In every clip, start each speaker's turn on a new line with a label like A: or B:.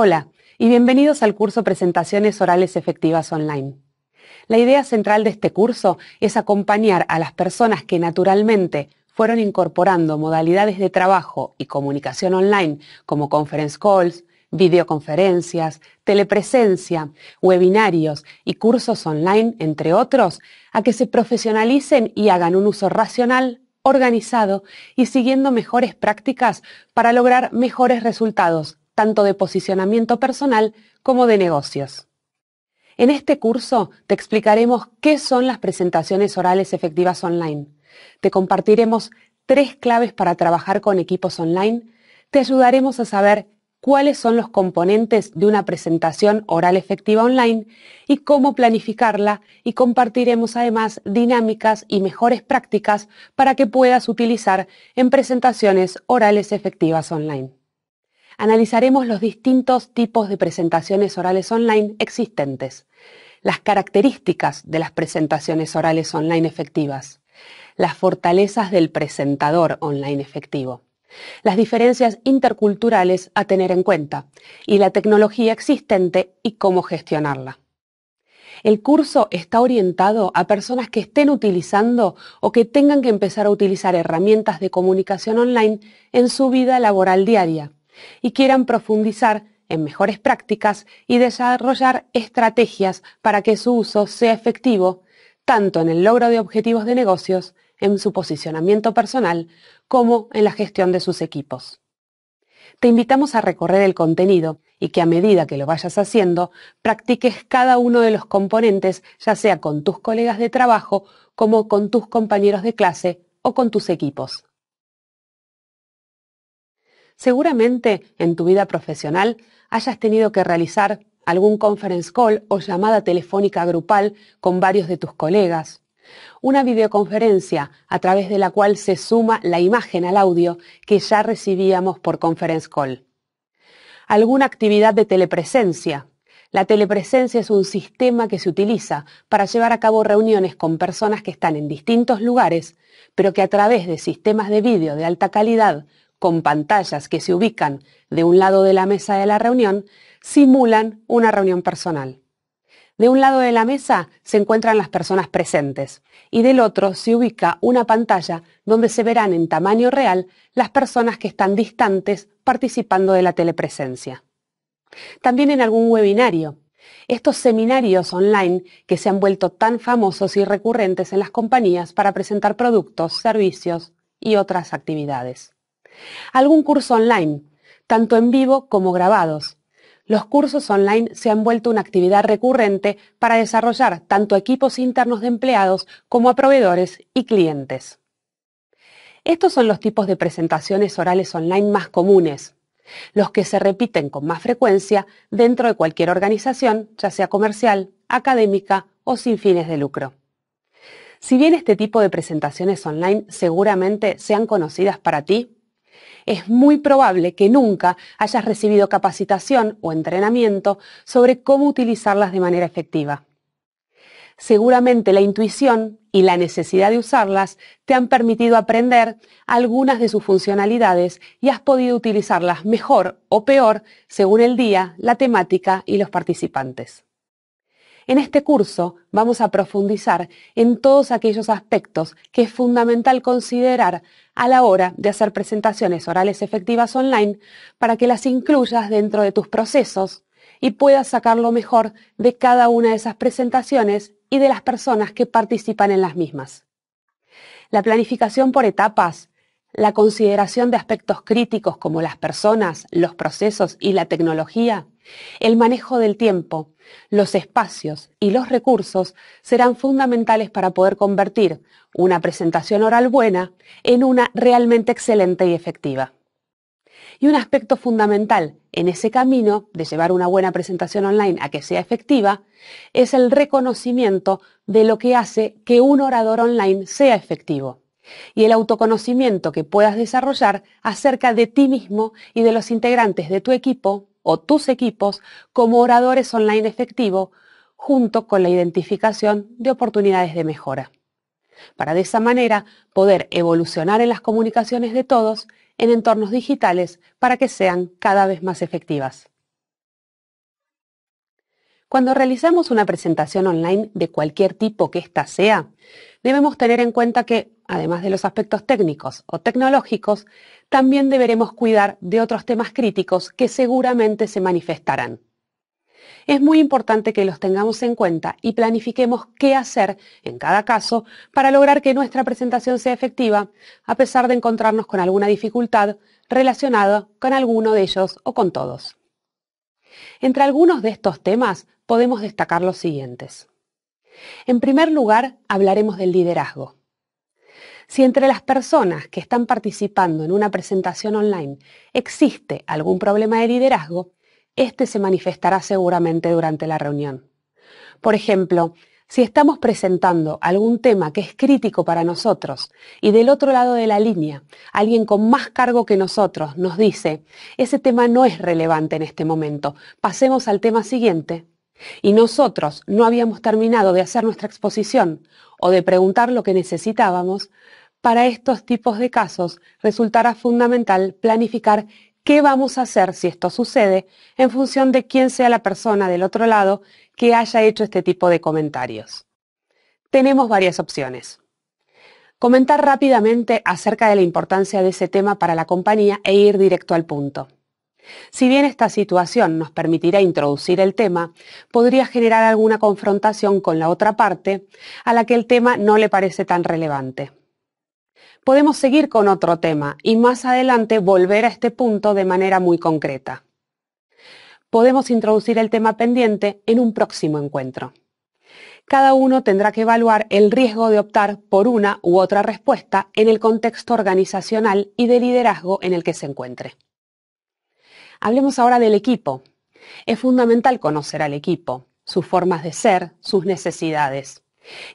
A: Hola y bienvenidos al curso Presentaciones Orales Efectivas Online. La idea central de este curso es acompañar a las personas que naturalmente fueron incorporando modalidades de trabajo y comunicación online como conference calls, videoconferencias, telepresencia, webinarios y cursos online, entre otros, a que se profesionalicen y hagan un uso racional, organizado y siguiendo mejores prácticas para lograr mejores resultados tanto de posicionamiento personal como de negocios. En este curso te explicaremos qué son las presentaciones orales efectivas online. Te compartiremos tres claves para trabajar con equipos online. Te ayudaremos a saber cuáles son los componentes de una presentación oral efectiva online y cómo planificarla y compartiremos además dinámicas y mejores prácticas para que puedas utilizar en presentaciones orales efectivas online analizaremos los distintos tipos de presentaciones orales online existentes, las características de las presentaciones orales online efectivas, las fortalezas del presentador online efectivo, las diferencias interculturales a tener en cuenta y la tecnología existente y cómo gestionarla. El curso está orientado a personas que estén utilizando o que tengan que empezar a utilizar herramientas de comunicación online en su vida laboral diaria y quieran profundizar en mejores prácticas y desarrollar estrategias para que su uso sea efectivo, tanto en el logro de objetivos de negocios, en su posicionamiento personal, como en la gestión de sus equipos. Te invitamos a recorrer el contenido y que a medida que lo vayas haciendo, practiques cada uno de los componentes, ya sea con tus colegas de trabajo, como con tus compañeros de clase o con tus equipos. Seguramente en tu vida profesional hayas tenido que realizar algún conference call o llamada telefónica grupal con varios de tus colegas. Una videoconferencia a través de la cual se suma la imagen al audio que ya recibíamos por conference call. Alguna actividad de telepresencia. La telepresencia es un sistema que se utiliza para llevar a cabo reuniones con personas que están en distintos lugares, pero que a través de sistemas de vídeo de alta calidad con pantallas que se ubican de un lado de la mesa de la reunión, simulan una reunión personal. De un lado de la mesa se encuentran las personas presentes y del otro se ubica una pantalla donde se verán en tamaño real las personas que están distantes participando de la telepresencia. También en algún webinario. Estos seminarios online que se han vuelto tan famosos y recurrentes en las compañías para presentar productos, servicios y otras actividades algún curso online, tanto en vivo como grabados. Los cursos online se han vuelto una actividad recurrente para desarrollar tanto equipos internos de empleados como a proveedores y clientes. Estos son los tipos de presentaciones orales online más comunes, los que se repiten con más frecuencia dentro de cualquier organización, ya sea comercial, académica o sin fines de lucro. Si bien este tipo de presentaciones online seguramente sean conocidas para ti, es muy probable que nunca hayas recibido capacitación o entrenamiento sobre cómo utilizarlas de manera efectiva. Seguramente la intuición y la necesidad de usarlas te han permitido aprender algunas de sus funcionalidades y has podido utilizarlas mejor o peor según el día, la temática y los participantes. En este curso vamos a profundizar en todos aquellos aspectos que es fundamental considerar a la hora de hacer presentaciones orales efectivas online para que las incluyas dentro de tus procesos y puedas sacar lo mejor de cada una de esas presentaciones y de las personas que participan en las mismas. La planificación por etapas la consideración de aspectos críticos como las personas, los procesos y la tecnología, el manejo del tiempo los espacios y los recursos serán fundamentales para poder convertir una presentación oral buena en una realmente excelente y efectiva. Y un aspecto fundamental en ese camino de llevar una buena presentación online a que sea efectiva es el reconocimiento de lo que hace que un orador online sea efectivo y el autoconocimiento que puedas desarrollar acerca de ti mismo y de los integrantes de tu equipo o tus equipos como oradores online efectivo, junto con la identificación de oportunidades de mejora. Para de esa manera poder evolucionar en las comunicaciones de todos en entornos digitales para que sean cada vez más efectivas. Cuando realizamos una presentación online de cualquier tipo que ésta sea, debemos tener en cuenta que además de los aspectos técnicos o tecnológicos, también deberemos cuidar de otros temas críticos que seguramente se manifestarán. Es muy importante que los tengamos en cuenta y planifiquemos qué hacer en cada caso para lograr que nuestra presentación sea efectiva a pesar de encontrarnos con alguna dificultad relacionada con alguno de ellos o con todos. Entre algunos de estos temas podemos destacar los siguientes. En primer lugar, hablaremos del liderazgo. Si entre las personas que están participando en una presentación online existe algún problema de liderazgo, este se manifestará seguramente durante la reunión. Por ejemplo, si estamos presentando algún tema que es crítico para nosotros y del otro lado de la línea alguien con más cargo que nosotros nos dice, ese tema no es relevante en este momento, pasemos al tema siguiente, y nosotros no habíamos terminado de hacer nuestra exposición o de preguntar lo que necesitábamos, para estos tipos de casos resultará fundamental planificar qué vamos a hacer si esto sucede en función de quién sea la persona del otro lado que haya hecho este tipo de comentarios. Tenemos varias opciones. Comentar rápidamente acerca de la importancia de ese tema para la compañía e ir directo al punto. Si bien esta situación nos permitirá introducir el tema, podría generar alguna confrontación con la otra parte a la que el tema no le parece tan relevante podemos seguir con otro tema y más adelante volver a este punto de manera muy concreta. Podemos introducir el tema pendiente en un próximo encuentro. Cada uno tendrá que evaluar el riesgo de optar por una u otra respuesta en el contexto organizacional y de liderazgo en el que se encuentre. Hablemos ahora del equipo. Es fundamental conocer al equipo, sus formas de ser, sus necesidades,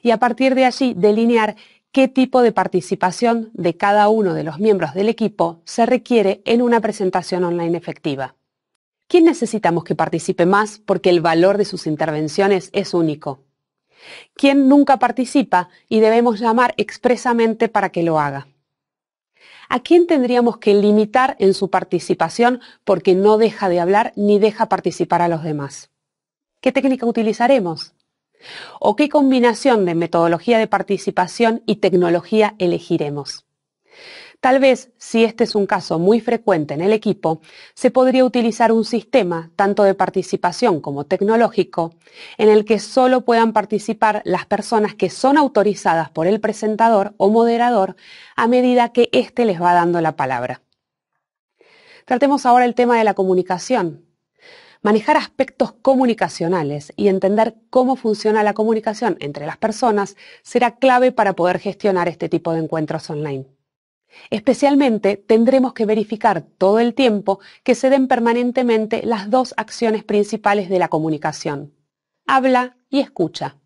A: y a partir de allí delinear qué tipo de participación de cada uno de los miembros del equipo se requiere en una presentación online efectiva. ¿Quién necesitamos que participe más porque el valor de sus intervenciones es único? ¿Quién nunca participa y debemos llamar expresamente para que lo haga? ¿A quién tendríamos que limitar en su participación porque no deja de hablar ni deja participar a los demás? ¿Qué técnica utilizaremos? ¿O qué combinación de metodología de participación y tecnología elegiremos? Tal vez, si este es un caso muy frecuente en el equipo, se podría utilizar un sistema, tanto de participación como tecnológico, en el que solo puedan participar las personas que son autorizadas por el presentador o moderador a medida que éste les va dando la palabra. Tratemos ahora el tema de la comunicación, manejar aspectos comunicacionales y entender cómo funciona la comunicación entre las personas será clave para poder gestionar este tipo de encuentros online. Especialmente tendremos que verificar todo el tiempo que se den permanentemente las dos acciones principales de la comunicación, habla y escucha.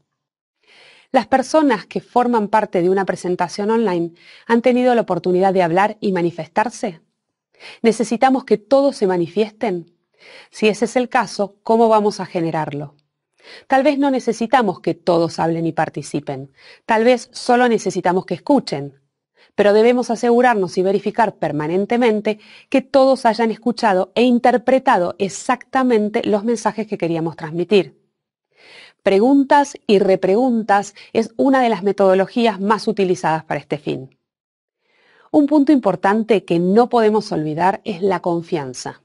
A: Las personas que forman parte de una presentación online han tenido la oportunidad de hablar y manifestarse. Necesitamos que todos se manifiesten si ese es el caso, ¿cómo vamos a generarlo? Tal vez no necesitamos que todos hablen y participen, tal vez solo necesitamos que escuchen, pero debemos asegurarnos y verificar permanentemente que todos hayan escuchado e interpretado exactamente los mensajes que queríamos transmitir. Preguntas y repreguntas es una de las metodologías más utilizadas para este fin. Un punto importante que no podemos olvidar es la confianza.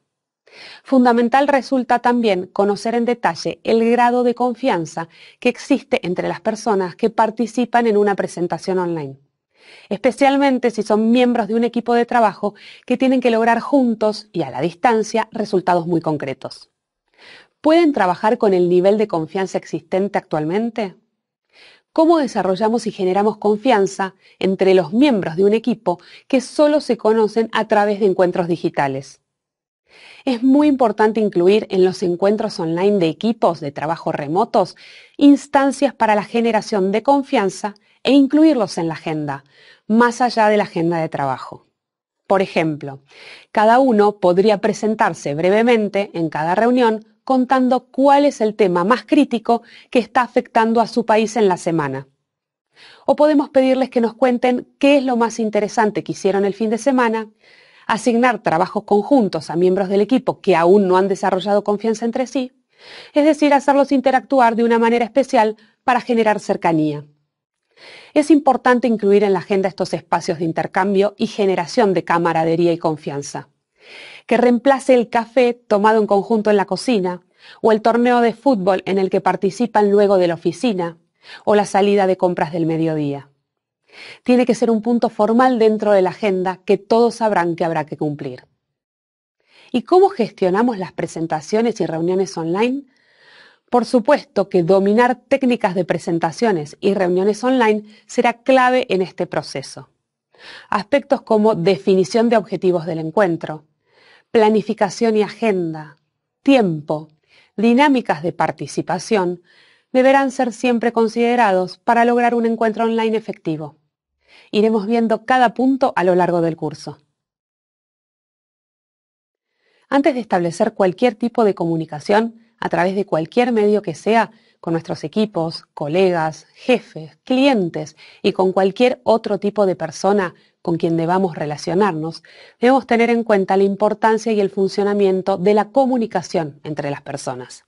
A: Fundamental resulta también conocer en detalle el grado de confianza que existe entre las personas que participan en una presentación online, especialmente si son miembros de un equipo de trabajo que tienen que lograr juntos y a la distancia resultados muy concretos. ¿Pueden trabajar con el nivel de confianza existente actualmente? ¿Cómo desarrollamos y generamos confianza entre los miembros de un equipo que solo se conocen a través de encuentros digitales? Es muy importante incluir en los encuentros online de equipos de trabajo remotos instancias para la generación de confianza e incluirlos en la agenda, más allá de la agenda de trabajo. Por ejemplo, cada uno podría presentarse brevemente en cada reunión contando cuál es el tema más crítico que está afectando a su país en la semana. O podemos pedirles que nos cuenten qué es lo más interesante que hicieron el fin de semana, asignar trabajos conjuntos a miembros del equipo que aún no han desarrollado confianza entre sí, es decir, hacerlos interactuar de una manera especial para generar cercanía. Es importante incluir en la agenda estos espacios de intercambio y generación de camaradería y confianza, que reemplace el café tomado en conjunto en la cocina, o el torneo de fútbol en el que participan luego de la oficina, o la salida de compras del mediodía. Tiene que ser un punto formal dentro de la agenda que todos sabrán que habrá que cumplir. ¿Y cómo gestionamos las presentaciones y reuniones online? Por supuesto que dominar técnicas de presentaciones y reuniones online será clave en este proceso. Aspectos como definición de objetivos del encuentro, planificación y agenda, tiempo, dinámicas de participación, deberán ser siempre considerados para lograr un encuentro online efectivo. Iremos viendo cada punto a lo largo del curso. Antes de establecer cualquier tipo de comunicación a través de cualquier medio que sea con nuestros equipos, colegas, jefes, clientes y con cualquier otro tipo de persona con quien debamos relacionarnos, debemos tener en cuenta la importancia y el funcionamiento de la comunicación entre las personas.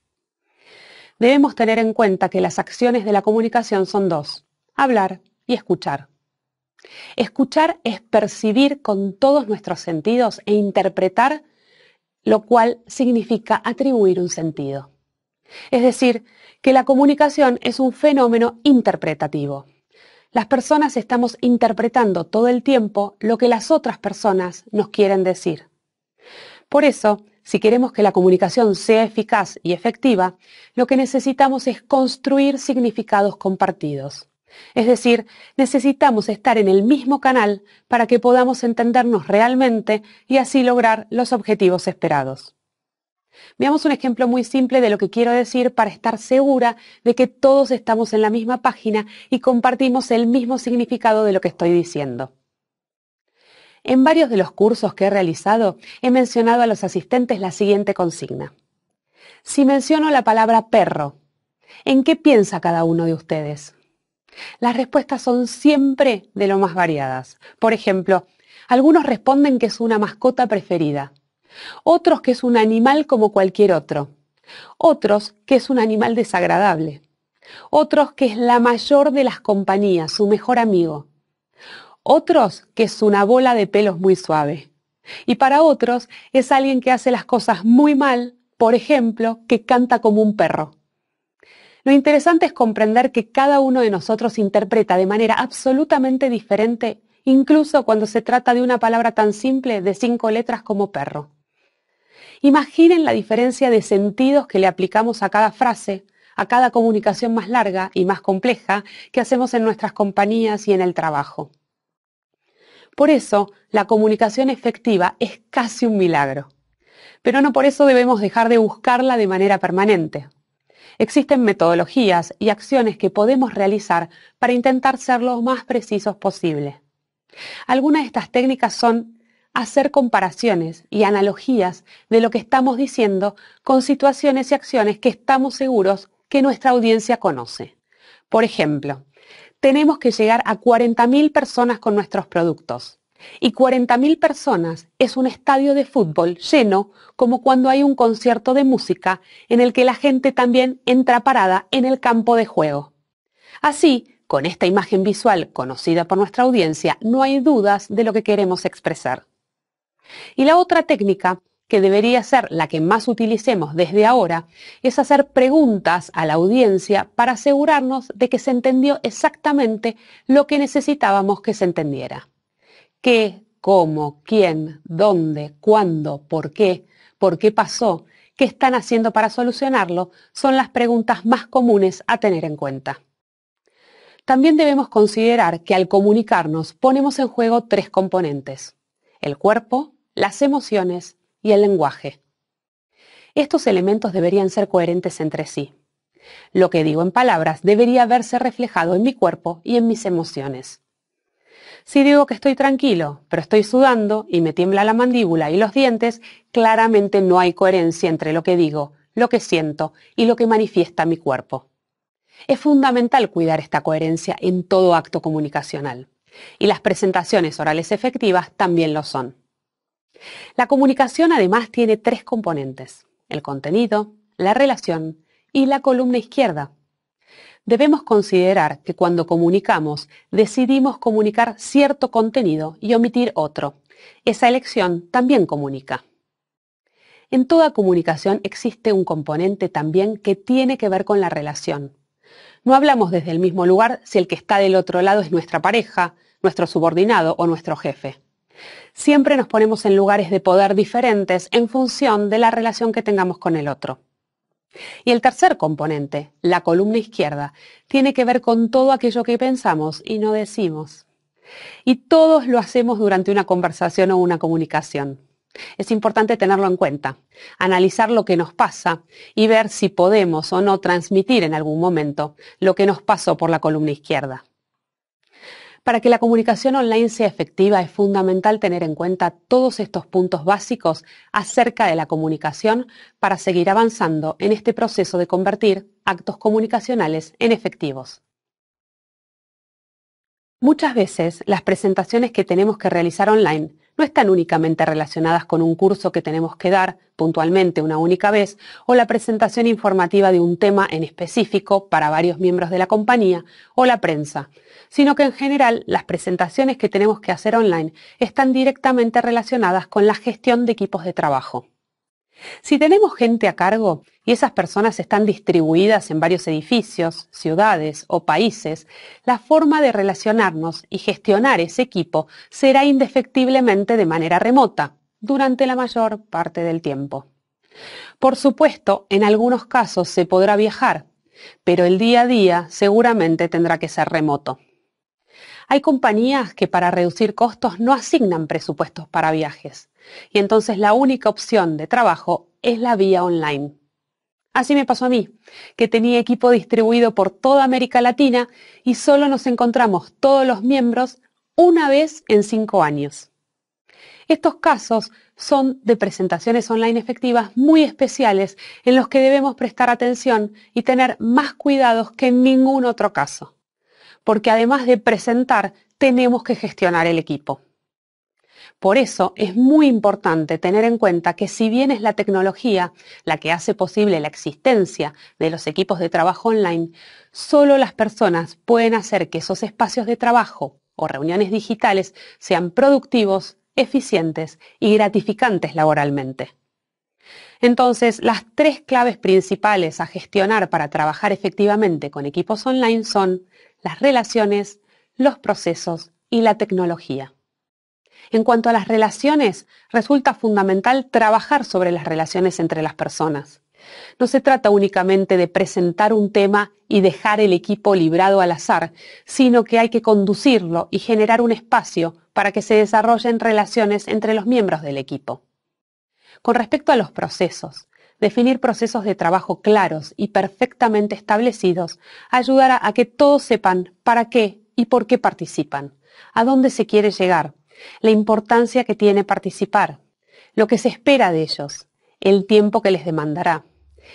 A: Debemos tener en cuenta que las acciones de la comunicación son dos, hablar y escuchar. Escuchar es percibir con todos nuestros sentidos e interpretar, lo cual significa atribuir un sentido. Es decir, que la comunicación es un fenómeno interpretativo. Las personas estamos interpretando todo el tiempo lo que las otras personas nos quieren decir. Por eso, si queremos que la comunicación sea eficaz y efectiva, lo que necesitamos es construir significados compartidos. Es decir, necesitamos estar en el mismo canal para que podamos entendernos realmente y así lograr los objetivos esperados. Veamos un ejemplo muy simple de lo que quiero decir para estar segura de que todos estamos en la misma página y compartimos el mismo significado de lo que estoy diciendo. En varios de los cursos que he realizado he mencionado a los asistentes la siguiente consigna. Si menciono la palabra perro, ¿en qué piensa cada uno de ustedes? Las respuestas son siempre de lo más variadas. Por ejemplo, algunos responden que es una mascota preferida, otros que es un animal como cualquier otro, otros que es un animal desagradable, otros que es la mayor de las compañías, su mejor amigo, otros que es una bola de pelos muy suave. Y para otros es alguien que hace las cosas muy mal, por ejemplo, que canta como un perro. Lo interesante es comprender que cada uno de nosotros interpreta de manera absolutamente diferente, incluso cuando se trata de una palabra tan simple de cinco letras como perro. Imaginen la diferencia de sentidos que le aplicamos a cada frase, a cada comunicación más larga y más compleja que hacemos en nuestras compañías y en el trabajo. Por eso, la comunicación efectiva es casi un milagro. Pero no por eso debemos dejar de buscarla de manera permanente. Existen metodologías y acciones que podemos realizar para intentar ser lo más precisos posible. Algunas de estas técnicas son hacer comparaciones y analogías de lo que estamos diciendo con situaciones y acciones que estamos seguros que nuestra audiencia conoce. Por ejemplo, tenemos que llegar a 40.000 personas con nuestros productos. Y 40.000 personas es un estadio de fútbol lleno como cuando hay un concierto de música en el que la gente también entra parada en el campo de juego. Así, con esta imagen visual conocida por nuestra audiencia, no hay dudas de lo que queremos expresar. Y la otra técnica, que debería ser la que más utilicemos desde ahora, es hacer preguntas a la audiencia para asegurarnos de que se entendió exactamente lo que necesitábamos que se entendiera qué, cómo, quién, dónde, cuándo, por qué, por qué pasó, qué están haciendo para solucionarlo, son las preguntas más comunes a tener en cuenta. También debemos considerar que al comunicarnos ponemos en juego tres componentes, el cuerpo, las emociones y el lenguaje. Estos elementos deberían ser coherentes entre sí. Lo que digo en palabras debería verse reflejado en mi cuerpo y en mis emociones. Si digo que estoy tranquilo, pero estoy sudando y me tiembla la mandíbula y los dientes, claramente no hay coherencia entre lo que digo, lo que siento y lo que manifiesta mi cuerpo. Es fundamental cuidar esta coherencia en todo acto comunicacional. Y las presentaciones orales efectivas también lo son. La comunicación además tiene tres componentes, el contenido, la relación y la columna izquierda, debemos considerar que cuando comunicamos decidimos comunicar cierto contenido y omitir otro. Esa elección también comunica. En toda comunicación existe un componente también que tiene que ver con la relación. No hablamos desde el mismo lugar si el que está del otro lado es nuestra pareja, nuestro subordinado o nuestro jefe. Siempre nos ponemos en lugares de poder diferentes en función de la relación que tengamos con el otro. Y el tercer componente, la columna izquierda, tiene que ver con todo aquello que pensamos y no decimos. Y todos lo hacemos durante una conversación o una comunicación. Es importante tenerlo en cuenta, analizar lo que nos pasa y ver si podemos o no transmitir en algún momento lo que nos pasó por la columna izquierda. Para que la comunicación online sea efectiva es fundamental tener en cuenta todos estos puntos básicos acerca de la comunicación para seguir avanzando en este proceso de convertir actos comunicacionales en efectivos. Muchas veces las presentaciones que tenemos que realizar online no están únicamente relacionadas con un curso que tenemos que dar puntualmente una única vez o la presentación informativa de un tema en específico para varios miembros de la compañía o la prensa, sino que en general las presentaciones que tenemos que hacer online están directamente relacionadas con la gestión de equipos de trabajo. Si tenemos gente a cargo y esas personas están distribuidas en varios edificios, ciudades o países, la forma de relacionarnos y gestionar ese equipo será indefectiblemente de manera remota durante la mayor parte del tiempo. Por supuesto, en algunos casos se podrá viajar, pero el día a día seguramente tendrá que ser remoto. Hay compañías que para reducir costos no asignan presupuestos para viajes y entonces la única opción de trabajo es la vía online. Así me pasó a mí, que tenía equipo distribuido por toda América Latina y solo nos encontramos todos los miembros una vez en cinco años. Estos casos son de presentaciones online efectivas muy especiales en los que debemos prestar atención y tener más cuidados que en ningún otro caso porque además de presentar, tenemos que gestionar el equipo. Por eso es muy importante tener en cuenta que si bien es la tecnología la que hace posible la existencia de los equipos de trabajo online, solo las personas pueden hacer que esos espacios de trabajo o reuniones digitales sean productivos, eficientes y gratificantes laboralmente. Entonces, las tres claves principales a gestionar para trabajar efectivamente con equipos online son las relaciones, los procesos y la tecnología. En cuanto a las relaciones, resulta fundamental trabajar sobre las relaciones entre las personas. No se trata únicamente de presentar un tema y dejar el equipo librado al azar, sino que hay que conducirlo y generar un espacio para que se desarrollen relaciones entre los miembros del equipo. Con respecto a los procesos, Definir procesos de trabajo claros y perfectamente establecidos ayudará a que todos sepan para qué y por qué participan, a dónde se quiere llegar, la importancia que tiene participar, lo que se espera de ellos, el tiempo que les demandará,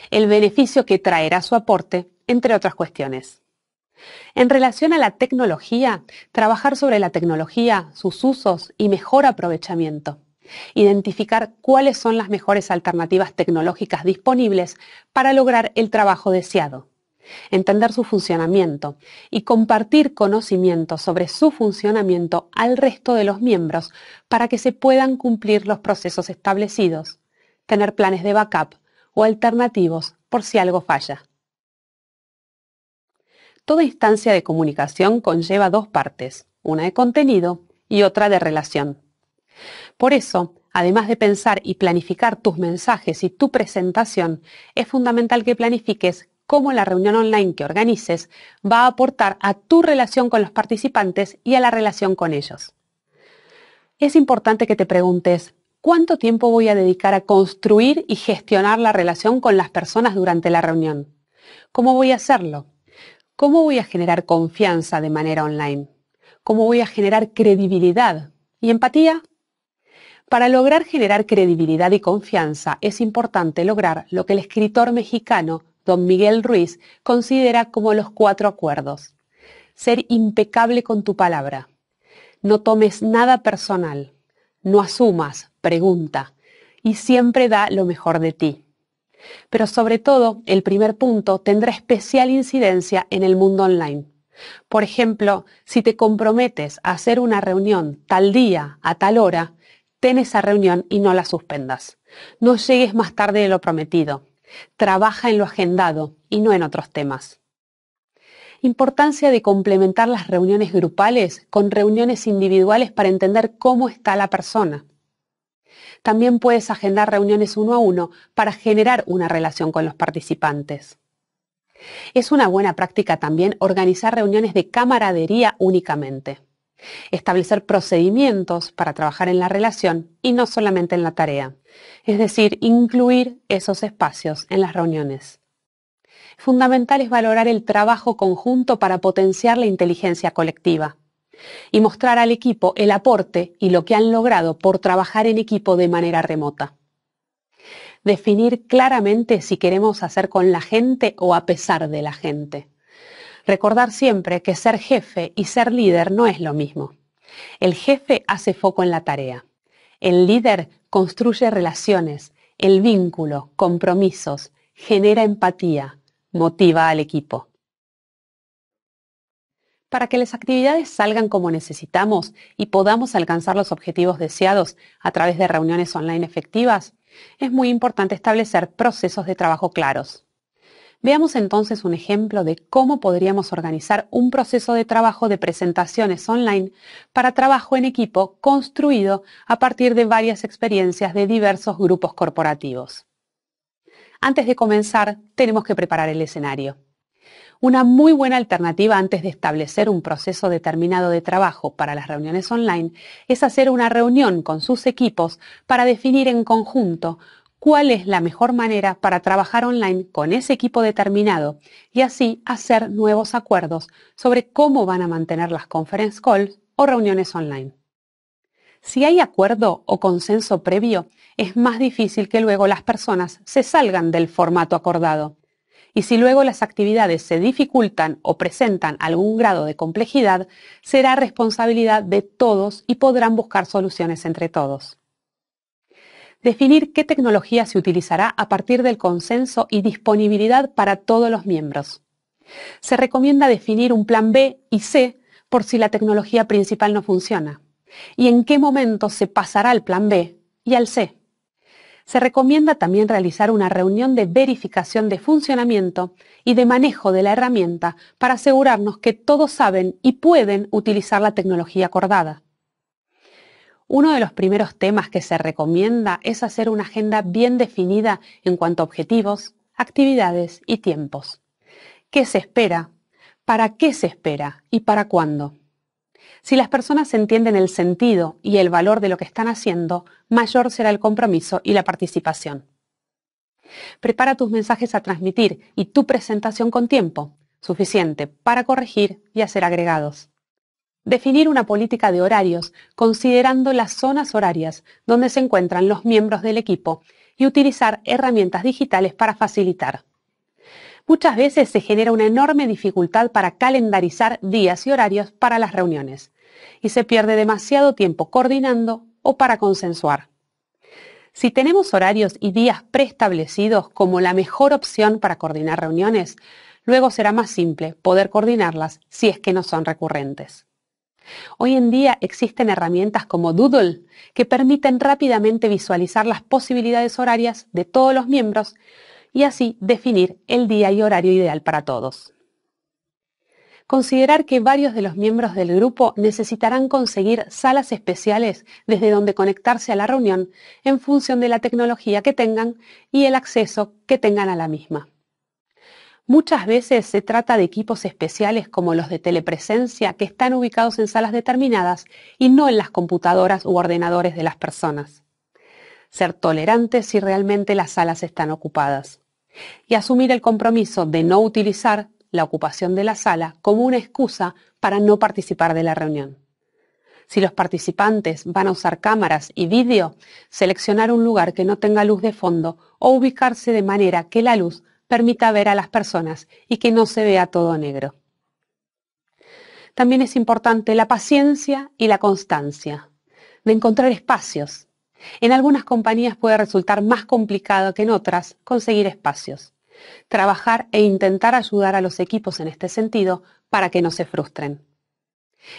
A: el beneficio que traerá su aporte, entre otras cuestiones. En relación a la tecnología, trabajar sobre la tecnología, sus usos y mejor aprovechamiento identificar cuáles son las mejores alternativas tecnológicas disponibles para lograr el trabajo deseado, entender su funcionamiento y compartir conocimiento sobre su funcionamiento al resto de los miembros para que se puedan cumplir los procesos establecidos, tener planes de backup o alternativos por si algo falla. Toda instancia de comunicación conlleva dos partes, una de contenido y otra de relación. Por eso, además de pensar y planificar tus mensajes y tu presentación, es fundamental que planifiques cómo la reunión online que organices va a aportar a tu relación con los participantes y a la relación con ellos. Es importante que te preguntes, ¿cuánto tiempo voy a dedicar a construir y gestionar la relación con las personas durante la reunión? ¿Cómo voy a hacerlo? ¿Cómo voy a generar confianza de manera online? ¿Cómo voy a generar credibilidad? Y empatía para lograr generar credibilidad y confianza es importante lograr lo que el escritor mexicano don Miguel Ruiz considera como los cuatro acuerdos. Ser impecable con tu palabra. No tomes nada personal. No asumas, pregunta. Y siempre da lo mejor de ti. Pero sobre todo, el primer punto tendrá especial incidencia en el mundo online. Por ejemplo, si te comprometes a hacer una reunión tal día, a tal hora, Ten esa reunión y no la suspendas. No llegues más tarde de lo prometido. Trabaja en lo agendado y no en otros temas. Importancia de complementar las reuniones grupales con reuniones individuales para entender cómo está la persona. También puedes agendar reuniones uno a uno para generar una relación con los participantes. Es una buena práctica también organizar reuniones de camaradería únicamente establecer procedimientos para trabajar en la relación y no solamente en la tarea, es decir, incluir esos espacios en las reuniones. Fundamental es valorar el trabajo conjunto para potenciar la inteligencia colectiva y mostrar al equipo el aporte y lo que han logrado por trabajar en equipo de manera remota. Definir claramente si queremos hacer con la gente o a pesar de la gente. Recordar siempre que ser jefe y ser líder no es lo mismo. El jefe hace foco en la tarea. El líder construye relaciones, el vínculo, compromisos, genera empatía, motiva al equipo. Para que las actividades salgan como necesitamos y podamos alcanzar los objetivos deseados a través de reuniones online efectivas, es muy importante establecer procesos de trabajo claros. Veamos entonces un ejemplo de cómo podríamos organizar un proceso de trabajo de presentaciones online para trabajo en equipo construido a partir de varias experiencias de diversos grupos corporativos. Antes de comenzar, tenemos que preparar el escenario. Una muy buena alternativa antes de establecer un proceso determinado de trabajo para las reuniones online es hacer una reunión con sus equipos para definir en conjunto cuál es la mejor manera para trabajar online con ese equipo determinado y así hacer nuevos acuerdos sobre cómo van a mantener las conference calls o reuniones online. Si hay acuerdo o consenso previo, es más difícil que luego las personas se salgan del formato acordado. Y si luego las actividades se dificultan o presentan algún grado de complejidad, será responsabilidad de todos y podrán buscar soluciones entre todos definir qué tecnología se utilizará a partir del consenso y disponibilidad para todos los miembros. Se recomienda definir un plan B y C por si la tecnología principal no funciona, y en qué momento se pasará al plan B y al C. Se recomienda también realizar una reunión de verificación de funcionamiento y de manejo de la herramienta para asegurarnos que todos saben y pueden utilizar la tecnología acordada. Uno de los primeros temas que se recomienda es hacer una agenda bien definida en cuanto a objetivos, actividades y tiempos. ¿Qué se espera? ¿Para qué se espera? ¿Y para cuándo? Si las personas entienden el sentido y el valor de lo que están haciendo, mayor será el compromiso y la participación. Prepara tus mensajes a transmitir y tu presentación con tiempo, suficiente para corregir y hacer agregados. Definir una política de horarios, considerando las zonas horarias donde se encuentran los miembros del equipo y utilizar herramientas digitales para facilitar. Muchas veces se genera una enorme dificultad para calendarizar días y horarios para las reuniones y se pierde demasiado tiempo coordinando o para consensuar. Si tenemos horarios y días preestablecidos como la mejor opción para coordinar reuniones, luego será más simple poder coordinarlas si es que no son recurrentes. Hoy en día existen herramientas como Doodle que permiten rápidamente visualizar las posibilidades horarias de todos los miembros y así definir el día y horario ideal para todos. Considerar que varios de los miembros del grupo necesitarán conseguir salas especiales desde donde conectarse a la reunión en función de la tecnología que tengan y el acceso que tengan a la misma. Muchas veces se trata de equipos especiales como los de telepresencia que están ubicados en salas determinadas y no en las computadoras u ordenadores de las personas. Ser tolerante si realmente las salas están ocupadas. Y asumir el compromiso de no utilizar la ocupación de la sala como una excusa para no participar de la reunión. Si los participantes van a usar cámaras y vídeo, seleccionar un lugar que no tenga luz de fondo o ubicarse de manera que la luz permita ver a las personas y que no se vea todo negro. También es importante la paciencia y la constancia, de encontrar espacios. En algunas compañías puede resultar más complicado que en otras conseguir espacios. Trabajar e intentar ayudar a los equipos en este sentido para que no se frustren.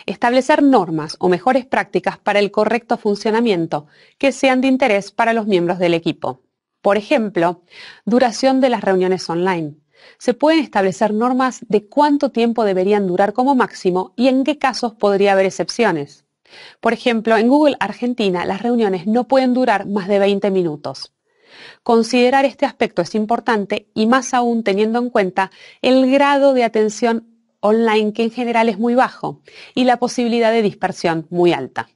A: Establecer normas o mejores prácticas para el correcto funcionamiento que sean de interés para los miembros del equipo. Por ejemplo, duración de las reuniones online. Se pueden establecer normas de cuánto tiempo deberían durar como máximo y en qué casos podría haber excepciones. Por ejemplo, en Google Argentina las reuniones no pueden durar más de 20 minutos. Considerar este aspecto es importante y más aún teniendo en cuenta el grado de atención online que en general es muy bajo y la posibilidad de dispersión muy alta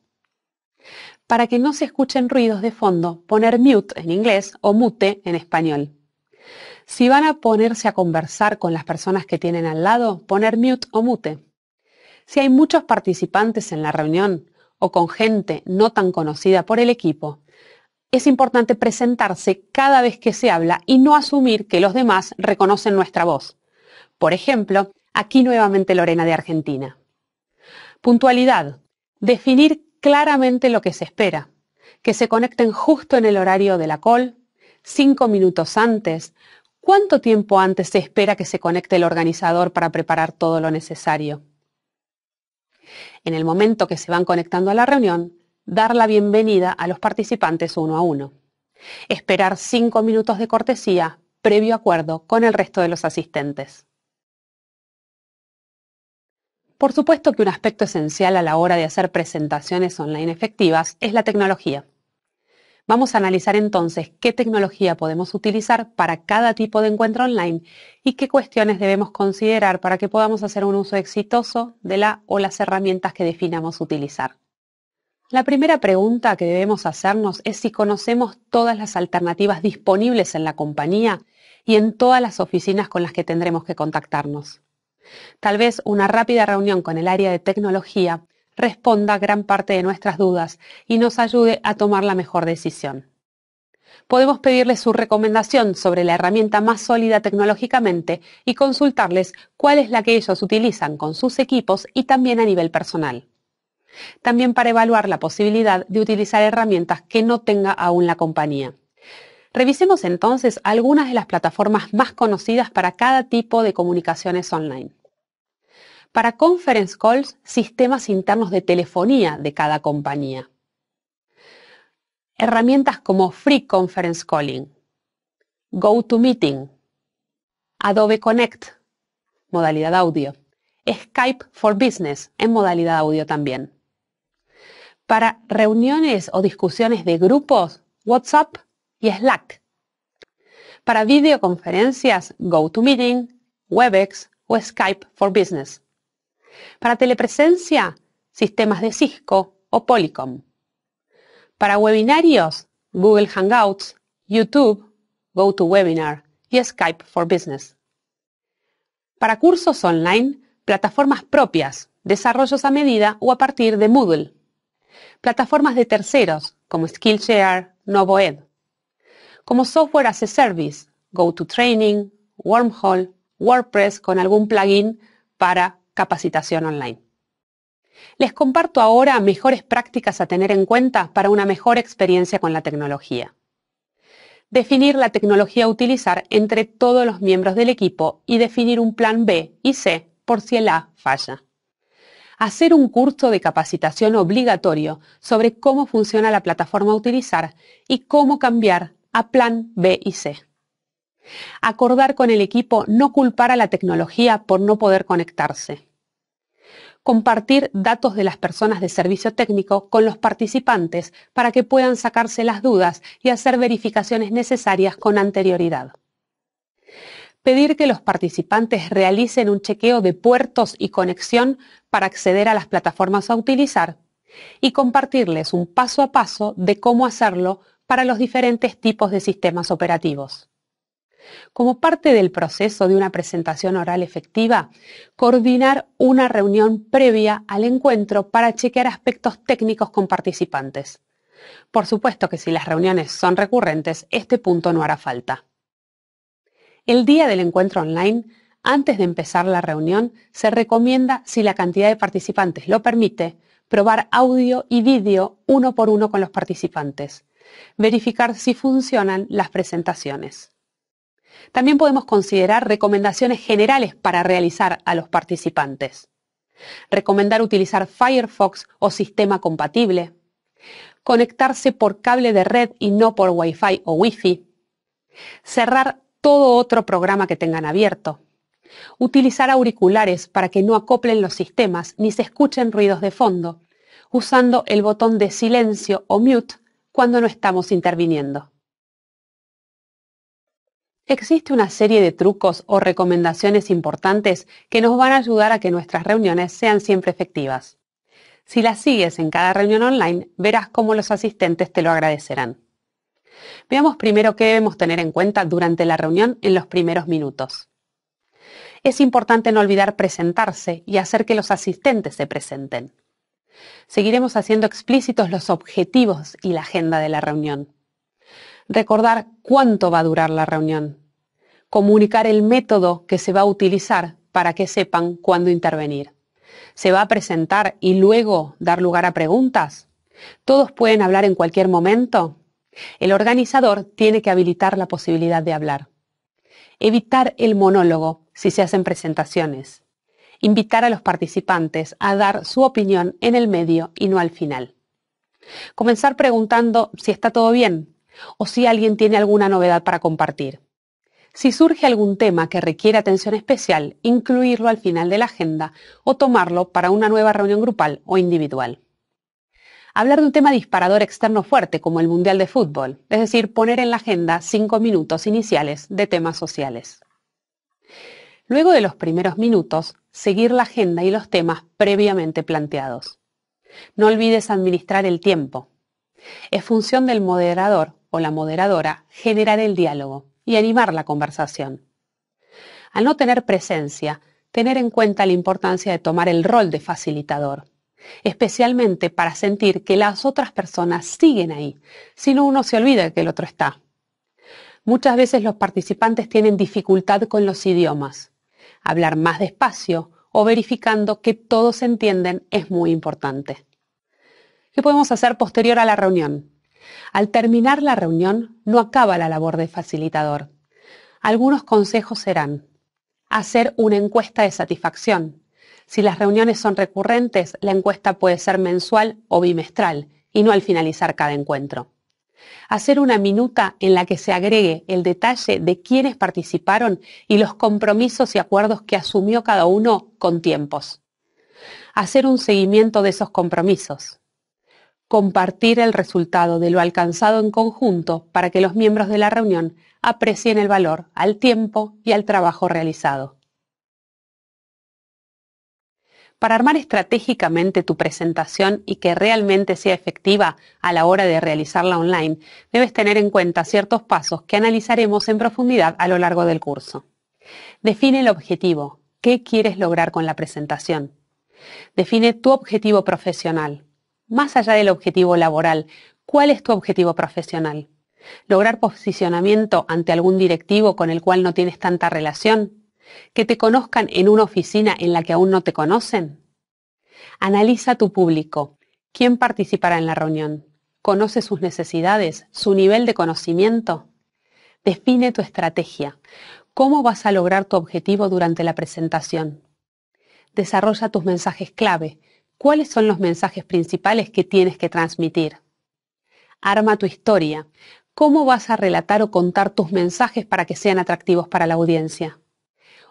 A: para que no se escuchen ruidos de fondo, poner mute en inglés o mute en español. Si van a ponerse a conversar con las personas que tienen al lado, poner mute o mute. Si hay muchos participantes en la reunión o con gente no tan conocida por el equipo, es importante presentarse cada vez que se habla y no asumir que los demás reconocen nuestra voz. Por ejemplo, aquí nuevamente Lorena de Argentina. Puntualidad. Definir claramente lo que se espera, que se conecten justo en el horario de la call, cinco minutos antes, cuánto tiempo antes se espera que se conecte el organizador para preparar todo lo necesario. En el momento que se van conectando a la reunión, dar la bienvenida a los participantes uno a uno. Esperar cinco minutos de cortesía previo acuerdo con el resto de los asistentes. Por supuesto que un aspecto esencial a la hora de hacer presentaciones online efectivas es la tecnología. Vamos a analizar entonces qué tecnología podemos utilizar para cada tipo de encuentro online y qué cuestiones debemos considerar para que podamos hacer un uso exitoso de la o las herramientas que definamos utilizar. La primera pregunta que debemos hacernos es si conocemos todas las alternativas disponibles en la compañía y en todas las oficinas con las que tendremos que contactarnos. Tal vez una rápida reunión con el área de tecnología responda gran parte de nuestras dudas y nos ayude a tomar la mejor decisión. Podemos pedirles su recomendación sobre la herramienta más sólida tecnológicamente y consultarles cuál es la que ellos utilizan con sus equipos y también a nivel personal. También para evaluar la posibilidad de utilizar herramientas que no tenga aún la compañía. Revisemos entonces algunas de las plataformas más conocidas para cada tipo de comunicaciones online. Para conference calls, sistemas internos de telefonía de cada compañía. Herramientas como Free Conference Calling, GoToMeeting, Adobe Connect, modalidad audio, Skype for Business en modalidad audio también. Para reuniones o discusiones de grupos, WhatsApp y Slack. Para videoconferencias, GoToMeeting, WebEx o Skype for Business. Para telepresencia, sistemas de Cisco o Polycom. Para webinarios, Google Hangouts, YouTube, GoToWebinar y Skype for Business. Para cursos online, plataformas propias, desarrollos a medida o a partir de Moodle. Plataformas de terceros como Skillshare, Novoed como software as a service, GoToTraining, Wormhole, WordPress con algún plugin para capacitación online. Les comparto ahora mejores prácticas a tener en cuenta para una mejor experiencia con la tecnología. Definir la tecnología a utilizar entre todos los miembros del equipo y definir un plan B y C por si el A falla. Hacer un curso de capacitación obligatorio sobre cómo funciona la plataforma a utilizar y cómo cambiar a plan B y C. Acordar con el equipo no culpar a la tecnología por no poder conectarse. Compartir datos de las personas de servicio técnico con los participantes para que puedan sacarse las dudas y hacer verificaciones necesarias con anterioridad. Pedir que los participantes realicen un chequeo de puertos y conexión para acceder a las plataformas a utilizar y compartirles un paso a paso de cómo hacerlo para los diferentes tipos de sistemas operativos. Como parte del proceso de una presentación oral efectiva, coordinar una reunión previa al encuentro para chequear aspectos técnicos con participantes. Por supuesto que si las reuniones son recurrentes, este punto no hará falta. El día del encuentro online, antes de empezar la reunión, se recomienda, si la cantidad de participantes lo permite, probar audio y vídeo uno por uno con los participantes verificar si funcionan las presentaciones. También podemos considerar recomendaciones generales para realizar a los participantes. Recomendar utilizar Firefox o sistema compatible. Conectarse por cable de red y no por Wi-Fi o Wi-Fi. Cerrar todo otro programa que tengan abierto. Utilizar auriculares para que no acoplen los sistemas ni se escuchen ruidos de fondo, usando el botón de silencio o mute cuando no estamos interviniendo. Existe una serie de trucos o recomendaciones importantes que nos van a ayudar a que nuestras reuniones sean siempre efectivas. Si las sigues en cada reunión online, verás cómo los asistentes te lo agradecerán. Veamos primero qué debemos tener en cuenta durante la reunión en los primeros minutos. Es importante no olvidar presentarse y hacer que los asistentes se presenten. Seguiremos haciendo explícitos los objetivos y la agenda de la reunión. Recordar cuánto va a durar la reunión. Comunicar el método que se va a utilizar para que sepan cuándo intervenir. ¿Se va a presentar y luego dar lugar a preguntas? ¿Todos pueden hablar en cualquier momento? El organizador tiene que habilitar la posibilidad de hablar. Evitar el monólogo si se hacen presentaciones invitar a los participantes a dar su opinión en el medio y no al final. Comenzar preguntando si está todo bien o si alguien tiene alguna novedad para compartir. Si surge algún tema que requiere atención especial, incluirlo al final de la agenda o tomarlo para una nueva reunión grupal o individual. Hablar de un tema disparador externo fuerte como el Mundial de Fútbol, es decir, poner en la agenda cinco minutos iniciales de temas sociales. Luego de los primeros minutos, seguir la agenda y los temas previamente planteados. No olvides administrar el tiempo. Es función del moderador o la moderadora generar el diálogo y animar la conversación. Al no tener presencia, tener en cuenta la importancia de tomar el rol de facilitador, especialmente para sentir que las otras personas siguen ahí, si no uno se olvida que el otro está. Muchas veces los participantes tienen dificultad con los idiomas, hablar más despacio o verificando que todos entienden es muy importante. ¿Qué podemos hacer posterior a la reunión? Al terminar la reunión no acaba la labor de facilitador. Algunos consejos serán hacer una encuesta de satisfacción. Si las reuniones son recurrentes, la encuesta puede ser mensual o bimestral y no al finalizar cada encuentro. Hacer una minuta en la que se agregue el detalle de quiénes participaron y los compromisos y acuerdos que asumió cada uno con tiempos. Hacer un seguimiento de esos compromisos. Compartir el resultado de lo alcanzado en conjunto para que los miembros de la reunión aprecien el valor al tiempo y al trabajo realizado. Para armar estratégicamente tu presentación y que realmente sea efectiva a la hora de realizarla online, debes tener en cuenta ciertos pasos que analizaremos en profundidad a lo largo del curso. Define el objetivo. ¿Qué quieres lograr con la presentación? Define tu objetivo profesional. Más allá del objetivo laboral, ¿cuál es tu objetivo profesional? ¿Lograr posicionamiento ante algún directivo con el cual no tienes tanta relación? ¿Que te conozcan en una oficina en la que aún no te conocen? Analiza tu público. ¿Quién participará en la reunión? ¿Conoce sus necesidades, su nivel de conocimiento? Define tu estrategia. ¿Cómo vas a lograr tu objetivo durante la presentación? Desarrolla tus mensajes clave. ¿Cuáles son los mensajes principales que tienes que transmitir? Arma tu historia. ¿Cómo vas a relatar o contar tus mensajes para que sean atractivos para la audiencia?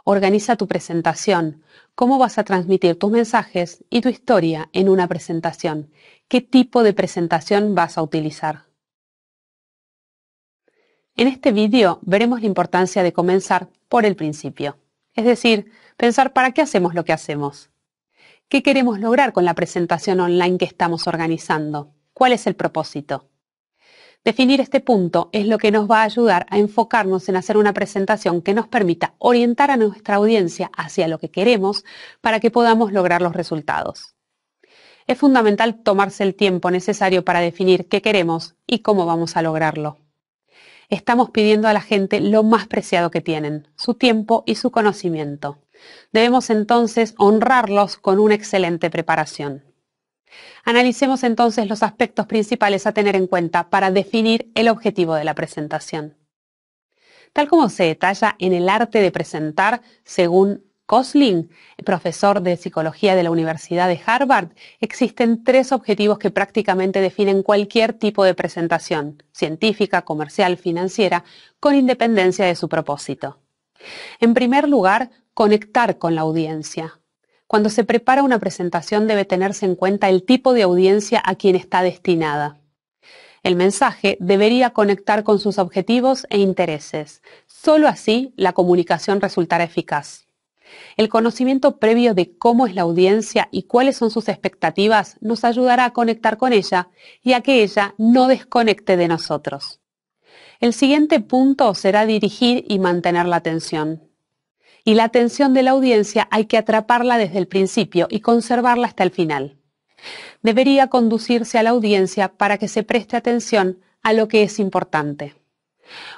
A: Organiza tu presentación. ¿Cómo vas a transmitir tus mensajes y tu historia en una presentación? ¿Qué tipo de presentación vas a utilizar? En este vídeo veremos la importancia de comenzar por el principio, es decir, pensar para qué hacemos lo que hacemos. ¿Qué queremos lograr con la presentación online que estamos organizando? ¿Cuál es el propósito? Definir este punto es lo que nos va a ayudar a enfocarnos en hacer una presentación que nos permita orientar a nuestra audiencia hacia lo que queremos para que podamos lograr los resultados. Es fundamental tomarse el tiempo necesario para definir qué queremos y cómo vamos a lograrlo. Estamos pidiendo a la gente lo más preciado que tienen, su tiempo y su conocimiento. Debemos entonces honrarlos con una excelente preparación. Analicemos entonces los aspectos principales a tener en cuenta para definir el objetivo de la presentación. Tal como se detalla en el arte de presentar, según Kosling, profesor de psicología de la Universidad de Harvard, existen tres objetivos que prácticamente definen cualquier tipo de presentación, científica, comercial, financiera, con independencia de su propósito. En primer lugar, conectar con la audiencia. Cuando se prepara una presentación debe tenerse en cuenta el tipo de audiencia a quien está destinada. El mensaje debería conectar con sus objetivos e intereses. Solo así la comunicación resultará eficaz. El conocimiento previo de cómo es la audiencia y cuáles son sus expectativas nos ayudará a conectar con ella y a que ella no desconecte de nosotros. El siguiente punto será dirigir y mantener la atención y la atención de la audiencia hay que atraparla desde el principio y conservarla hasta el final. Debería conducirse a la audiencia para que se preste atención a lo que es importante.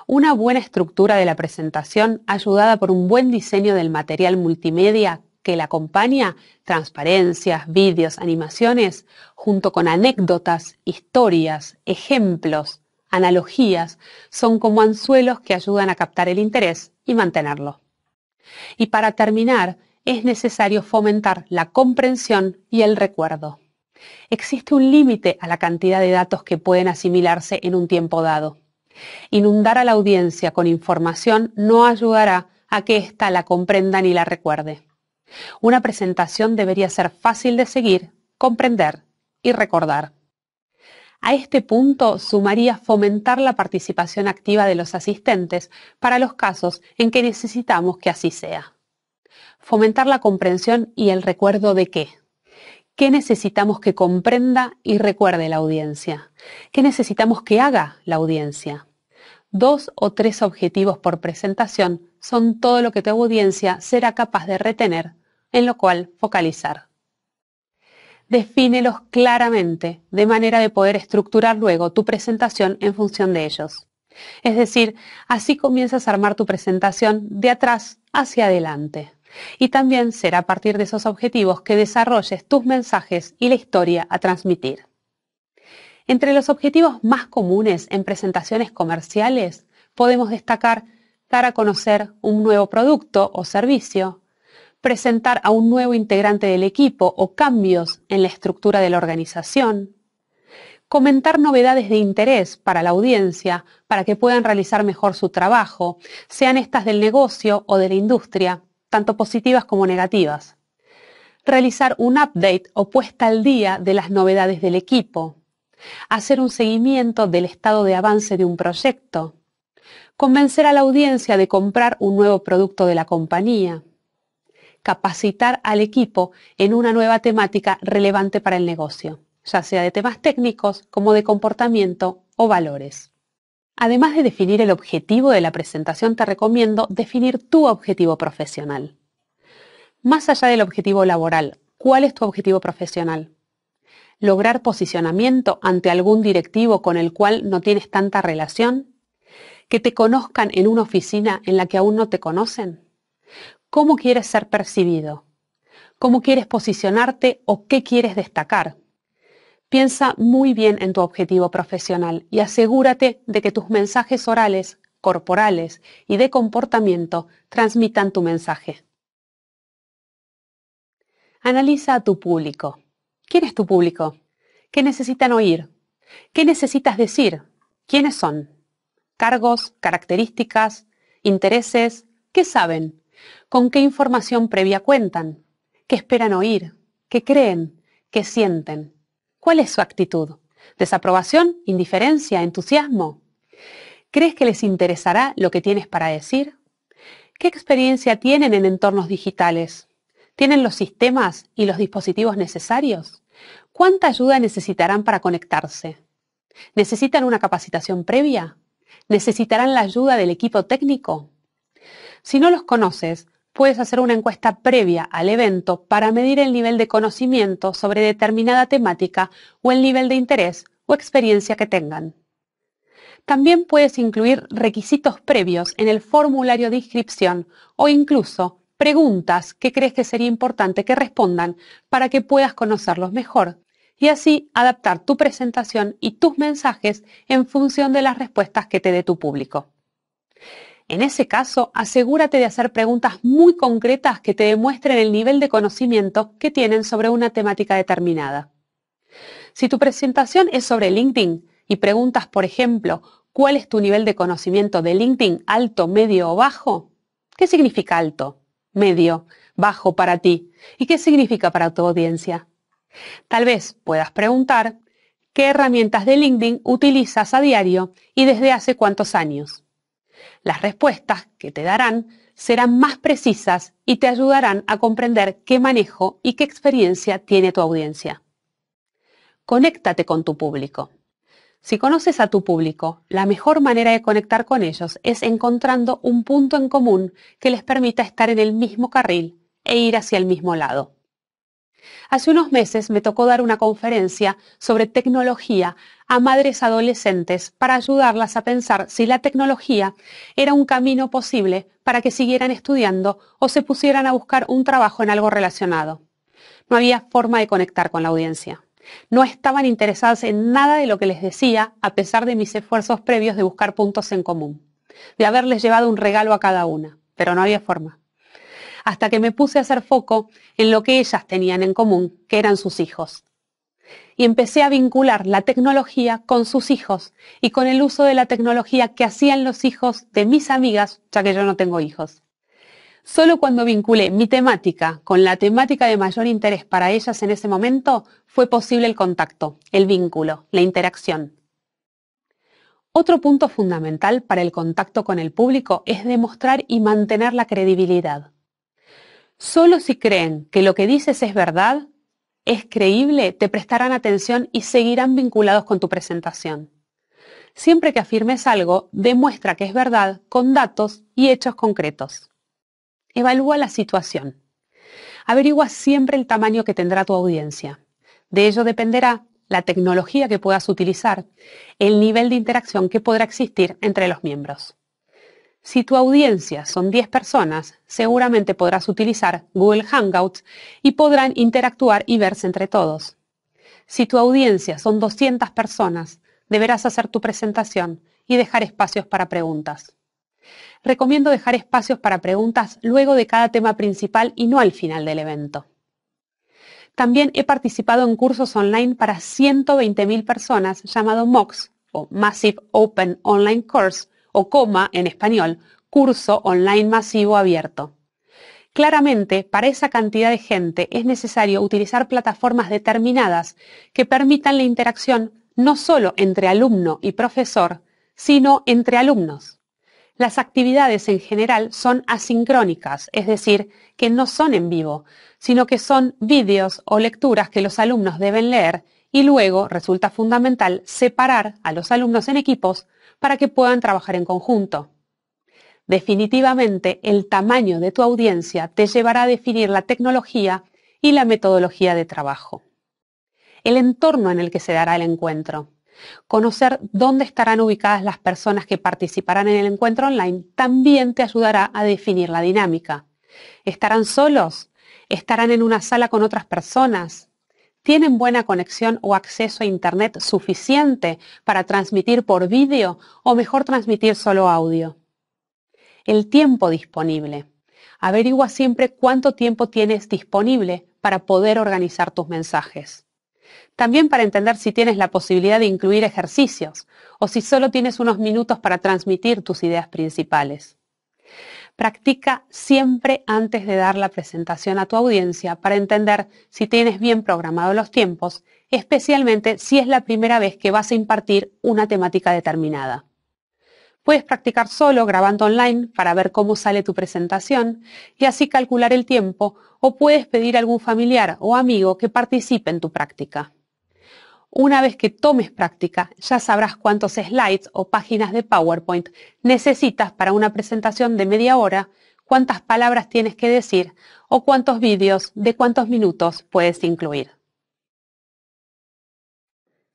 A: Una buena estructura de la presentación, ayudada por un buen diseño del material multimedia que la acompaña, transparencias, vídeos, animaciones, junto con anécdotas, historias, ejemplos, analogías, son como anzuelos que ayudan a captar el interés y mantenerlo. Y para terminar, es necesario fomentar la comprensión y el recuerdo. Existe un límite a la cantidad de datos que pueden asimilarse en un tiempo dado. Inundar a la audiencia con información no ayudará a que ésta la comprenda ni la recuerde. Una presentación debería ser fácil de seguir, comprender y recordar. A este punto sumaría fomentar la participación activa de los asistentes para los casos en que necesitamos que así sea. Fomentar la comprensión y el recuerdo de qué. ¿Qué necesitamos que comprenda y recuerde la audiencia? ¿Qué necesitamos que haga la audiencia? Dos o tres objetivos por presentación son todo lo que tu audiencia será capaz de retener, en lo cual focalizar. Defínelos claramente, de manera de poder estructurar luego tu presentación en función de ellos. Es decir, así comienzas a armar tu presentación de atrás hacia adelante. Y también será a partir de esos objetivos que desarrolles tus mensajes y la historia a transmitir. Entre los objetivos más comunes en presentaciones comerciales podemos destacar dar a conocer un nuevo producto o servicio, presentar a un nuevo integrante del equipo o cambios en la estructura de la organización, comentar novedades de interés para la audiencia para que puedan realizar mejor su trabajo, sean estas del negocio o de la industria, tanto positivas como negativas. Realizar un update o puesta al día de las novedades del equipo. Hacer un seguimiento del estado de avance de un proyecto. Convencer a la audiencia de comprar un nuevo producto de la compañía capacitar al equipo en una nueva temática relevante para el negocio, ya sea de temas técnicos como de comportamiento o valores. Además de definir el objetivo de la presentación, te recomiendo definir tu objetivo profesional. Más allá del objetivo laboral, ¿cuál es tu objetivo profesional? ¿Lograr posicionamiento ante algún directivo con el cual no tienes tanta relación? ¿Que te conozcan en una oficina en la que aún no te conocen? cómo quieres ser percibido, cómo quieres posicionarte o qué quieres destacar. Piensa muy bien en tu objetivo profesional y asegúrate de que tus mensajes orales, corporales y de comportamiento transmitan tu mensaje. Analiza a tu público. ¿Quién es tu público? ¿Qué necesitan oír? ¿Qué necesitas decir? ¿Quiénes son? Cargos, características, intereses, ¿qué saben? con qué información previa cuentan, qué esperan oír, qué creen, qué sienten. ¿Cuál es su actitud? ¿Desaprobación? ¿Indiferencia? ¿Entusiasmo? ¿Crees que les interesará lo que tienes para decir? ¿Qué experiencia tienen en entornos digitales? ¿Tienen los sistemas y los dispositivos necesarios? ¿Cuánta ayuda necesitarán para conectarse? ¿Necesitan una capacitación previa? ¿Necesitarán la ayuda del equipo técnico? Si no los conoces, puedes hacer una encuesta previa al evento para medir el nivel de conocimiento sobre determinada temática o el nivel de interés o experiencia que tengan. También puedes incluir requisitos previos en el formulario de inscripción o incluso preguntas que crees que sería importante que respondan para que puedas conocerlos mejor y así adaptar tu presentación y tus mensajes en función de las respuestas que te dé tu público. En ese caso, asegúrate de hacer preguntas muy concretas que te demuestren el nivel de conocimiento que tienen sobre una temática determinada. Si tu presentación es sobre LinkedIn y preguntas, por ejemplo, ¿cuál es tu nivel de conocimiento de LinkedIn, alto, medio o bajo? ¿Qué significa alto, medio, bajo para ti? ¿Y qué significa para tu audiencia? Tal vez puedas preguntar, ¿qué herramientas de LinkedIn utilizas a diario y desde hace cuántos años? Las respuestas que te darán serán más precisas y te ayudarán a comprender qué manejo y qué experiencia tiene tu audiencia. Conéctate con tu público. Si conoces a tu público, la mejor manera de conectar con ellos es encontrando un punto en común que les permita estar en el mismo carril e ir hacia el mismo lado. Hace unos meses me tocó dar una conferencia sobre tecnología a madres adolescentes para ayudarlas a pensar si la tecnología era un camino posible para que siguieran estudiando o se pusieran a buscar un trabajo en algo relacionado. No había forma de conectar con la audiencia. No estaban interesadas en nada de lo que les decía a pesar de mis esfuerzos previos de buscar puntos en común, de haberles llevado un regalo a cada una, pero no había forma hasta que me puse a hacer foco en lo que ellas tenían en común, que eran sus hijos. Y empecé a vincular la tecnología con sus hijos y con el uso de la tecnología que hacían los hijos de mis amigas, ya que yo no tengo hijos. Solo cuando vinculé mi temática con la temática de mayor interés para ellas en ese momento fue posible el contacto, el vínculo, la interacción. Otro punto fundamental para el contacto con el público es demostrar y mantener la credibilidad. Solo si creen que lo que dices es verdad, es creíble, te prestarán atención y seguirán vinculados con tu presentación. Siempre que afirmes algo, demuestra que es verdad con datos y hechos concretos. Evalúa la situación. Averigua siempre el tamaño que tendrá tu audiencia. De ello dependerá la tecnología que puedas utilizar, el nivel de interacción que podrá existir entre los miembros. Si tu audiencia son 10 personas, seguramente podrás utilizar Google Hangouts y podrán interactuar y verse entre todos. Si tu audiencia son 200 personas, deberás hacer tu presentación y dejar espacios para preguntas. Recomiendo dejar espacios para preguntas luego de cada tema principal y no al final del evento. También he participado en cursos online para 120.000 personas llamado MOOCs o Massive Open Online Course o coma en español, curso online masivo abierto. Claramente, para esa cantidad de gente es necesario utilizar plataformas determinadas que permitan la interacción no solo entre alumno y profesor, sino entre alumnos. Las actividades en general son asincrónicas, es decir, que no son en vivo, sino que son vídeos o lecturas que los alumnos deben leer y luego resulta fundamental separar a los alumnos en equipos para que puedan trabajar en conjunto. Definitivamente, el tamaño de tu audiencia te llevará a definir la tecnología y la metodología de trabajo. El entorno en el que se dará el encuentro. Conocer dónde estarán ubicadas las personas que participarán en el encuentro online también te ayudará a definir la dinámica. ¿Estarán solos? ¿Estarán en una sala con otras personas? tienen buena conexión o acceso a Internet suficiente para transmitir por vídeo o mejor transmitir solo audio. El tiempo disponible. Averigua siempre cuánto tiempo tienes disponible para poder organizar tus mensajes. También para entender si tienes la posibilidad de incluir ejercicios o si solo tienes unos minutos para transmitir tus ideas principales. Practica siempre antes de dar la presentación a tu audiencia para entender si tienes bien programados los tiempos, especialmente si es la primera vez que vas a impartir una temática determinada. Puedes practicar solo grabando online para ver cómo sale tu presentación y así calcular el tiempo o puedes pedir a algún familiar o amigo que participe en tu práctica. Una vez que tomes práctica, ya sabrás cuántos slides o páginas de PowerPoint necesitas para una presentación de media hora, cuántas palabras tienes que decir o cuántos vídeos de cuántos minutos puedes incluir.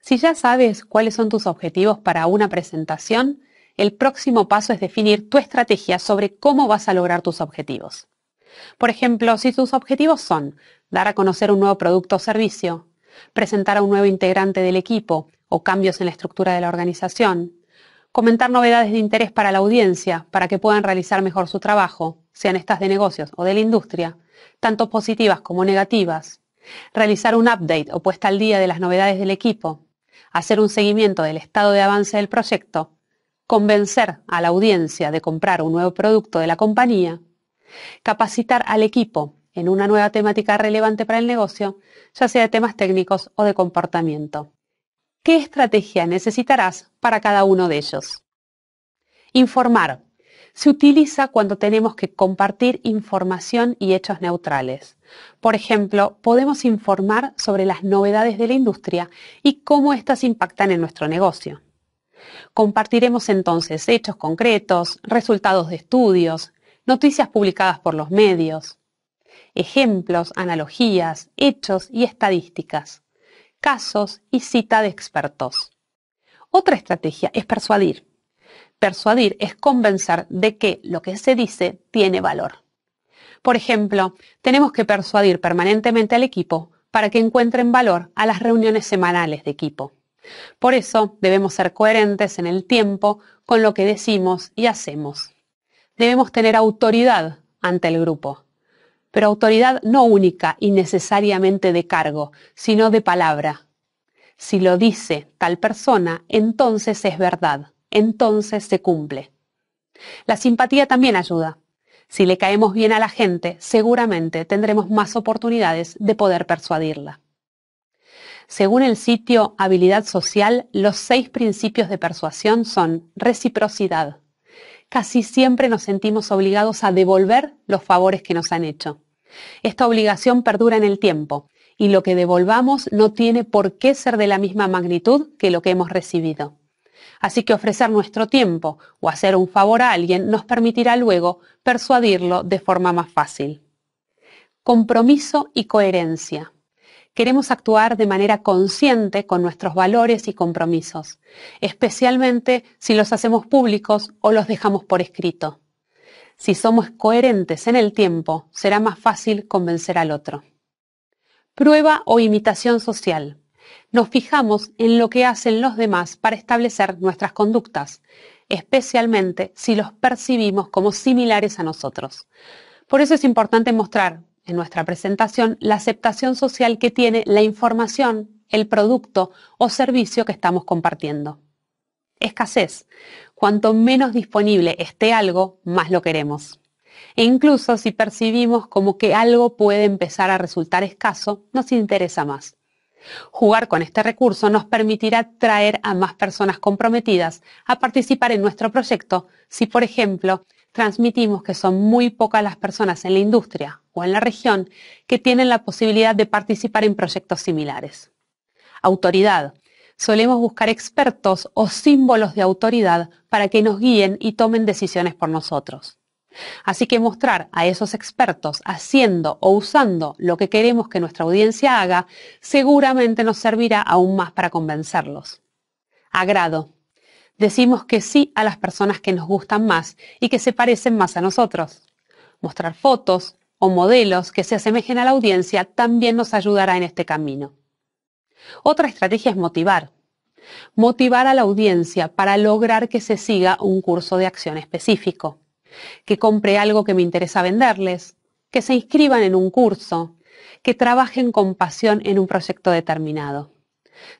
A: Si ya sabes cuáles son tus objetivos para una presentación, el próximo paso es definir tu estrategia sobre cómo vas a lograr tus objetivos. Por ejemplo, si tus objetivos son dar a conocer un nuevo producto o servicio, presentar a un nuevo integrante del equipo o cambios en la estructura de la organización, comentar novedades de interés para la audiencia para que puedan realizar mejor su trabajo, sean estas de negocios o de la industria, tanto positivas como negativas, realizar un update o puesta al día de las novedades del equipo, hacer un seguimiento del estado de avance del proyecto, convencer a la audiencia de comprar un nuevo producto de la compañía, capacitar al equipo en una nueva temática relevante para el negocio, ya sea de temas técnicos o de comportamiento. ¿Qué estrategia necesitarás para cada uno de ellos? Informar. Se utiliza cuando tenemos que compartir información y hechos neutrales. Por ejemplo, podemos informar sobre las novedades de la industria y cómo éstas impactan en nuestro negocio. Compartiremos entonces hechos concretos, resultados de estudios, noticias publicadas por los medios ejemplos, analogías, hechos y estadísticas, casos y cita de expertos. Otra estrategia es persuadir. Persuadir es convencer de que lo que se dice tiene valor. Por ejemplo, tenemos que persuadir permanentemente al equipo para que encuentren valor a las reuniones semanales de equipo. Por eso debemos ser coherentes en el tiempo con lo que decimos y hacemos. Debemos tener autoridad ante el grupo pero autoridad no única y necesariamente de cargo, sino de palabra. Si lo dice tal persona, entonces es verdad, entonces se cumple. La simpatía también ayuda. Si le caemos bien a la gente, seguramente tendremos más oportunidades de poder persuadirla. Según el sitio Habilidad Social, los seis principios de persuasión son reciprocidad. Casi siempre nos sentimos obligados a devolver los favores que nos han hecho. Esta obligación perdura en el tiempo y lo que devolvamos no tiene por qué ser de la misma magnitud que lo que hemos recibido. Así que ofrecer nuestro tiempo o hacer un favor a alguien nos permitirá luego persuadirlo de forma más fácil. Compromiso y coherencia. Queremos actuar de manera consciente con nuestros valores y compromisos, especialmente si los hacemos públicos o los dejamos por escrito. Si somos coherentes en el tiempo, será más fácil convencer al otro. Prueba o imitación social. Nos fijamos en lo que hacen los demás para establecer nuestras conductas, especialmente si los percibimos como similares a nosotros. Por eso es importante mostrar en nuestra presentación la aceptación social que tiene la información, el producto o servicio que estamos compartiendo escasez. Cuanto menos disponible esté algo, más lo queremos. E incluso si percibimos como que algo puede empezar a resultar escaso, nos interesa más. Jugar con este recurso nos permitirá traer a más personas comprometidas a participar en nuestro proyecto si, por ejemplo, transmitimos que son muy pocas las personas en la industria o en la región que tienen la posibilidad de participar en proyectos similares. Autoridad, solemos buscar expertos o símbolos de autoridad para que nos guíen y tomen decisiones por nosotros. Así que mostrar a esos expertos haciendo o usando lo que queremos que nuestra audiencia haga seguramente nos servirá aún más para convencerlos. Agrado. Decimos que sí a las personas que nos gustan más y que se parecen más a nosotros. Mostrar fotos o modelos que se asemejen a la audiencia también nos ayudará en este camino. Otra estrategia es motivar. Motivar a la audiencia para lograr que se siga un curso de acción específico, que compre algo que me interesa venderles, que se inscriban en un curso, que trabajen con pasión en un proyecto determinado.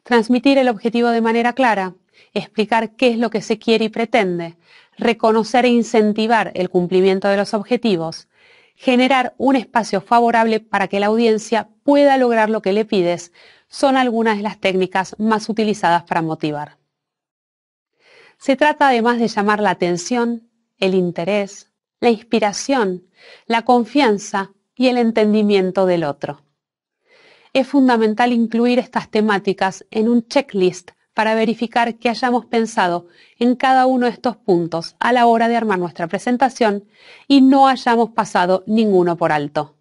A: Transmitir el objetivo de manera clara, explicar qué es lo que se quiere y pretende, reconocer e incentivar el cumplimiento de los objetivos, generar un espacio favorable para que la audiencia pueda lograr lo que le pides, son algunas de las técnicas más utilizadas para motivar. Se trata además de llamar la atención, el interés, la inspiración, la confianza y el entendimiento del otro. Es fundamental incluir estas temáticas en un checklist para verificar que hayamos pensado en cada uno de estos puntos a la hora de armar nuestra presentación y no hayamos pasado ninguno por alto.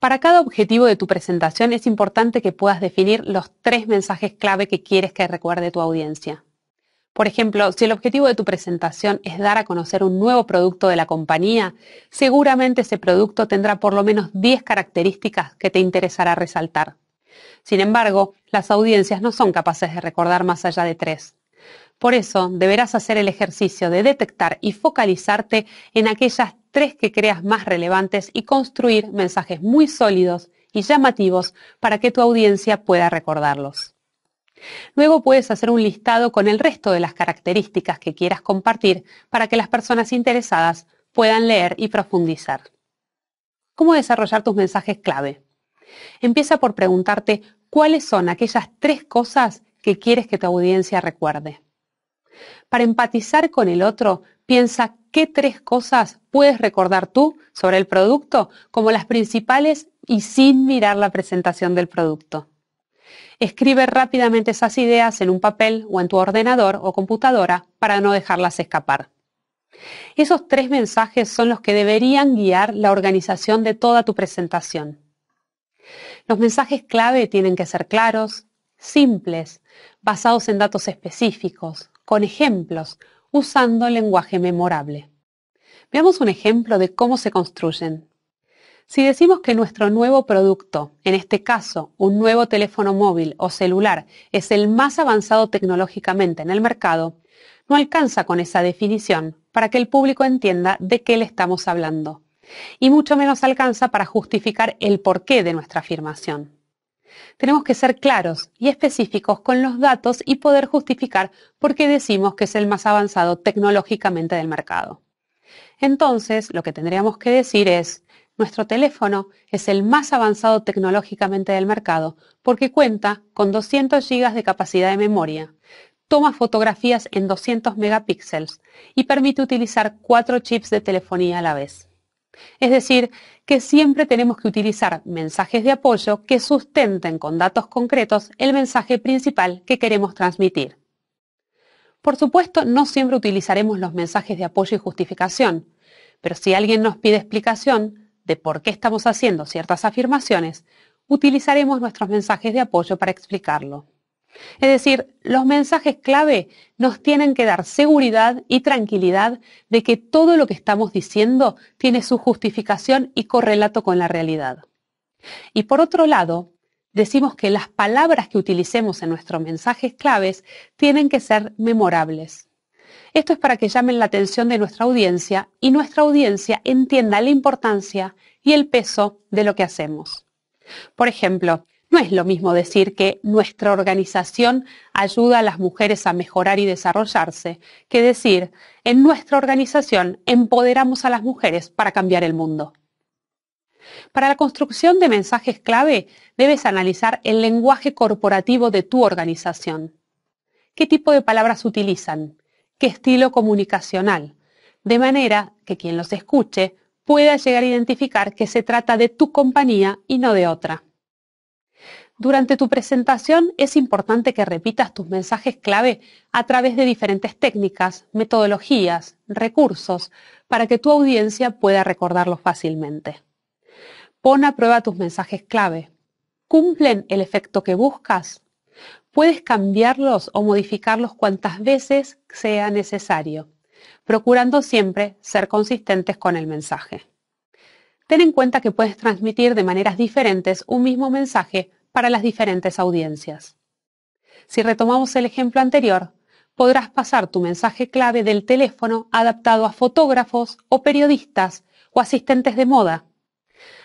A: Para cada objetivo de tu presentación es importante que puedas definir los tres mensajes clave que quieres que recuerde tu audiencia. Por ejemplo, si el objetivo de tu presentación es dar a conocer un nuevo producto de la compañía, seguramente ese producto tendrá por lo menos 10 características que te interesará resaltar. Sin embargo, las audiencias no son capaces de recordar más allá de tres. Por eso deberás hacer el ejercicio de detectar y focalizarte en aquellas tres que creas más relevantes y construir mensajes muy sólidos y llamativos para que tu audiencia pueda recordarlos. Luego puedes hacer un listado con el resto de las características que quieras compartir para que las personas interesadas puedan leer y profundizar. ¿Cómo desarrollar tus mensajes clave? Empieza por preguntarte cuáles son aquellas tres cosas que quieres que tu audiencia recuerde. Para empatizar con el otro, piensa qué tres cosas puedes recordar tú sobre el producto como las principales y sin mirar la presentación del producto. Escribe rápidamente esas ideas en un papel o en tu ordenador o computadora para no dejarlas escapar. Esos tres mensajes son los que deberían guiar la organización de toda tu presentación. Los mensajes clave tienen que ser claros, simples, basados en datos específicos, con ejemplos, usando lenguaje memorable. Veamos un ejemplo de cómo se construyen. Si decimos que nuestro nuevo producto, en este caso un nuevo teléfono móvil o celular, es el más avanzado tecnológicamente en el mercado, no alcanza con esa definición para que el público entienda de qué le estamos hablando, y mucho menos alcanza para justificar el porqué de nuestra afirmación. Tenemos que ser claros y específicos con los datos y poder justificar por qué decimos que es el más avanzado tecnológicamente del mercado. Entonces, lo que tendríamos que decir es, nuestro teléfono es el más avanzado tecnológicamente del mercado porque cuenta con 200 GB de capacidad de memoria, toma fotografías en 200 megapíxeles y permite utilizar cuatro chips de telefonía a la vez. Es decir, que siempre tenemos que utilizar mensajes de apoyo que sustenten con datos concretos el mensaje principal que queremos transmitir. Por supuesto, no siempre utilizaremos los mensajes de apoyo y justificación, pero si alguien nos pide explicación de por qué estamos haciendo ciertas afirmaciones, utilizaremos nuestros mensajes de apoyo para explicarlo. Es decir, los mensajes clave nos tienen que dar seguridad y tranquilidad de que todo lo que estamos diciendo tiene su justificación y correlato con la realidad. Y por otro lado, decimos que las palabras que utilicemos en nuestros mensajes claves tienen que ser memorables. Esto es para que llamen la atención de nuestra audiencia y nuestra audiencia entienda la importancia y el peso de lo que hacemos. Por ejemplo, no es lo mismo decir que nuestra organización ayuda a las mujeres a mejorar y desarrollarse que decir, en nuestra organización empoderamos a las mujeres para cambiar el mundo. Para la construcción de mensajes clave, debes analizar el lenguaje corporativo de tu organización. ¿Qué tipo de palabras utilizan? ¿Qué estilo comunicacional? De manera que quien los escuche pueda llegar a identificar que se trata de tu compañía y no de otra. Durante tu presentación es importante que repitas tus mensajes clave a través de diferentes técnicas, metodologías, recursos, para que tu audiencia pueda recordarlos fácilmente. Pon a prueba tus mensajes clave. ¿Cumplen el efecto que buscas? Puedes cambiarlos o modificarlos cuantas veces sea necesario, procurando siempre ser consistentes con el mensaje. Ten en cuenta que puedes transmitir de maneras diferentes un mismo mensaje para las diferentes audiencias. Si retomamos el ejemplo anterior, podrás pasar tu mensaje clave del teléfono adaptado a fotógrafos o periodistas o asistentes de moda.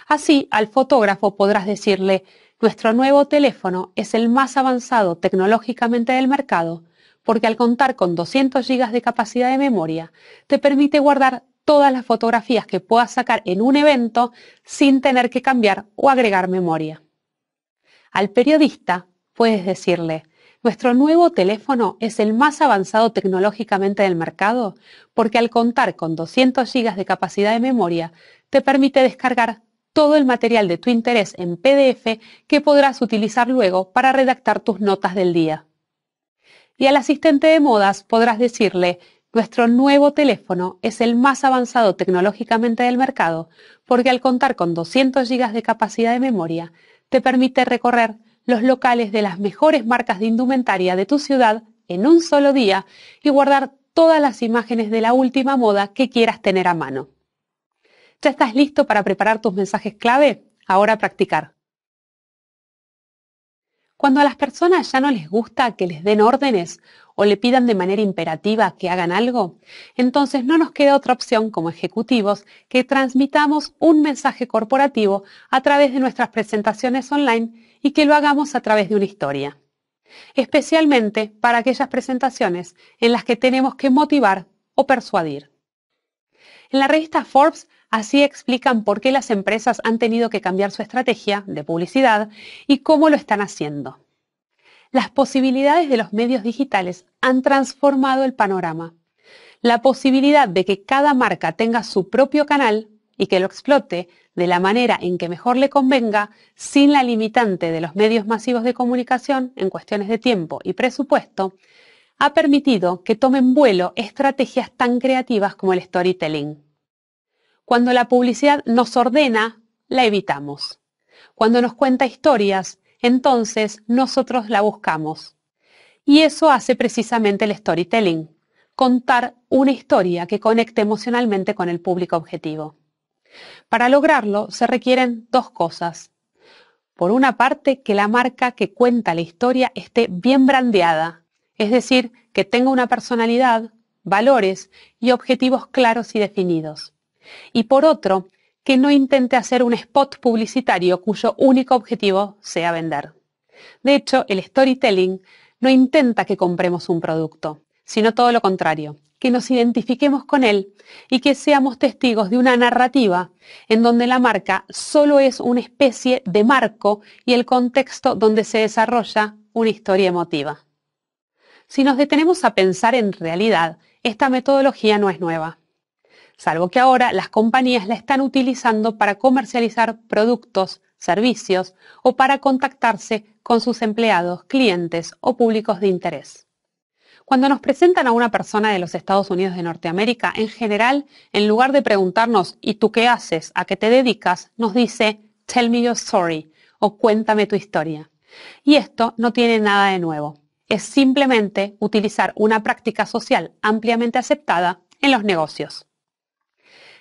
A: Así, al fotógrafo podrás decirle, nuestro nuevo teléfono es el más avanzado tecnológicamente del mercado porque al contar con 200 GB de capacidad de memoria, te permite guardar todas las fotografías que puedas sacar en un evento sin tener que cambiar o agregar memoria. Al periodista puedes decirle, nuestro nuevo teléfono es el más avanzado tecnológicamente del mercado porque al contar con 200 GB de capacidad de memoria, te permite descargar todo el material de tu interés en PDF que podrás utilizar luego para redactar tus notas del día. Y al asistente de modas podrás decirle, nuestro nuevo teléfono es el más avanzado tecnológicamente del mercado porque al contar con 200 GB de capacidad de memoria, te permite recorrer los locales de las mejores marcas de indumentaria de tu ciudad en un solo día y guardar todas las imágenes de la última moda que quieras tener a mano. ¿Ya estás listo para preparar tus mensajes clave? Ahora practicar. Cuando a las personas ya no les gusta que les den órdenes o le pidan de manera imperativa que hagan algo, entonces no nos queda otra opción como ejecutivos que transmitamos un mensaje corporativo a través de nuestras presentaciones online y que lo hagamos a través de una historia. Especialmente para aquellas presentaciones en las que tenemos que motivar o persuadir. En la revista Forbes Así explican por qué las empresas han tenido que cambiar su estrategia de publicidad y cómo lo están haciendo. Las posibilidades de los medios digitales han transformado el panorama. La posibilidad de que cada marca tenga su propio canal y que lo explote de la manera en que mejor le convenga, sin la limitante de los medios masivos de comunicación en cuestiones de tiempo y presupuesto, ha permitido que tomen vuelo estrategias tan creativas como el storytelling. Cuando la publicidad nos ordena, la evitamos. Cuando nos cuenta historias, entonces nosotros la buscamos. Y eso hace precisamente el storytelling, contar una historia que conecte emocionalmente con el público objetivo. Para lograrlo se requieren dos cosas. Por una parte, que la marca que cuenta la historia esté bien brandeada, es decir, que tenga una personalidad, valores y objetivos claros y definidos. Y por otro, que no intente hacer un spot publicitario cuyo único objetivo sea vender. De hecho, el storytelling no intenta que compremos un producto, sino todo lo contrario, que nos identifiquemos con él y que seamos testigos de una narrativa en donde la marca solo es una especie de marco y el contexto donde se desarrolla una historia emotiva. Si nos detenemos a pensar en realidad, esta metodología no es nueva salvo que ahora las compañías la están utilizando para comercializar productos, servicios o para contactarse con sus empleados, clientes o públicos de interés. Cuando nos presentan a una persona de los Estados Unidos de Norteamérica, en general, en lugar de preguntarnos ¿y tú qué haces? ¿A qué te dedicas?, nos dice Tell me your story o cuéntame tu historia. Y esto no tiene nada de nuevo. Es simplemente utilizar una práctica social ampliamente aceptada en los negocios.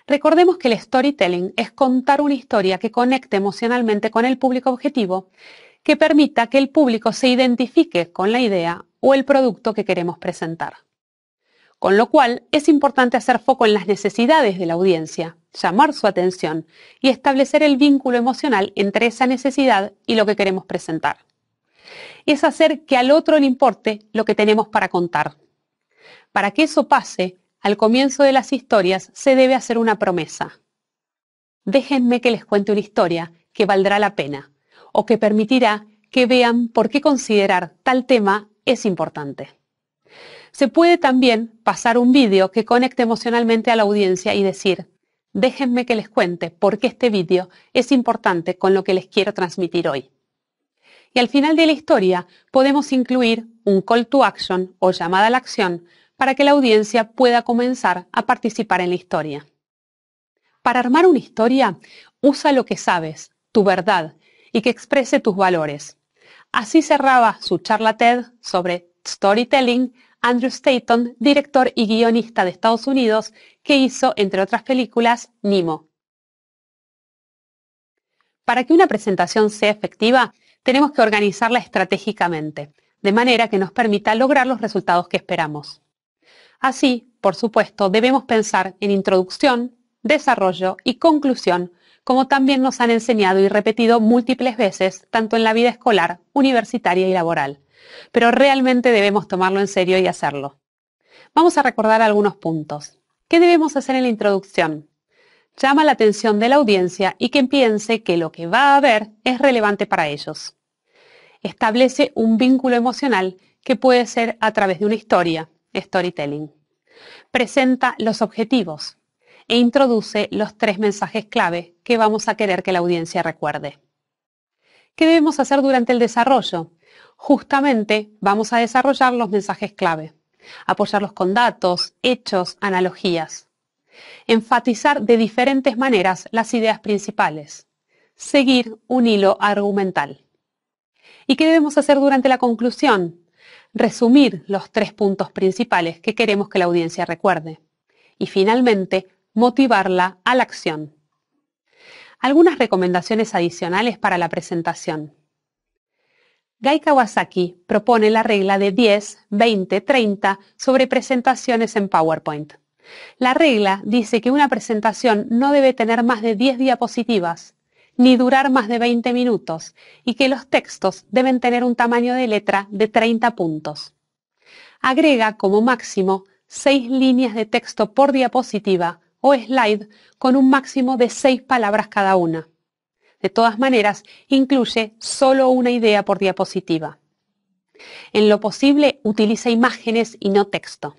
A: Recordemos que el storytelling es contar una historia que conecte emocionalmente con el público objetivo, que permita que el público se identifique con la idea o el producto que queremos presentar. Con lo cual, es importante hacer foco en las necesidades de la audiencia, llamar su atención y establecer el vínculo emocional entre esa necesidad y lo que queremos presentar. Es hacer que al otro le importe lo que tenemos para contar. Para que eso pase, al comienzo de las historias se debe hacer una promesa. Déjenme que les cuente una historia que valdrá la pena o que permitirá que vean por qué considerar tal tema es importante. Se puede también pasar un vídeo que conecte emocionalmente a la audiencia y decir, déjenme que les cuente por qué este vídeo es importante con lo que les quiero transmitir hoy. Y al final de la historia podemos incluir un call to action o llamada a la acción para que la audiencia pueda comenzar a participar en la historia. Para armar una historia, usa lo que sabes, tu verdad, y que exprese tus valores. Así cerraba su charla TED sobre storytelling Andrew Staton, director y guionista de Estados Unidos, que hizo, entre otras películas, Nemo. Para que una presentación sea efectiva, tenemos que organizarla estratégicamente, de manera que nos permita lograr los resultados que esperamos. Así, por supuesto, debemos pensar en introducción, desarrollo y conclusión, como también nos han enseñado y repetido múltiples veces, tanto en la vida escolar, universitaria y laboral. Pero realmente debemos tomarlo en serio y hacerlo. Vamos a recordar algunos puntos. ¿Qué debemos hacer en la introducción? Llama la atención de la audiencia y que piense que lo que va a ver es relevante para ellos. Establece un vínculo emocional que puede ser a través de una historia, storytelling. Presenta los objetivos e introduce los tres mensajes clave que vamos a querer que la audiencia recuerde. ¿Qué debemos hacer durante el desarrollo? Justamente vamos a desarrollar los mensajes clave, apoyarlos con datos, hechos, analogías. Enfatizar de diferentes maneras las ideas principales. Seguir un hilo argumental. ¿Y qué debemos hacer durante la conclusión? resumir los tres puntos principales que queremos que la audiencia recuerde y finalmente motivarla a la acción. Algunas recomendaciones adicionales para la presentación. Gai Kawasaki propone la regla de 10, 20, 30 sobre presentaciones en PowerPoint. La regla dice que una presentación no debe tener más de 10 diapositivas ni durar más de 20 minutos y que los textos deben tener un tamaño de letra de 30 puntos. Agrega como máximo 6 líneas de texto por diapositiva o slide con un máximo de 6 palabras cada una. De todas maneras, incluye solo una idea por diapositiva. En lo posible, utiliza imágenes y no texto.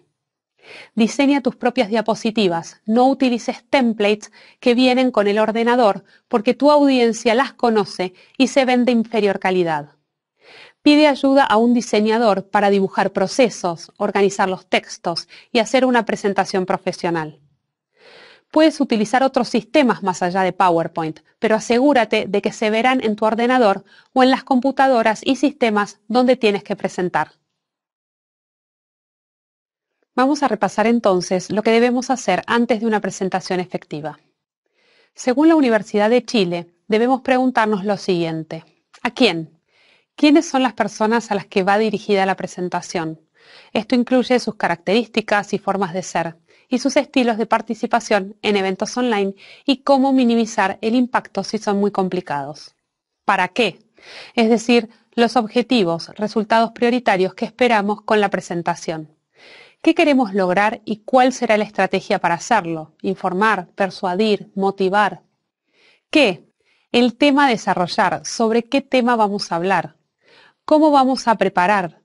A: Diseña tus propias diapositivas, no utilices templates que vienen con el ordenador porque tu audiencia las conoce y se ven de inferior calidad. Pide ayuda a un diseñador para dibujar procesos, organizar los textos y hacer una presentación profesional. Puedes utilizar otros sistemas más allá de PowerPoint, pero asegúrate de que se verán en tu ordenador o en las computadoras y sistemas donde tienes que presentar. Vamos a repasar entonces lo que debemos hacer antes de una presentación efectiva. Según la Universidad de Chile, debemos preguntarnos lo siguiente. ¿A quién? ¿Quiénes son las personas a las que va dirigida la presentación? Esto incluye sus características y formas de ser, y sus estilos de participación en eventos online y cómo minimizar el impacto si son muy complicados. ¿Para qué? Es decir, los objetivos, resultados prioritarios que esperamos con la presentación. ¿Qué queremos lograr y cuál será la estrategia para hacerlo? Informar, persuadir, motivar. ¿Qué? El tema a desarrollar. ¿Sobre qué tema vamos a hablar? ¿Cómo vamos a preparar?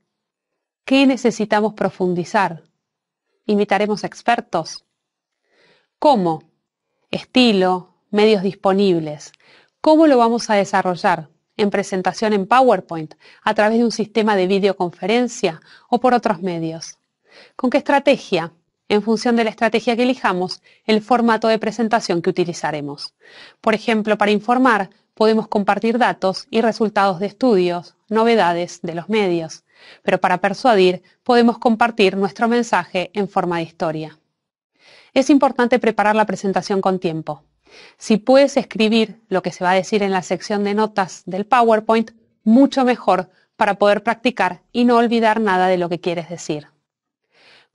A: ¿Qué necesitamos profundizar? ¿Invitaremos expertos? ¿Cómo? Estilo, medios disponibles. ¿Cómo lo vamos a desarrollar? ¿En presentación en PowerPoint? ¿A través de un sistema de videoconferencia o por otros medios? ¿Con qué estrategia? En función de la estrategia que elijamos, el formato de presentación que utilizaremos. Por ejemplo, para informar, podemos compartir datos y resultados de estudios, novedades de los medios. Pero para persuadir, podemos compartir nuestro mensaje en forma de historia. Es importante preparar la presentación con tiempo. Si puedes escribir lo que se va a decir en la sección de notas del PowerPoint, mucho mejor para poder practicar y no olvidar nada de lo que quieres decir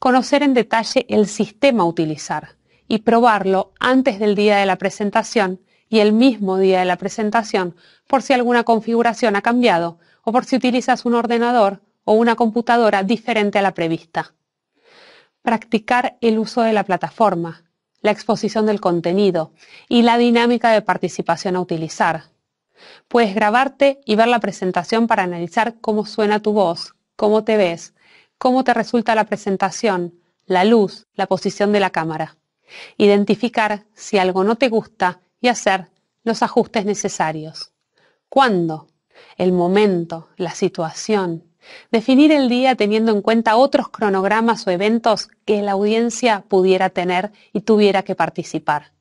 A: conocer en detalle el sistema a utilizar y probarlo antes del día de la presentación y el mismo día de la presentación por si alguna configuración ha cambiado o por si utilizas un ordenador o una computadora diferente a la prevista. Practicar el uso de la plataforma, la exposición del contenido y la dinámica de participación a utilizar. Puedes grabarte y ver la presentación para analizar cómo suena tu voz, cómo te ves, cómo te resulta la presentación, la luz, la posición de la cámara. Identificar si algo no te gusta y hacer los ajustes necesarios. ¿Cuándo? El momento, la situación. Definir el día teniendo en cuenta otros cronogramas o eventos que la audiencia pudiera tener y tuviera que participar.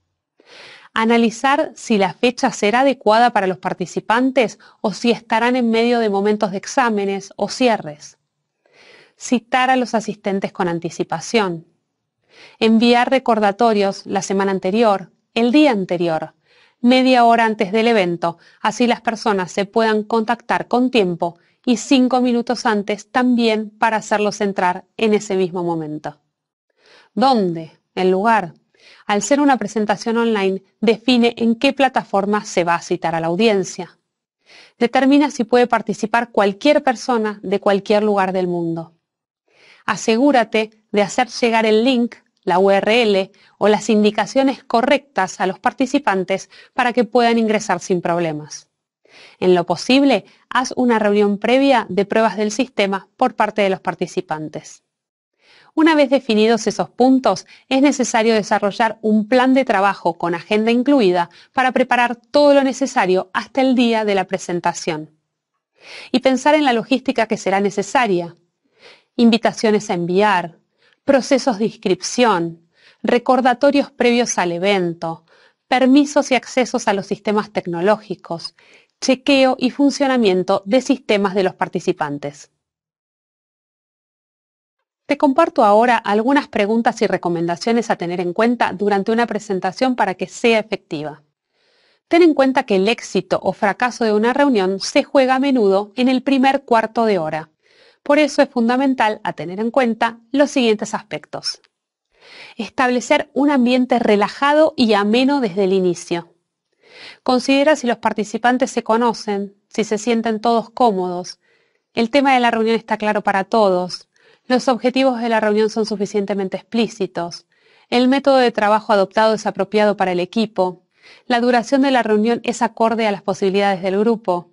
A: Analizar si la fecha será adecuada para los participantes o si estarán en medio de momentos de exámenes o cierres citar a los asistentes con anticipación, enviar recordatorios la semana anterior, el día anterior, media hora antes del evento, así las personas se puedan contactar con tiempo y cinco minutos antes también para hacerlos entrar en ese mismo momento. ¿Dónde? El lugar. Al ser una presentación online, define en qué plataforma se va a citar a la audiencia. Determina si puede participar cualquier persona de cualquier lugar del mundo asegúrate de hacer llegar el link, la URL o las indicaciones correctas a los participantes para que puedan ingresar sin problemas. En lo posible, haz una reunión previa de pruebas del sistema por parte de los participantes. Una vez definidos esos puntos, es necesario desarrollar un plan de trabajo con agenda incluida para preparar todo lo necesario hasta el día de la presentación. Y pensar en la logística que será necesaria, invitaciones a enviar, procesos de inscripción, recordatorios previos al evento, permisos y accesos a los sistemas tecnológicos, chequeo y funcionamiento de sistemas de los participantes. Te comparto ahora algunas preguntas y recomendaciones a tener en cuenta durante una presentación para que sea efectiva. Ten en cuenta que el éxito o fracaso de una reunión se juega a menudo en el primer cuarto de hora. Por eso es fundamental a tener en cuenta los siguientes aspectos. Establecer un ambiente relajado y ameno desde el inicio. Considera si los participantes se conocen, si se sienten todos cómodos. El tema de la reunión está claro para todos. Los objetivos de la reunión son suficientemente explícitos. El método de trabajo adoptado es apropiado para el equipo. La duración de la reunión es acorde a las posibilidades del grupo.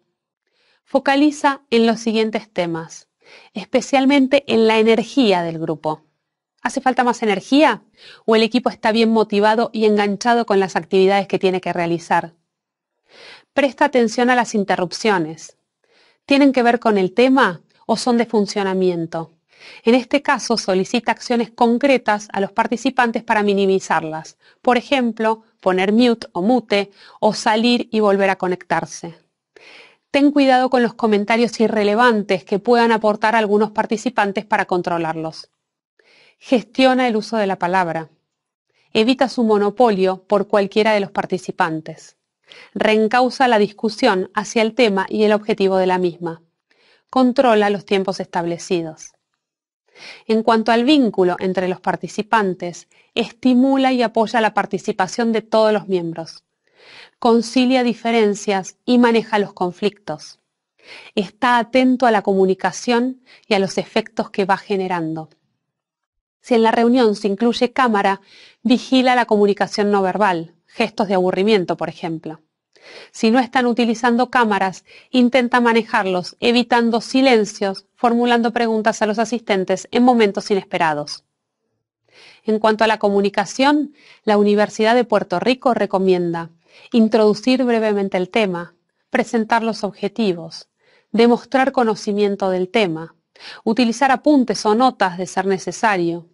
A: Focaliza en los siguientes temas especialmente en la energía del grupo. ¿Hace falta más energía? ¿O el equipo está bien motivado y enganchado con las actividades que tiene que realizar? Presta atención a las interrupciones. ¿Tienen que ver con el tema o son de funcionamiento? En este caso, solicita acciones concretas a los participantes para minimizarlas. Por ejemplo, poner mute o mute o salir y volver a conectarse ten cuidado con los comentarios irrelevantes que puedan aportar algunos participantes para controlarlos. Gestiona el uso de la palabra. Evita su monopolio por cualquiera de los participantes. Reencausa la discusión hacia el tema y el objetivo de la misma. Controla los tiempos establecidos. En cuanto al vínculo entre los participantes, estimula y apoya la participación de todos los miembros concilia diferencias y maneja los conflictos. Está atento a la comunicación y a los efectos que va generando. Si en la reunión se incluye cámara, vigila la comunicación no verbal, gestos de aburrimiento, por ejemplo. Si no están utilizando cámaras, intenta manejarlos, evitando silencios, formulando preguntas a los asistentes en momentos inesperados. En cuanto a la comunicación, la Universidad de Puerto Rico recomienda introducir brevemente el tema, presentar los objetivos, demostrar conocimiento del tema, utilizar apuntes o notas de ser necesario,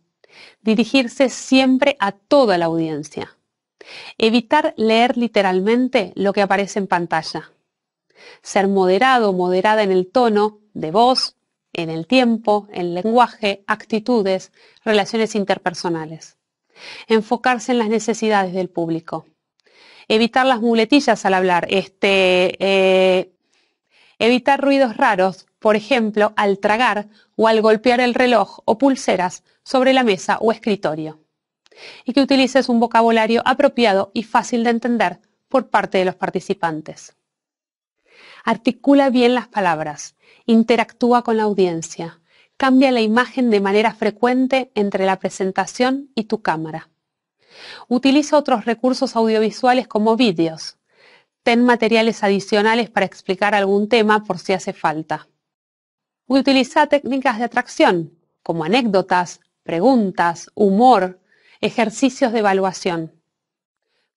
A: dirigirse siempre a toda la audiencia, evitar leer literalmente lo que aparece en pantalla, ser moderado o moderada en el tono de voz, en el tiempo, en lenguaje, actitudes, relaciones interpersonales, enfocarse en las necesidades del público evitar las muletillas al hablar, este, eh, evitar ruidos raros, por ejemplo, al tragar o al golpear el reloj o pulseras sobre la mesa o escritorio, y que utilices un vocabulario apropiado y fácil de entender por parte de los participantes. Articula bien las palabras, interactúa con la audiencia, cambia la imagen de manera frecuente entre la presentación y tu cámara. Utiliza otros recursos audiovisuales como vídeos. Ten materiales adicionales para explicar algún tema por si hace falta. Utiliza técnicas de atracción, como anécdotas, preguntas, humor, ejercicios de evaluación.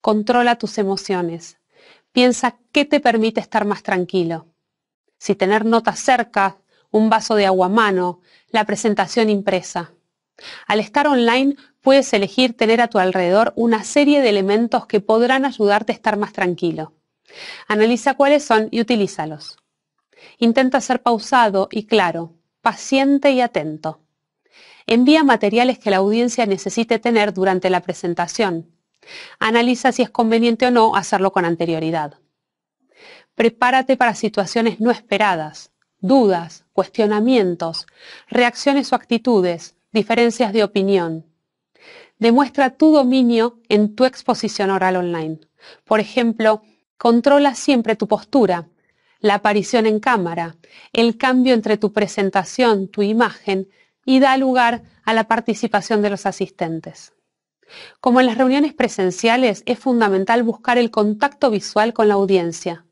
A: Controla tus emociones. Piensa qué te permite estar más tranquilo. Si tener notas cerca, un vaso de agua a mano, la presentación impresa. Al estar online puedes elegir tener a tu alrededor una serie de elementos que podrán ayudarte a estar más tranquilo. Analiza cuáles son y utilízalos. Intenta ser pausado y claro, paciente y atento. Envía materiales que la audiencia necesite tener durante la presentación. Analiza si es conveniente o no hacerlo con anterioridad. Prepárate para situaciones no esperadas, dudas, cuestionamientos, reacciones o actitudes, diferencias de opinión. Demuestra tu dominio en tu exposición oral online. Por ejemplo, controla siempre tu postura, la aparición en cámara, el cambio entre tu presentación, tu imagen y da lugar a la participación de los asistentes. Como en las reuniones presenciales, es fundamental buscar el contacto visual con la audiencia.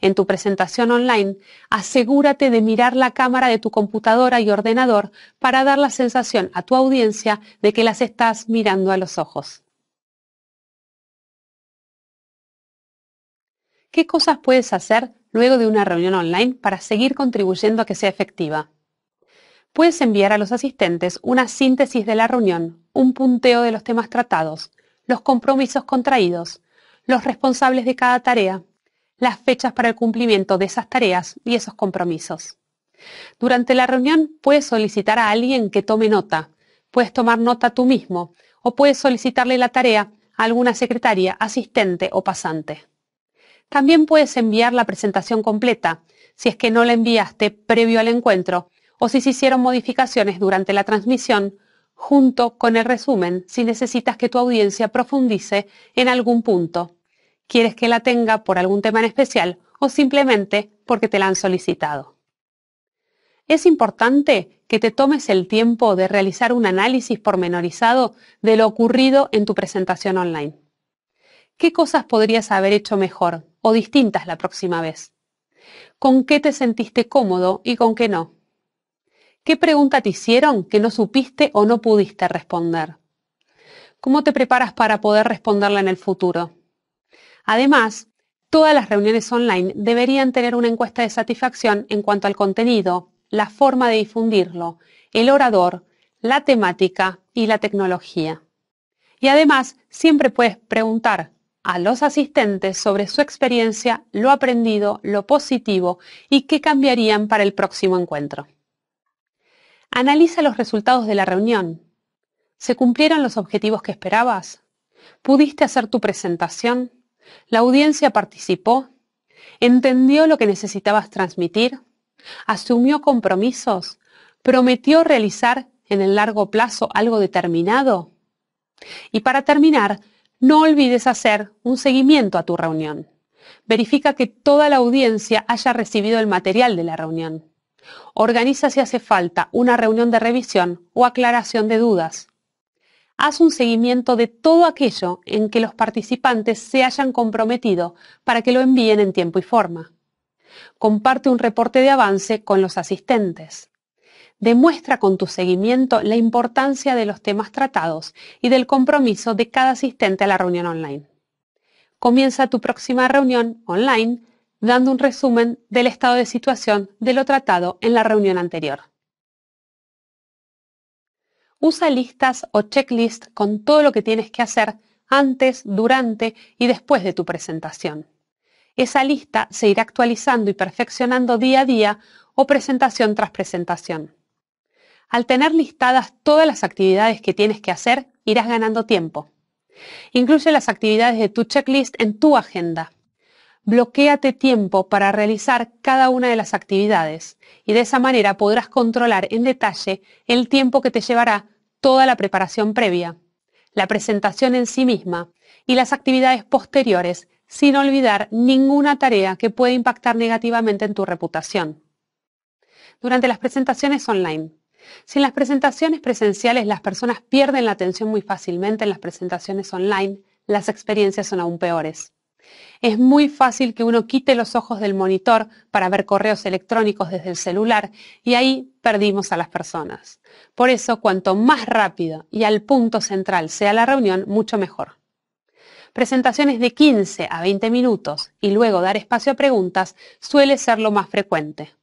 A: En tu presentación online, asegúrate de mirar la cámara de tu computadora y ordenador para dar la sensación a tu audiencia de que las estás mirando a los ojos. ¿Qué cosas puedes hacer luego de una reunión online para seguir contribuyendo a que sea efectiva? Puedes enviar a los asistentes una síntesis de la reunión, un punteo de los temas tratados, los compromisos contraídos, los responsables de cada tarea las fechas para el cumplimiento de esas tareas y esos compromisos. Durante la reunión puedes solicitar a alguien que tome nota, puedes tomar nota tú mismo o puedes solicitarle la tarea a alguna secretaria, asistente o pasante. También puedes enviar la presentación completa si es que no la enviaste previo al encuentro o si se hicieron modificaciones durante la transmisión junto con el resumen si necesitas que tu audiencia profundice en algún punto quieres que la tenga por algún tema en especial o simplemente porque te la han solicitado. Es importante que te tomes el tiempo de realizar un análisis pormenorizado de lo ocurrido en tu presentación online. ¿Qué cosas podrías haber hecho mejor o distintas la próxima vez? ¿Con qué te sentiste cómodo y con qué no? ¿Qué pregunta te hicieron que no supiste o no pudiste responder? ¿Cómo te preparas para poder responderla en el futuro? Además, todas las reuniones online deberían tener una encuesta de satisfacción en cuanto al contenido, la forma de difundirlo, el orador, la temática y la tecnología. Y además, siempre puedes preguntar a los asistentes sobre su experiencia, lo aprendido, lo positivo y qué cambiarían para el próximo encuentro. Analiza los resultados de la reunión. ¿Se cumplieron los objetivos que esperabas? ¿Pudiste hacer tu presentación? La audiencia participó, entendió lo que necesitabas transmitir, asumió compromisos, prometió realizar en el largo plazo algo determinado. Y para terminar, no olvides hacer un seguimiento a tu reunión. Verifica que toda la audiencia haya recibido el material de la reunión. Organiza si hace falta una reunión de revisión o aclaración de dudas haz un seguimiento de todo aquello en que los participantes se hayan comprometido para que lo envíen en tiempo y forma. Comparte un reporte de avance con los asistentes. Demuestra con tu seguimiento la importancia de los temas tratados y del compromiso de cada asistente a la reunión online. Comienza tu próxima reunión online dando un resumen del estado de situación de lo tratado en la reunión anterior. Usa listas o checklist con todo lo que tienes que hacer antes, durante y después de tu presentación. Esa lista se irá actualizando y perfeccionando día a día o presentación tras presentación. Al tener listadas todas las actividades que tienes que hacer, irás ganando tiempo. Incluye las actividades de tu checklist en tu agenda bloquéate tiempo para realizar cada una de las actividades y de esa manera podrás controlar en detalle el tiempo que te llevará toda la preparación previa, la presentación en sí misma y las actividades posteriores sin olvidar ninguna tarea que pueda impactar negativamente en tu reputación. Durante las presentaciones online, si en las presentaciones presenciales las personas pierden la atención muy fácilmente en las presentaciones online, las experiencias son aún peores. Es muy fácil que uno quite los ojos del monitor para ver correos electrónicos desde el celular y ahí perdimos a las personas. Por eso, cuanto más rápido y al punto central sea la reunión, mucho mejor. Presentaciones de 15 a 20 minutos y luego dar espacio a preguntas suele ser lo más frecuente.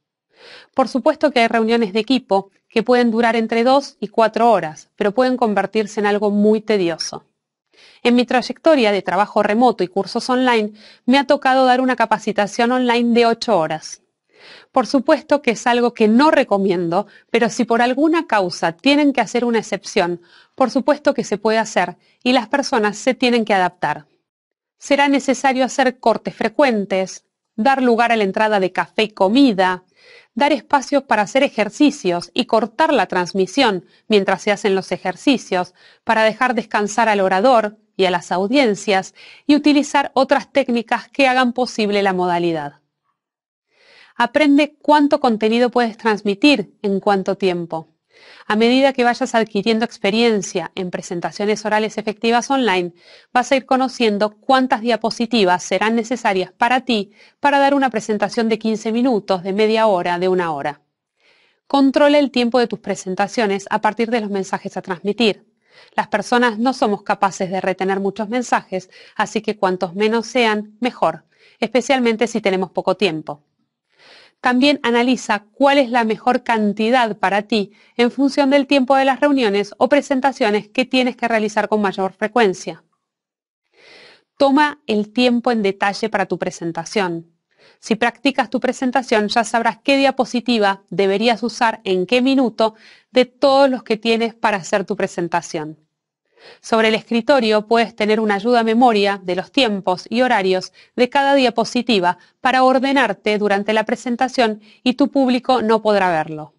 A: Por supuesto que hay reuniones de equipo que pueden durar entre 2 y 4 horas, pero pueden convertirse en algo muy tedioso. En mi trayectoria de trabajo remoto y cursos online, me ha tocado dar una capacitación online de 8 horas. Por supuesto que es algo que no recomiendo, pero si por alguna causa tienen que hacer una excepción, por supuesto que se puede hacer y las personas se tienen que adaptar. Será necesario hacer cortes frecuentes, dar lugar a la entrada de café y comida, dar espacio para hacer ejercicios y cortar la transmisión mientras se hacen los ejercicios, para dejar descansar al orador y a las audiencias y utilizar otras técnicas que hagan posible la modalidad. Aprende cuánto contenido puedes transmitir en cuánto tiempo. A medida que vayas adquiriendo experiencia en presentaciones orales efectivas online, vas a ir conociendo cuántas diapositivas serán necesarias para ti para dar una presentación de 15 minutos, de media hora, de una hora. Controla el tiempo de tus presentaciones a partir de los mensajes a transmitir. Las personas no somos capaces de retener muchos mensajes, así que cuantos menos sean, mejor, especialmente si tenemos poco tiempo. También analiza cuál es la mejor cantidad para ti en función del tiempo de las reuniones o presentaciones que tienes que realizar con mayor frecuencia. Toma el tiempo en detalle para tu presentación. Si practicas tu presentación ya sabrás qué diapositiva deberías usar en qué minuto de todos los que tienes para hacer tu presentación. Sobre el escritorio puedes tener una ayuda memoria de los tiempos y horarios de cada diapositiva para ordenarte durante la presentación y tu público no podrá verlo.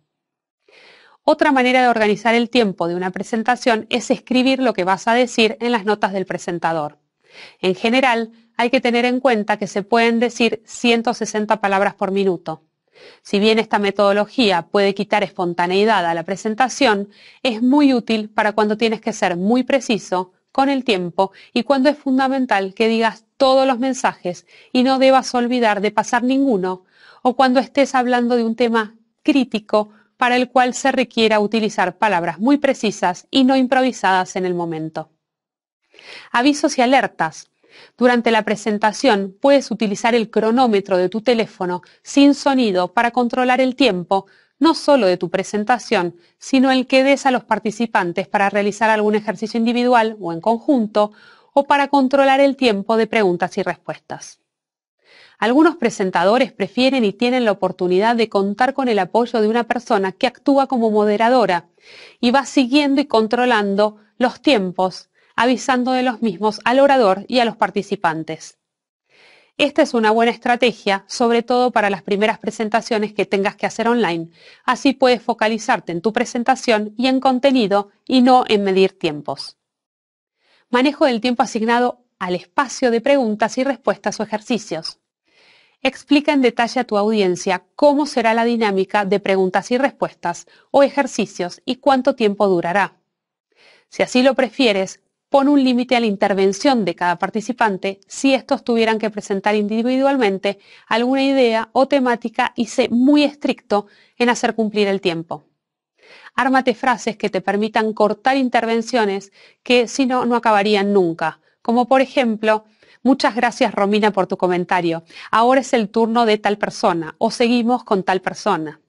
A: Otra manera de organizar el tiempo de una presentación es escribir lo que vas a decir en las notas del presentador. En general, hay que tener en cuenta que se pueden decir 160 palabras por minuto. Si bien esta metodología puede quitar espontaneidad a la presentación, es muy útil para cuando tienes que ser muy preciso con el tiempo y cuando es fundamental que digas todos los mensajes y no debas olvidar de pasar ninguno, o cuando estés hablando de un tema crítico para el cual se requiera utilizar palabras muy precisas y no improvisadas en el momento. Avisos y alertas durante la presentación puedes utilizar el cronómetro de tu teléfono sin sonido para controlar el tiempo, no solo de tu presentación, sino el que des a los participantes para realizar algún ejercicio individual o en conjunto, o para controlar el tiempo de preguntas y respuestas. Algunos presentadores prefieren y tienen la oportunidad de contar con el apoyo de una persona que actúa como moderadora y va siguiendo y controlando los tiempos avisando de los mismos al orador y a los participantes. Esta es una buena estrategia, sobre todo para las primeras presentaciones que tengas que hacer online. Así puedes focalizarte en tu presentación y en contenido y no en medir tiempos. Manejo del tiempo asignado al espacio de preguntas y respuestas o ejercicios. Explica en detalle a tu audiencia cómo será la dinámica de preguntas y respuestas o ejercicios y cuánto tiempo durará. Si así lo prefieres, Pon un límite a la intervención de cada participante si estos tuvieran que presentar individualmente alguna idea o temática y sé muy estricto en hacer cumplir el tiempo. Ármate frases que te permitan cortar intervenciones que si no, no acabarían nunca, como por ejemplo, muchas gracias Romina por tu comentario, ahora es el turno de tal persona o seguimos con tal persona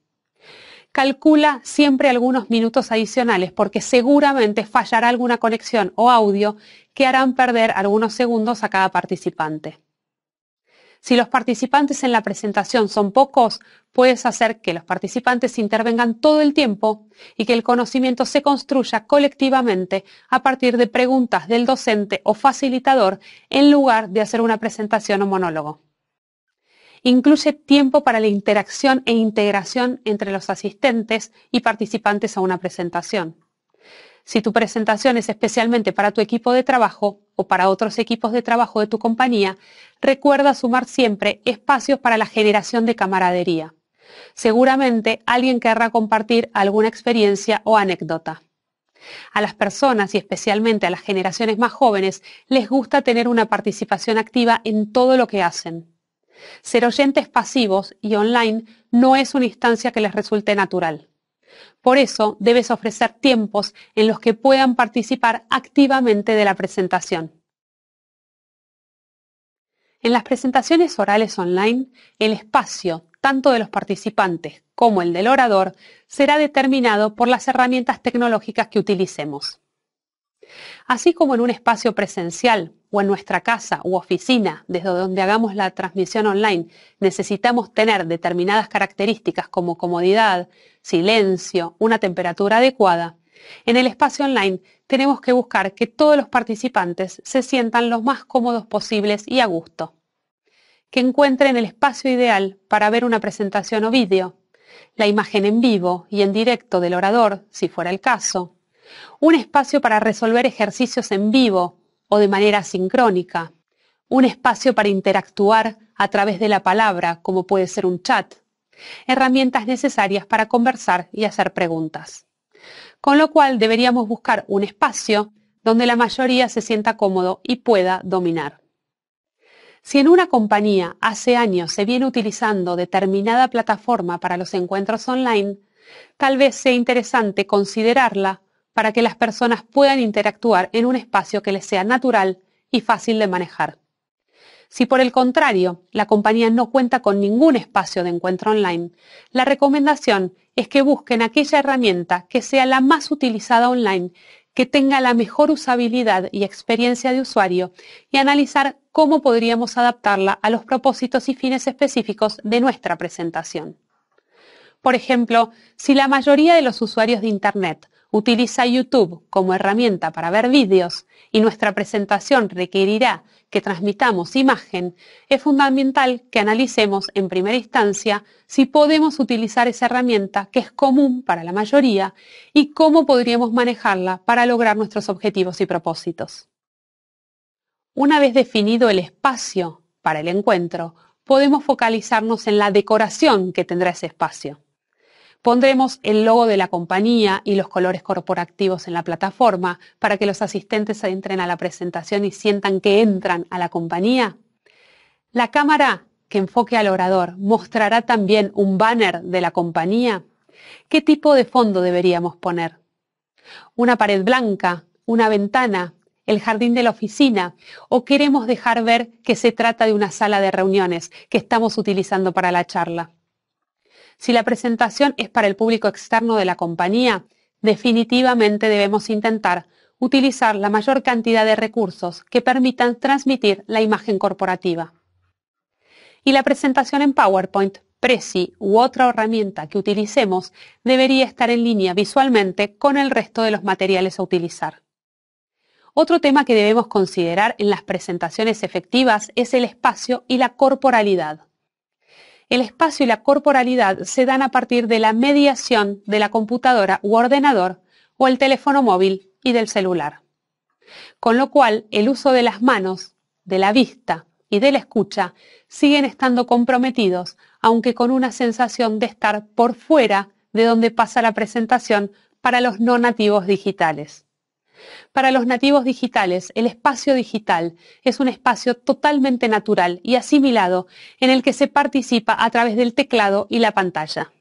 A: calcula siempre algunos minutos adicionales porque seguramente fallará alguna conexión o audio que harán perder algunos segundos a cada participante. Si los participantes en la presentación son pocos, puedes hacer que los participantes intervengan todo el tiempo y que el conocimiento se construya colectivamente a partir de preguntas del docente o facilitador en lugar de hacer una presentación o monólogo incluye tiempo para la interacción e integración entre los asistentes y participantes a una presentación. Si tu presentación es especialmente para tu equipo de trabajo o para otros equipos de trabajo de tu compañía, recuerda sumar siempre espacios para la generación de camaradería. Seguramente alguien querrá compartir alguna experiencia o anécdota. A las personas y especialmente a las generaciones más jóvenes les gusta tener una participación activa en todo lo que hacen. Ser oyentes pasivos y online no es una instancia que les resulte natural. Por eso debes ofrecer tiempos en los que puedan participar activamente de la presentación. En las presentaciones orales online, el espacio, tanto de los participantes como el del orador, será determinado por las herramientas tecnológicas que utilicemos. Así como en un espacio presencial o en nuestra casa u oficina, desde donde hagamos la transmisión online, necesitamos tener determinadas características como comodidad, silencio, una temperatura adecuada. En el espacio online tenemos que buscar que todos los participantes se sientan los más cómodos posibles y a gusto. Que encuentren el espacio ideal para ver una presentación o vídeo, la imagen en vivo y en directo del orador, si fuera el caso, un espacio para resolver ejercicios en vivo o de manera sincrónica, un espacio para interactuar a través de la palabra, como puede ser un chat, herramientas necesarias para conversar y hacer preguntas. Con lo cual deberíamos buscar un espacio donde la mayoría se sienta cómodo y pueda dominar. Si en una compañía hace años se viene utilizando determinada plataforma para los encuentros online, tal vez sea interesante considerarla para que las personas puedan interactuar en un espacio que les sea natural y fácil de manejar. Si por el contrario la compañía no cuenta con ningún espacio de encuentro online, la recomendación es que busquen aquella herramienta que sea la más utilizada online, que tenga la mejor usabilidad y experiencia de usuario y analizar cómo podríamos adaptarla a los propósitos y fines específicos de nuestra presentación. Por ejemplo, si la mayoría de los usuarios de Internet Utiliza YouTube como herramienta para ver vídeos y nuestra presentación requerirá que transmitamos imagen, es fundamental que analicemos en primera instancia si podemos utilizar esa herramienta que es común para la mayoría y cómo podríamos manejarla para lograr nuestros objetivos y propósitos. Una vez definido el espacio para el encuentro, podemos focalizarnos en la decoración que tendrá ese espacio. Pondremos el logo de la compañía y los colores corporativos en la plataforma para que los asistentes entren a la presentación y sientan que entran a la compañía. La cámara que enfoque al orador mostrará también un banner de la compañía. ¿Qué tipo de fondo deberíamos poner? ¿Una pared blanca? ¿Una ventana? ¿El jardín de la oficina? ¿O queremos dejar ver que se trata de una sala de reuniones que estamos utilizando para la charla? Si la presentación es para el público externo de la compañía, definitivamente debemos intentar utilizar la mayor cantidad de recursos que permitan transmitir la imagen corporativa. Y la presentación en PowerPoint, Prezi u otra herramienta que utilicemos debería estar en línea visualmente con el resto de los materiales a utilizar. Otro tema que debemos considerar en las presentaciones efectivas es el espacio y la corporalidad el espacio y la corporalidad se dan a partir de la mediación de la computadora u ordenador o el teléfono móvil y del celular. Con lo cual, el uso de las manos, de la vista y de la escucha siguen estando comprometidos, aunque con una sensación de estar por fuera de donde pasa la presentación para los no nativos digitales. Para los nativos digitales, el espacio digital es un espacio totalmente natural y asimilado en el que se participa a través del teclado y la pantalla.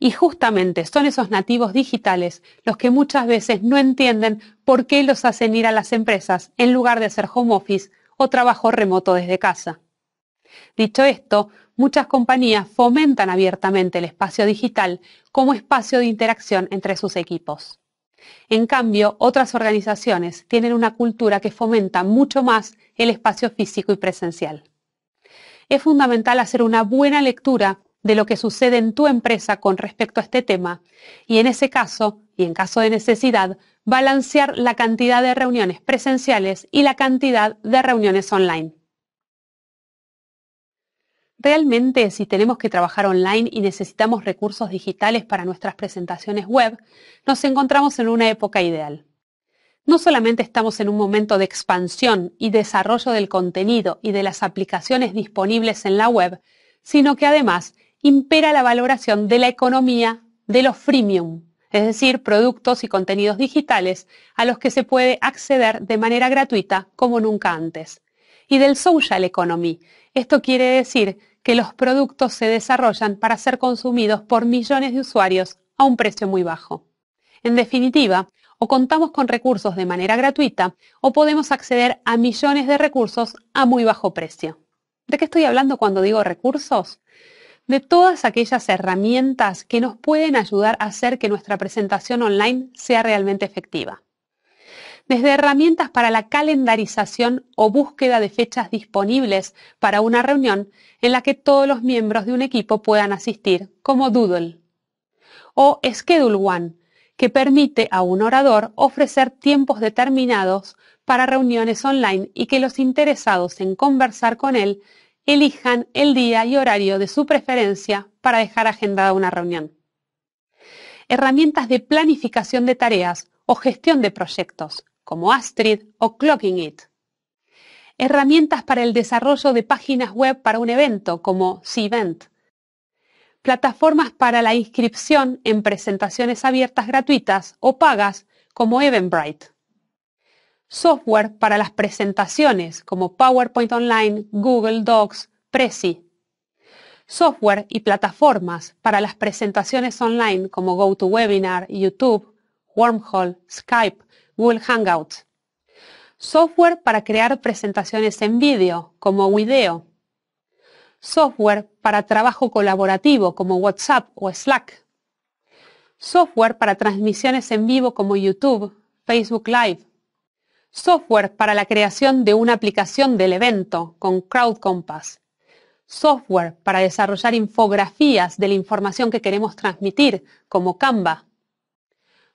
A: Y justamente son esos nativos digitales los que muchas veces no entienden por qué los hacen ir a las empresas en lugar de hacer home office o trabajo remoto desde casa. Dicho esto, muchas compañías fomentan abiertamente el espacio digital como espacio de interacción entre sus equipos. En cambio, otras organizaciones tienen una cultura que fomenta mucho más el espacio físico y presencial. Es fundamental hacer una buena lectura de lo que sucede en tu empresa con respecto a este tema y en ese caso, y en caso de necesidad, balancear la cantidad de reuniones presenciales y la cantidad de reuniones online. Realmente, si tenemos que trabajar online y necesitamos recursos digitales para nuestras presentaciones web, nos encontramos en una época ideal. No solamente estamos en un momento de expansión y desarrollo del contenido y de las aplicaciones disponibles en la web, sino que además impera la valoración de la economía de los freemium, es decir, productos y contenidos digitales a los que se puede acceder de manera gratuita como nunca antes y del social economy. Esto quiere decir que los productos se desarrollan para ser consumidos por millones de usuarios a un precio muy bajo. En definitiva, o contamos con recursos de manera gratuita o podemos acceder a millones de recursos a muy bajo precio. ¿De qué estoy hablando cuando digo recursos? De todas aquellas herramientas que nos pueden ayudar a hacer que nuestra presentación online sea realmente efectiva desde herramientas para la calendarización o búsqueda de fechas disponibles para una reunión en la que todos los miembros de un equipo puedan asistir, como Doodle, o Schedule One, que permite a un orador ofrecer tiempos determinados para reuniones online y que los interesados en conversar con él elijan el día y horario de su preferencia para dejar agendada una reunión. Herramientas de planificación de tareas o gestión de proyectos, como Astrid o Clocking It. Herramientas para el desarrollo de páginas web para un evento como Cvent. Plataformas para la inscripción en presentaciones abiertas gratuitas o pagas como Eventbrite. Software para las presentaciones como PowerPoint Online, Google Docs, Prezi. Software y plataformas para las presentaciones online como GoToWebinar, YouTube, Wormhole, Skype, Google Hangouts. Software para crear presentaciones en vídeo, como Wideo, Software para trabajo colaborativo, como WhatsApp o Slack. Software para transmisiones en vivo, como YouTube, Facebook Live. Software para la creación de una aplicación del evento, con Compass, Software para desarrollar infografías de la información que queremos transmitir, como Canva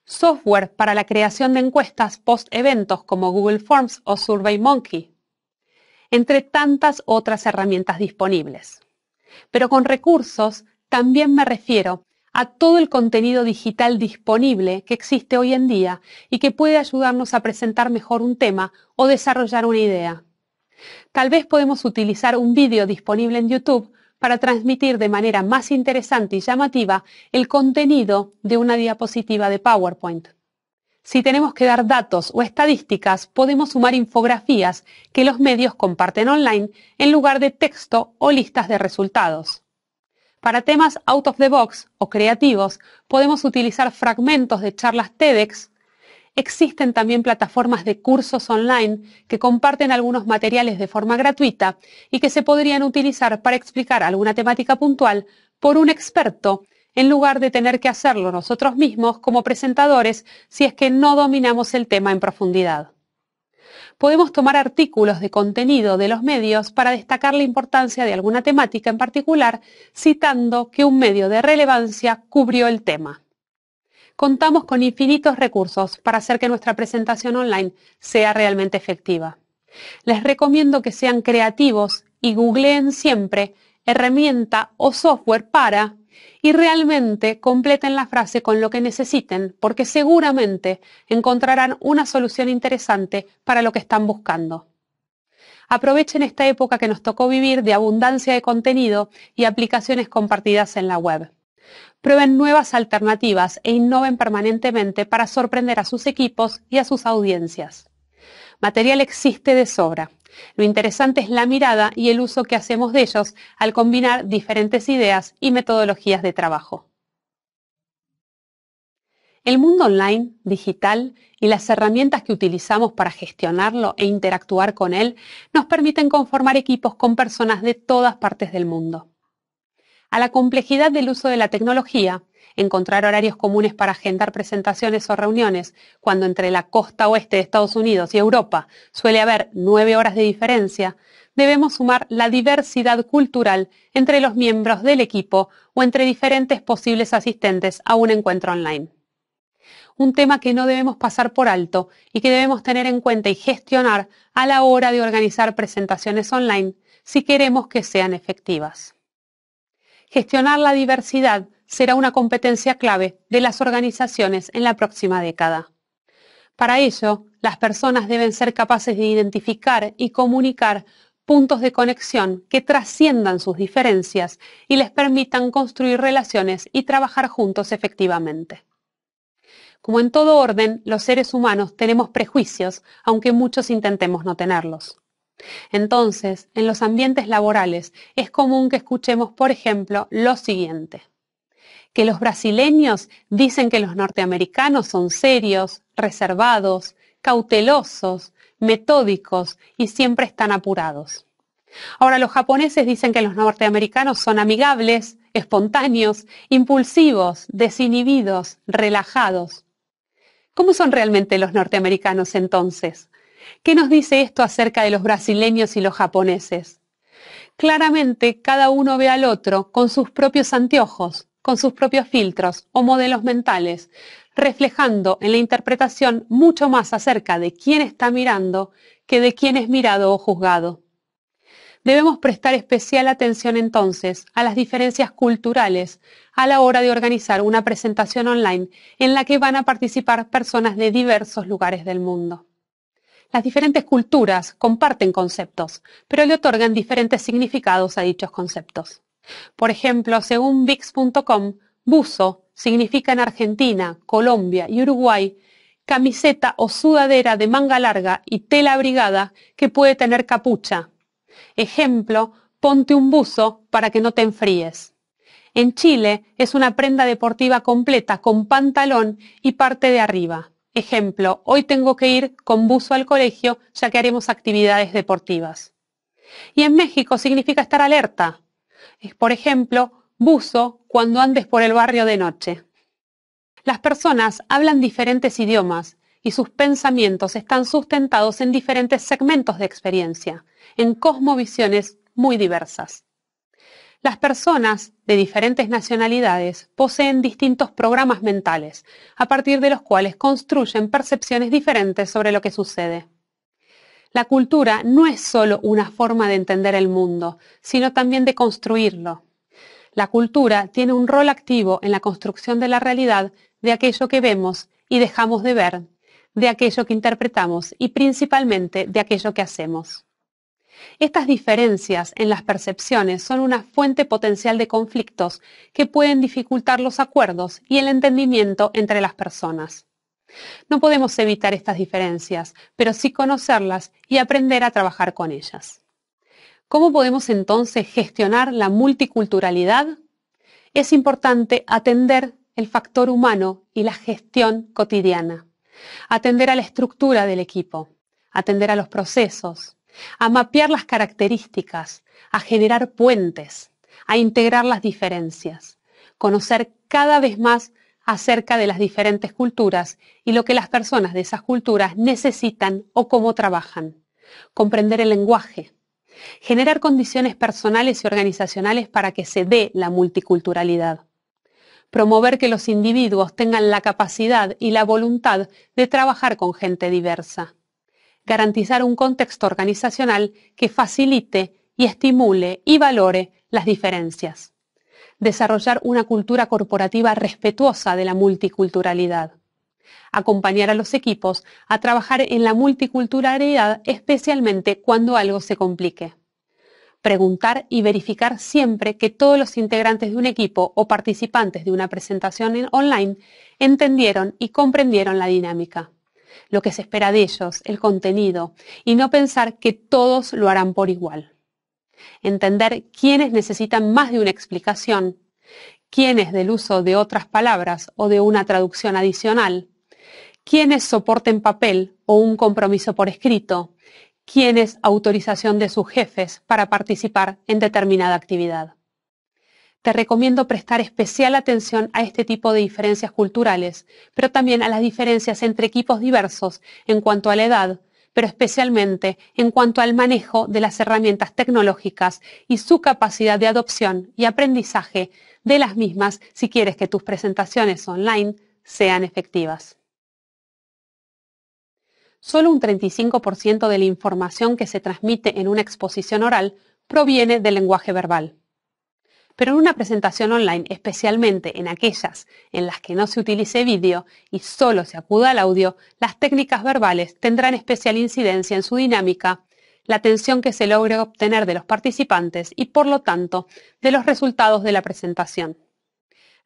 A: software para la creación de encuestas post-eventos como Google Forms o SurveyMonkey, entre tantas otras herramientas disponibles. Pero con recursos también me refiero a todo el contenido digital disponible que existe hoy en día y que puede ayudarnos a presentar mejor un tema o desarrollar una idea. Tal vez podemos utilizar un vídeo disponible en YouTube para transmitir de manera más interesante y llamativa el contenido de una diapositiva de PowerPoint. Si tenemos que dar datos o estadísticas, podemos sumar infografías que los medios comparten online en lugar de texto o listas de resultados. Para temas out of the box o creativos, podemos utilizar fragmentos de charlas TEDx Existen también plataformas de cursos online que comparten algunos materiales de forma gratuita y que se podrían utilizar para explicar alguna temática puntual por un experto en lugar de tener que hacerlo nosotros mismos como presentadores si es que no dominamos el tema en profundidad. Podemos tomar artículos de contenido de los medios para destacar la importancia de alguna temática en particular, citando que un medio de relevancia cubrió el tema contamos con infinitos recursos para hacer que nuestra presentación online sea realmente efectiva. Les recomiendo que sean creativos y googleen siempre herramienta o software para y realmente completen la frase con lo que necesiten, porque seguramente encontrarán una solución interesante para lo que están buscando. Aprovechen esta época que nos tocó vivir de abundancia de contenido y aplicaciones compartidas en la web. Prueben nuevas alternativas e innoven permanentemente para sorprender a sus equipos y a sus audiencias. Material existe de sobra. Lo interesante es la mirada y el uso que hacemos de ellos al combinar diferentes ideas y metodologías de trabajo. El mundo online, digital y las herramientas que utilizamos para gestionarlo e interactuar con él nos permiten conformar equipos con personas de todas partes del mundo a la complejidad del uso de la tecnología, encontrar horarios comunes para agendar presentaciones o reuniones, cuando entre la costa oeste de Estados Unidos y Europa suele haber nueve horas de diferencia, debemos sumar la diversidad cultural entre los miembros del equipo o entre diferentes posibles asistentes a un encuentro online. Un tema que no debemos pasar por alto y que debemos tener en cuenta y gestionar a la hora de organizar presentaciones online si queremos que sean efectivas gestionar la diversidad será una competencia clave de las organizaciones en la próxima década. Para ello, las personas deben ser capaces de identificar y comunicar puntos de conexión que trasciendan sus diferencias y les permitan construir relaciones y trabajar juntos efectivamente. Como en todo orden, los seres humanos tenemos prejuicios, aunque muchos intentemos no tenerlos. Entonces, en los ambientes laborales es común que escuchemos, por ejemplo, lo siguiente. Que los brasileños dicen que los norteamericanos son serios, reservados, cautelosos, metódicos y siempre están apurados. Ahora, los japoneses dicen que los norteamericanos son amigables, espontáneos, impulsivos, desinhibidos, relajados. ¿Cómo son realmente los norteamericanos entonces? ¿Qué nos dice esto acerca de los brasileños y los japoneses? Claramente cada uno ve al otro con sus propios anteojos, con sus propios filtros o modelos mentales, reflejando en la interpretación mucho más acerca de quién está mirando que de quién es mirado o juzgado. Debemos prestar especial atención entonces a las diferencias culturales a la hora de organizar una presentación online en la que van a participar personas de diversos lugares del mundo. Las diferentes culturas comparten conceptos, pero le otorgan diferentes significados a dichos conceptos. Por ejemplo, según VIX.com, buzo significa en Argentina, Colombia y Uruguay camiseta o sudadera de manga larga y tela abrigada que puede tener capucha. Ejemplo, ponte un buzo para que no te enfríes. En Chile es una prenda deportiva completa con pantalón y parte de arriba. Ejemplo, hoy tengo que ir con buzo al colegio ya que haremos actividades deportivas. Y en México significa estar alerta. Es, por ejemplo, buzo cuando andes por el barrio de noche. Las personas hablan diferentes idiomas y sus pensamientos están sustentados en diferentes segmentos de experiencia, en cosmovisiones muy diversas. Las personas de diferentes nacionalidades poseen distintos programas mentales, a partir de los cuales construyen percepciones diferentes sobre lo que sucede. La cultura no es solo una forma de entender el mundo, sino también de construirlo. La cultura tiene un rol activo en la construcción de la realidad de aquello que vemos y dejamos de ver, de aquello que interpretamos y principalmente de aquello que hacemos. Estas diferencias en las percepciones son una fuente potencial de conflictos que pueden dificultar los acuerdos y el entendimiento entre las personas. No podemos evitar estas diferencias, pero sí conocerlas y aprender a trabajar con ellas. ¿Cómo podemos entonces gestionar la multiculturalidad? Es importante atender el factor humano y la gestión cotidiana, atender a la estructura del equipo, atender a los procesos, a mapear las características, a generar puentes, a integrar las diferencias, conocer cada vez más acerca de las diferentes culturas y lo que las personas de esas culturas necesitan o cómo trabajan, comprender el lenguaje, generar condiciones personales y organizacionales para que se dé la multiculturalidad, promover que los individuos tengan la capacidad y la voluntad de trabajar con gente diversa garantizar un contexto organizacional que facilite y estimule y valore las diferencias. Desarrollar una cultura corporativa respetuosa de la multiculturalidad. Acompañar a los equipos a trabajar en la multiculturalidad especialmente cuando algo se complique. Preguntar y verificar siempre que todos los integrantes de un equipo o participantes de una presentación online entendieron y comprendieron la dinámica lo que se espera de ellos, el contenido, y no pensar que todos lo harán por igual. Entender quiénes necesitan más de una explicación, quiénes del uso de otras palabras o de una traducción adicional, quiénes soporten papel o un compromiso por escrito, quiénes autorización de sus jefes para participar en determinada actividad te recomiendo prestar especial atención a este tipo de diferencias culturales, pero también a las diferencias entre equipos diversos en cuanto a la edad, pero especialmente en cuanto al manejo de las herramientas tecnológicas y su capacidad de adopción y aprendizaje de las mismas si quieres que tus presentaciones online sean efectivas. Solo un 35% de la información que se transmite en una exposición oral proviene del lenguaje verbal pero en una presentación online, especialmente en aquellas en las que no se utilice vídeo y solo se acuda al audio, las técnicas verbales tendrán especial incidencia en su dinámica, la atención que se logre obtener de los participantes y, por lo tanto, de los resultados de la presentación.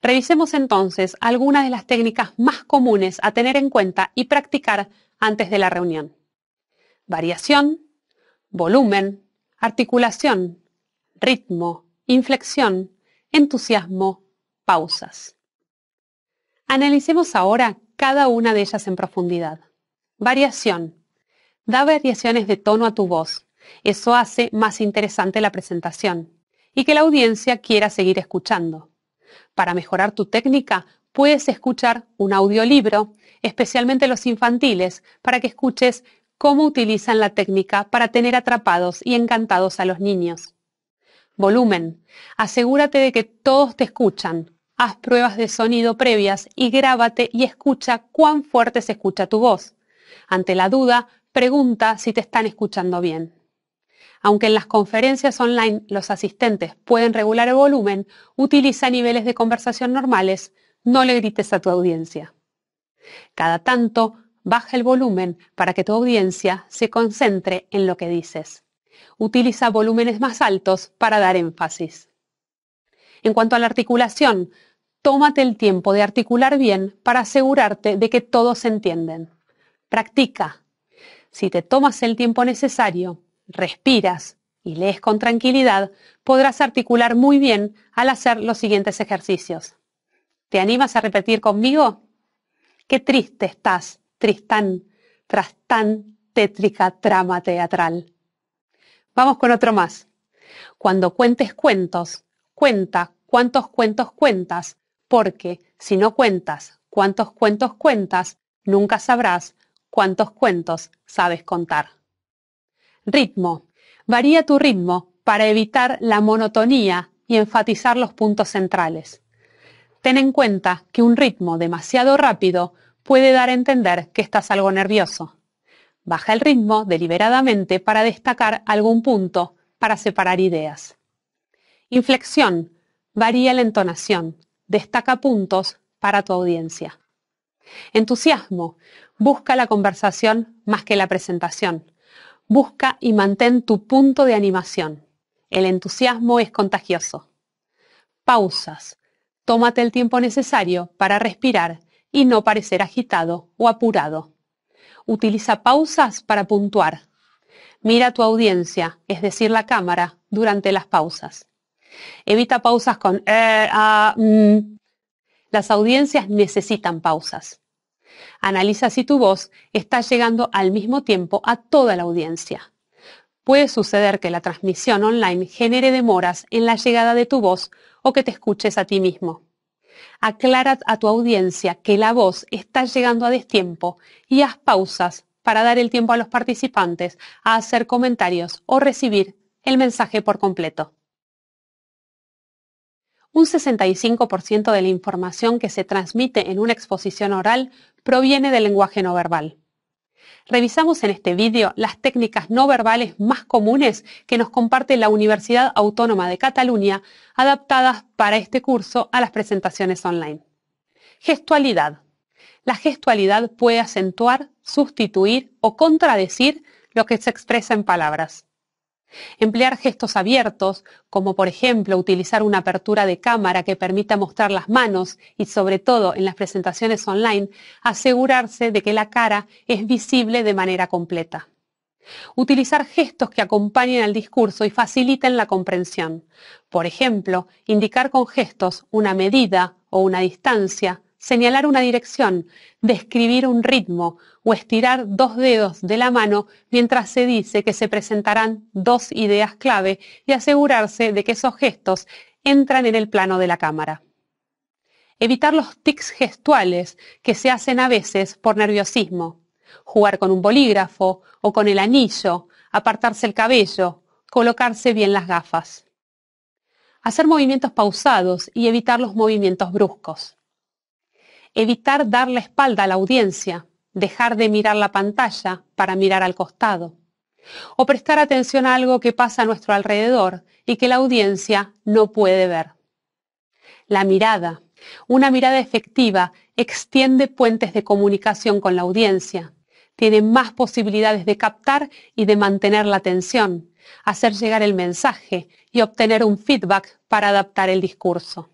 A: Revisemos entonces algunas de las técnicas más comunes a tener en cuenta y practicar antes de la reunión. Variación, volumen, articulación, ritmo, inflexión, entusiasmo, pausas. Analicemos ahora cada una de ellas en profundidad. Variación. Da variaciones de tono a tu voz. Eso hace más interesante la presentación y que la audiencia quiera seguir escuchando. Para mejorar tu técnica, puedes escuchar un audiolibro, especialmente los infantiles, para que escuches cómo utilizan la técnica para tener atrapados y encantados a los niños. Volumen. Asegúrate de que todos te escuchan. Haz pruebas de sonido previas y grábate y escucha cuán fuerte se escucha tu voz. Ante la duda, pregunta si te están escuchando bien. Aunque en las conferencias online los asistentes pueden regular el volumen, utiliza niveles de conversación normales, no le grites a tu audiencia. Cada tanto, baja el volumen para que tu audiencia se concentre en lo que dices. Utiliza volúmenes más altos para dar énfasis. En cuanto a la articulación, tómate el tiempo de articular bien para asegurarte de que todos se entienden. Practica. Si te tomas el tiempo necesario, respiras y lees con tranquilidad, podrás articular muy bien al hacer los siguientes ejercicios. ¿Te animas a repetir conmigo? Qué triste estás, Tristán, tras tan tétrica trama teatral. Vamos con otro más. Cuando cuentes cuentos, cuenta cuántos cuentos cuentas, porque si no cuentas cuántos cuentos cuentas, nunca sabrás cuántos cuentos sabes contar. Ritmo. Varía tu ritmo para evitar la monotonía y enfatizar los puntos centrales. Ten en cuenta que un ritmo demasiado rápido puede dar a entender que estás algo nervioso. Baja el ritmo deliberadamente para destacar algún punto, para separar ideas. Inflexión. Varía la entonación. Destaca puntos para tu audiencia. Entusiasmo. Busca la conversación más que la presentación. Busca y mantén tu punto de animación. El entusiasmo es contagioso. Pausas. Tómate el tiempo necesario para respirar y no parecer agitado o apurado. Utiliza pausas para puntuar. Mira tu audiencia, es decir, la cámara, durante las pausas. Evita pausas con eh, ah, mm. Las audiencias necesitan pausas. Analiza si tu voz está llegando al mismo tiempo a toda la audiencia. Puede suceder que la transmisión online genere demoras en la llegada de tu voz o que te escuches a ti mismo. Aclara a tu audiencia que la voz está llegando a destiempo y haz pausas para dar el tiempo a los participantes a hacer comentarios o recibir el mensaje por completo. Un 65% de la información que se transmite en una exposición oral proviene del lenguaje no verbal. Revisamos en este vídeo las técnicas no verbales más comunes que nos comparte la Universidad Autónoma de Cataluña, adaptadas para este curso a las presentaciones online. Gestualidad. La gestualidad puede acentuar, sustituir o contradecir lo que se expresa en palabras. Emplear gestos abiertos, como por ejemplo utilizar una apertura de cámara que permita mostrar las manos y sobre todo en las presentaciones online, asegurarse de que la cara es visible de manera completa. Utilizar gestos que acompañen al discurso y faciliten la comprensión. Por ejemplo, indicar con gestos una medida o una distancia, señalar una dirección, describir un ritmo o estirar dos dedos de la mano mientras se dice que se presentarán dos ideas clave y asegurarse de que esos gestos entran en el plano de la cámara. Evitar los tics gestuales que se hacen a veces por nerviosismo. Jugar con un bolígrafo o con el anillo, apartarse el cabello, colocarse bien las gafas. Hacer movimientos pausados y evitar los movimientos bruscos evitar dar la espalda a la audiencia, dejar de mirar la pantalla para mirar al costado, o prestar atención a algo que pasa a nuestro alrededor y que la audiencia no puede ver. La mirada, una mirada efectiva, extiende puentes de comunicación con la audiencia, tiene más posibilidades de captar y de mantener la atención, hacer llegar el mensaje y obtener un feedback para adaptar el discurso.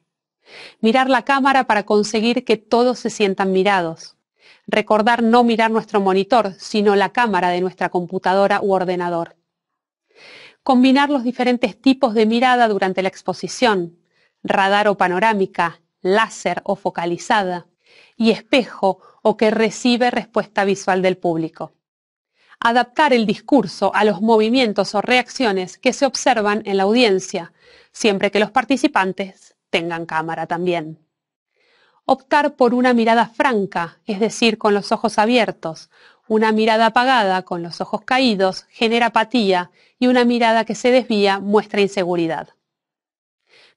A: Mirar la cámara para conseguir que todos se sientan mirados. Recordar no mirar nuestro monitor, sino la cámara de nuestra computadora u ordenador. Combinar los diferentes tipos de mirada durante la exposición, radar o panorámica, láser o focalizada, y espejo o que recibe respuesta visual del público. Adaptar el discurso a los movimientos o reacciones que se observan en la audiencia, siempre que los participantes tengan cámara también. Optar por una mirada franca, es decir, con los ojos abiertos. Una mirada apagada, con los ojos caídos, genera apatía y una mirada que se desvía muestra inseguridad.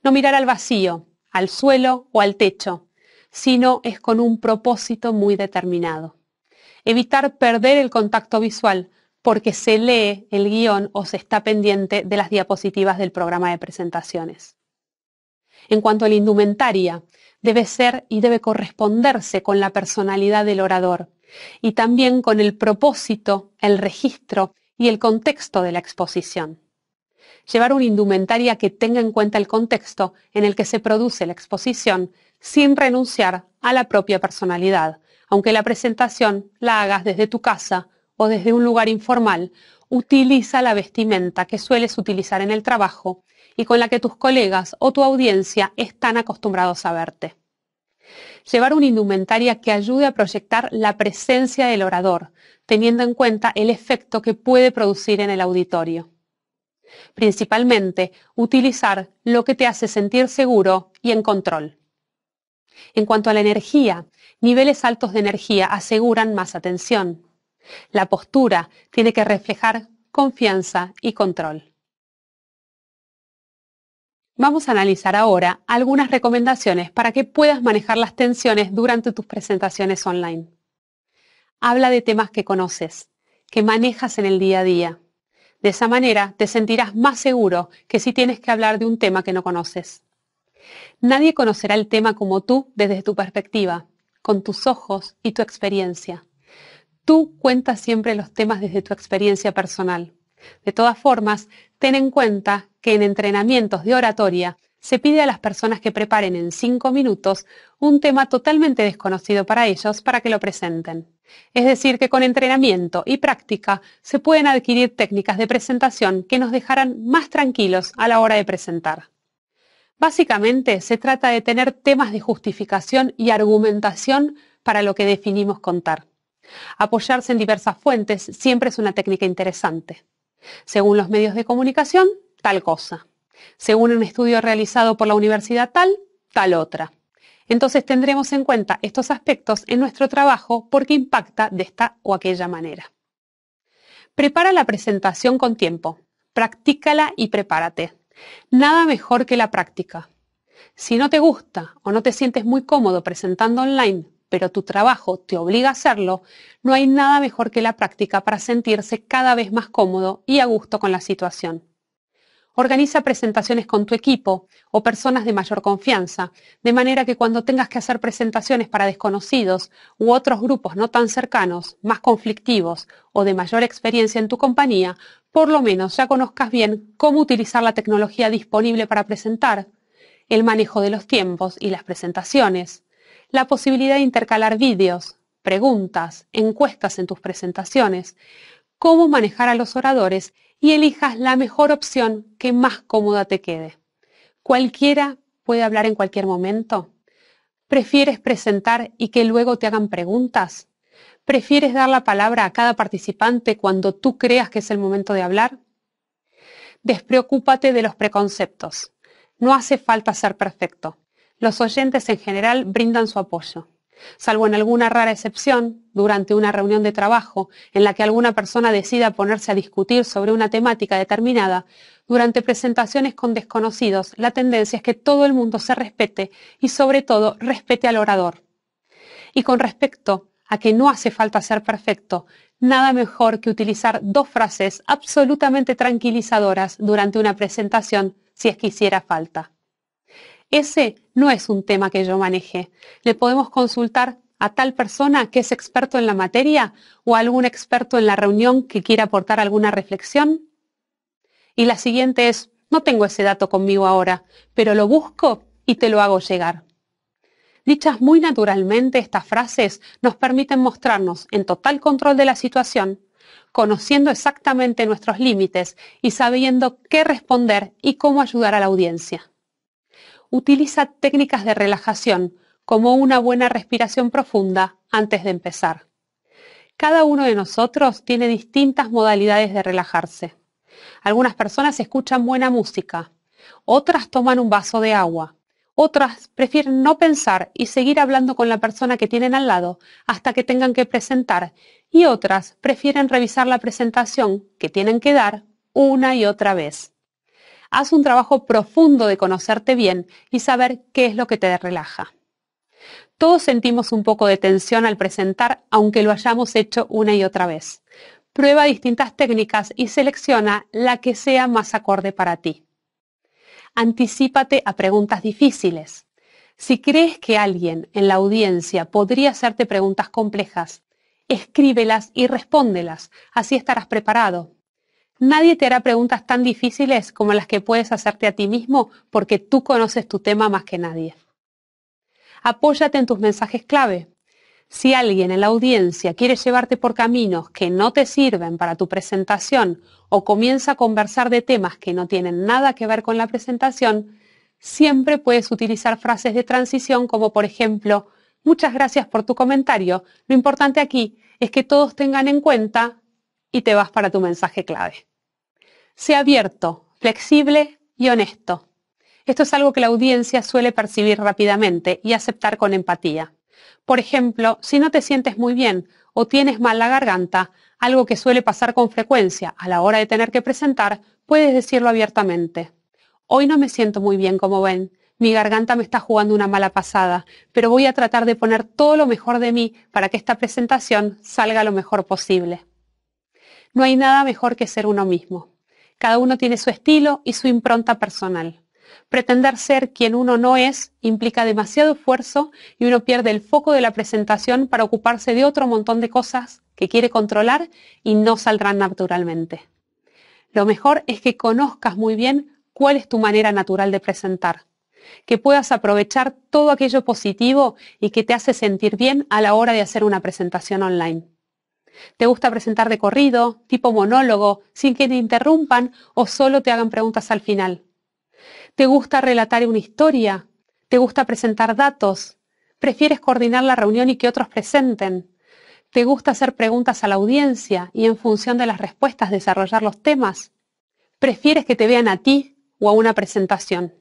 A: No mirar al vacío, al suelo o al techo, sino es con un propósito muy determinado. Evitar perder el contacto visual porque se lee el guión o se está pendiente de las diapositivas del programa de presentaciones. En cuanto a la indumentaria, debe ser y debe corresponderse con la personalidad del orador y también con el propósito, el registro y el contexto de la exposición. Llevar una indumentaria que tenga en cuenta el contexto en el que se produce la exposición sin renunciar a la propia personalidad, aunque la presentación la hagas desde tu casa o desde un lugar informal, utiliza la vestimenta que sueles utilizar en el trabajo y con la que tus colegas o tu audiencia están acostumbrados a verte. Llevar una indumentaria que ayude a proyectar la presencia del orador, teniendo en cuenta el efecto que puede producir en el auditorio. Principalmente, utilizar lo que te hace sentir seguro y en control. En cuanto a la energía, niveles altos de energía aseguran más atención. La postura tiene que reflejar confianza y control. Vamos a analizar ahora algunas recomendaciones para que puedas manejar las tensiones durante tus presentaciones online. Habla de temas que conoces, que manejas en el día a día. De esa manera te sentirás más seguro que si tienes que hablar de un tema que no conoces. Nadie conocerá el tema como tú desde tu perspectiva, con tus ojos y tu experiencia. Tú cuentas siempre los temas desde tu experiencia personal. De todas formas, ten en cuenta que en entrenamientos de oratoria se pide a las personas que preparen en cinco minutos un tema totalmente desconocido para ellos para que lo presenten. Es decir, que con entrenamiento y práctica se pueden adquirir técnicas de presentación que nos dejarán más tranquilos a la hora de presentar. Básicamente se trata de tener temas de justificación y argumentación para lo que definimos contar. Apoyarse en diversas fuentes siempre es una técnica interesante. Según los medios de comunicación, tal cosa. Según un estudio realizado por la universidad tal, tal otra. Entonces tendremos en cuenta estos aspectos en nuestro trabajo porque impacta de esta o aquella manera. Prepara la presentación con tiempo. Practícala y prepárate. Nada mejor que la práctica. Si no te gusta o no te sientes muy cómodo presentando online pero tu trabajo te obliga a hacerlo, no hay nada mejor que la práctica para sentirse cada vez más cómodo y a gusto con la situación. Organiza presentaciones con tu equipo o personas de mayor confianza, de manera que cuando tengas que hacer presentaciones para desconocidos u otros grupos no tan cercanos, más conflictivos o de mayor experiencia en tu compañía, por lo menos ya conozcas bien cómo utilizar la tecnología disponible para presentar, el manejo de los tiempos y las presentaciones, la posibilidad de intercalar vídeos, preguntas, encuestas en tus presentaciones, cómo manejar a los oradores y elijas la mejor opción que más cómoda te quede. Cualquiera puede hablar en cualquier momento. ¿Prefieres presentar y que luego te hagan preguntas? ¿Prefieres dar la palabra a cada participante cuando tú creas que es el momento de hablar? Despreocúpate de los preconceptos. No hace falta ser perfecto los oyentes en general brindan su apoyo, salvo en alguna rara excepción, durante una reunión de trabajo en la que alguna persona decida ponerse a discutir sobre una temática determinada, durante presentaciones con desconocidos, la tendencia es que todo el mundo se respete y sobre todo respete al orador. Y con respecto a que no hace falta ser perfecto, nada mejor que utilizar dos frases absolutamente tranquilizadoras durante una presentación si es que hiciera falta. Ese no es un tema que yo maneje. Le podemos consultar a tal persona que es experto en la materia o a algún experto en la reunión que quiera aportar alguna reflexión. Y la siguiente es, no tengo ese dato conmigo ahora, pero lo busco y te lo hago llegar. Dichas muy naturalmente, estas frases nos permiten mostrarnos en total control de la situación, conociendo exactamente nuestros límites y sabiendo qué responder y cómo ayudar a la audiencia utiliza técnicas de relajación, como una buena respiración profunda, antes de empezar. Cada uno de nosotros tiene distintas modalidades de relajarse. Algunas personas escuchan buena música, otras toman un vaso de agua, otras prefieren no pensar y seguir hablando con la persona que tienen al lado hasta que tengan que presentar y otras prefieren revisar la presentación que tienen que dar una y otra vez haz un trabajo profundo de conocerte bien y saber qué es lo que te relaja. Todos sentimos un poco de tensión al presentar, aunque lo hayamos hecho una y otra vez. Prueba distintas técnicas y selecciona la que sea más acorde para ti. Anticípate a preguntas difíciles. Si crees que alguien en la audiencia podría hacerte preguntas complejas, escríbelas y respóndelas, así estarás preparado. Nadie te hará preguntas tan difíciles como las que puedes hacerte a ti mismo porque tú conoces tu tema más que nadie. Apóyate en tus mensajes clave. Si alguien en la audiencia quiere llevarte por caminos que no te sirven para tu presentación o comienza a conversar de temas que no tienen nada que ver con la presentación, siempre puedes utilizar frases de transición como por ejemplo, muchas gracias por tu comentario. Lo importante aquí es que todos tengan en cuenta y te vas para tu mensaje clave. Sea abierto, flexible y honesto. Esto es algo que la audiencia suele percibir rápidamente y aceptar con empatía. Por ejemplo, si no te sientes muy bien o tienes mal la garganta, algo que suele pasar con frecuencia a la hora de tener que presentar, puedes decirlo abiertamente. Hoy no me siento muy bien, como ven. Mi garganta me está jugando una mala pasada, pero voy a tratar de poner todo lo mejor de mí para que esta presentación salga lo mejor posible. No hay nada mejor que ser uno mismo. Cada uno tiene su estilo y su impronta personal. Pretender ser quien uno no es implica demasiado esfuerzo y uno pierde el foco de la presentación para ocuparse de otro montón de cosas que quiere controlar y no saldrán naturalmente. Lo mejor es que conozcas muy bien cuál es tu manera natural de presentar, que puedas aprovechar todo aquello positivo y que te hace sentir bien a la hora de hacer una presentación online. ¿Te gusta presentar de corrido, tipo monólogo, sin que te interrumpan o solo te hagan preguntas al final? ¿Te gusta relatar una historia? ¿Te gusta presentar datos? ¿Prefieres coordinar la reunión y que otros presenten? ¿Te gusta hacer preguntas a la audiencia y en función de las respuestas desarrollar los temas? ¿Prefieres que te vean a ti o a una presentación?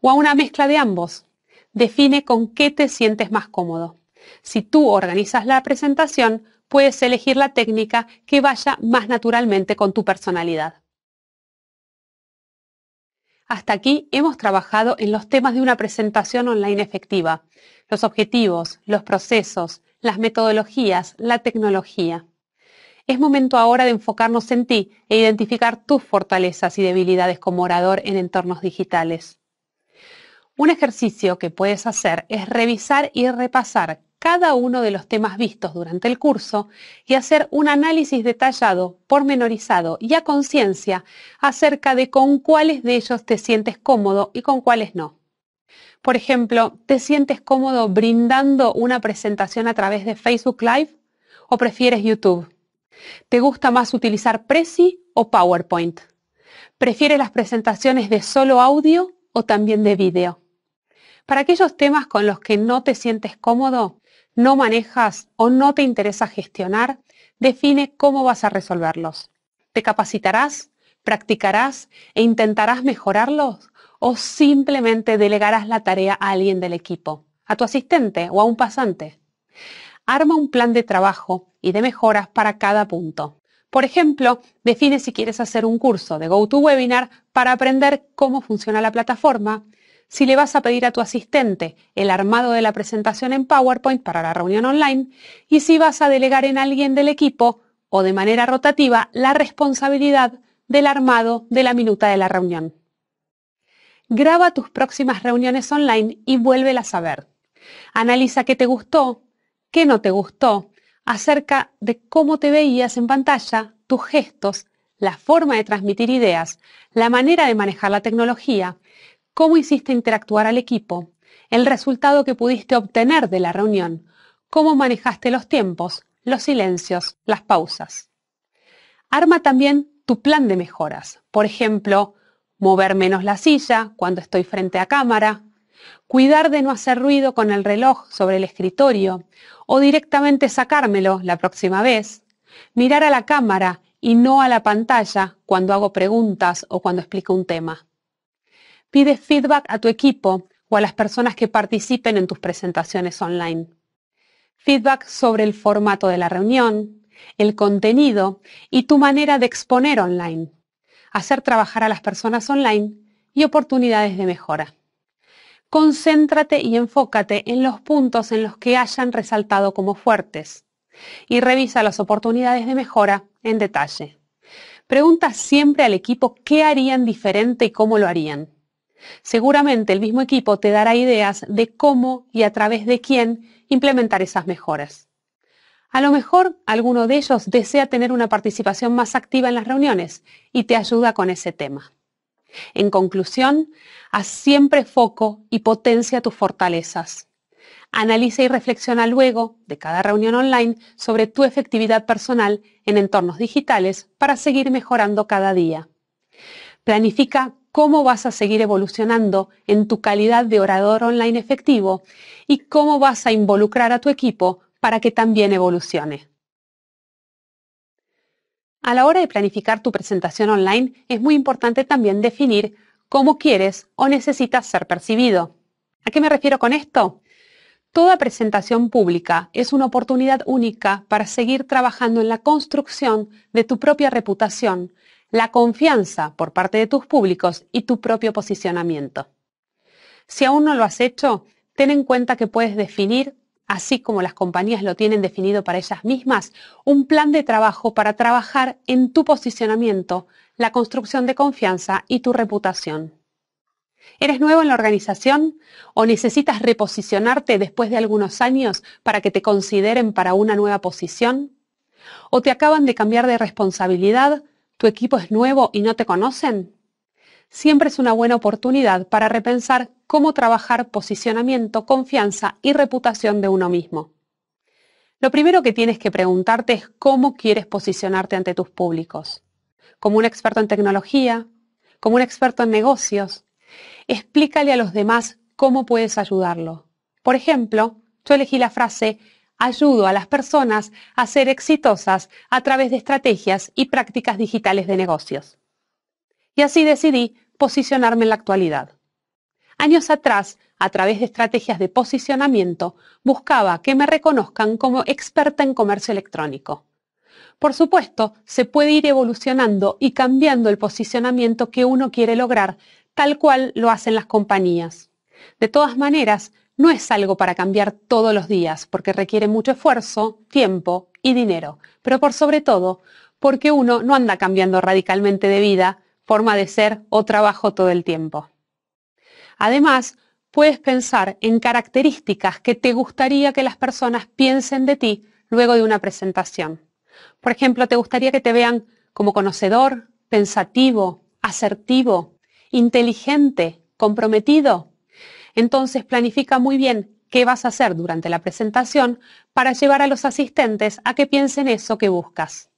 A: ¿O a una mezcla de ambos? Define con qué te sientes más cómodo. Si tú organizas la presentación, puedes elegir la técnica que vaya más naturalmente con tu personalidad. Hasta aquí hemos trabajado en los temas de una presentación online efectiva, los objetivos, los procesos, las metodologías, la tecnología. Es momento ahora de enfocarnos en ti e identificar tus fortalezas y debilidades como orador en entornos digitales. Un ejercicio que puedes hacer es revisar y repasar cada uno de los temas vistos durante el curso y hacer un análisis detallado, pormenorizado y a conciencia acerca de con cuáles de ellos te sientes cómodo y con cuáles no. Por ejemplo, ¿te sientes cómodo brindando una presentación a través de Facebook Live o prefieres YouTube? ¿Te gusta más utilizar Prezi o PowerPoint? ¿Prefieres las presentaciones de solo audio o también de video? Para aquellos temas con los que no te sientes cómodo, no manejas o no te interesa gestionar, define cómo vas a resolverlos. ¿Te capacitarás, practicarás e intentarás mejorarlos o simplemente delegarás la tarea a alguien del equipo, a tu asistente o a un pasante? Arma un plan de trabajo y de mejoras para cada punto. Por ejemplo, define si quieres hacer un curso de GoToWebinar para aprender cómo funciona la plataforma si le vas a pedir a tu asistente el armado de la presentación en PowerPoint para la reunión online y si vas a delegar en alguien del equipo o de manera rotativa la responsabilidad del armado de la minuta de la reunión. Graba tus próximas reuniones online y vuélvelas a ver. Analiza qué te gustó, qué no te gustó, acerca de cómo te veías en pantalla, tus gestos, la forma de transmitir ideas, la manera de manejar la tecnología cómo hiciste interactuar al equipo, el resultado que pudiste obtener de la reunión, cómo manejaste los tiempos, los silencios, las pausas. Arma también tu plan de mejoras, por ejemplo, mover menos la silla cuando estoy frente a cámara, cuidar de no hacer ruido con el reloj sobre el escritorio o directamente sacármelo la próxima vez, mirar a la cámara y no a la pantalla cuando hago preguntas o cuando explico un tema. Pide feedback a tu equipo o a las personas que participen en tus presentaciones online. Feedback sobre el formato de la reunión, el contenido y tu manera de exponer online. Hacer trabajar a las personas online y oportunidades de mejora. Concéntrate y enfócate en los puntos en los que hayan resaltado como fuertes y revisa las oportunidades de mejora en detalle. Pregunta siempre al equipo qué harían diferente y cómo lo harían. Seguramente el mismo equipo te dará ideas de cómo y a través de quién implementar esas mejoras. A lo mejor alguno de ellos desea tener una participación más activa en las reuniones y te ayuda con ese tema. En conclusión, haz siempre foco y potencia tus fortalezas. Analiza y reflexiona luego de cada reunión online sobre tu efectividad personal en entornos digitales para seguir mejorando cada día planifica cómo vas a seguir evolucionando en tu calidad de orador online efectivo y cómo vas a involucrar a tu equipo para que también evolucione. A la hora de planificar tu presentación online es muy importante también definir cómo quieres o necesitas ser percibido. ¿A qué me refiero con esto? Toda presentación pública es una oportunidad única para seguir trabajando en la construcción de tu propia reputación la confianza por parte de tus públicos y tu propio posicionamiento. Si aún no lo has hecho, ten en cuenta que puedes definir, así como las compañías lo tienen definido para ellas mismas, un plan de trabajo para trabajar en tu posicionamiento, la construcción de confianza y tu reputación. ¿Eres nuevo en la organización o necesitas reposicionarte después de algunos años para que te consideren para una nueva posición? ¿O te acaban de cambiar de responsabilidad tu equipo es nuevo y no te conocen? Siempre es una buena oportunidad para repensar cómo trabajar posicionamiento, confianza y reputación de uno mismo. Lo primero que tienes que preguntarte es cómo quieres posicionarte ante tus públicos. ¿Como un experto en tecnología? ¿Como un experto en negocios? Explícale a los demás cómo puedes ayudarlo. Por ejemplo, yo elegí la frase ayudo a las personas a ser exitosas a través de estrategias y prácticas digitales de negocios. Y así decidí posicionarme en la actualidad. Años atrás, a través de estrategias de posicionamiento, buscaba que me reconozcan como experta en comercio electrónico. Por supuesto, se puede ir evolucionando y cambiando el posicionamiento que uno quiere lograr, tal cual lo hacen las compañías. De todas maneras, no es algo para cambiar todos los días porque requiere mucho esfuerzo, tiempo y dinero, pero por sobre todo porque uno no anda cambiando radicalmente de vida, forma de ser o trabajo todo el tiempo. Además, puedes pensar en características que te gustaría que las personas piensen de ti luego de una presentación. Por ejemplo, te gustaría que te vean como conocedor, pensativo, asertivo, inteligente, comprometido entonces planifica muy bien qué vas a hacer durante la presentación para llevar a los asistentes a que piensen eso que buscas.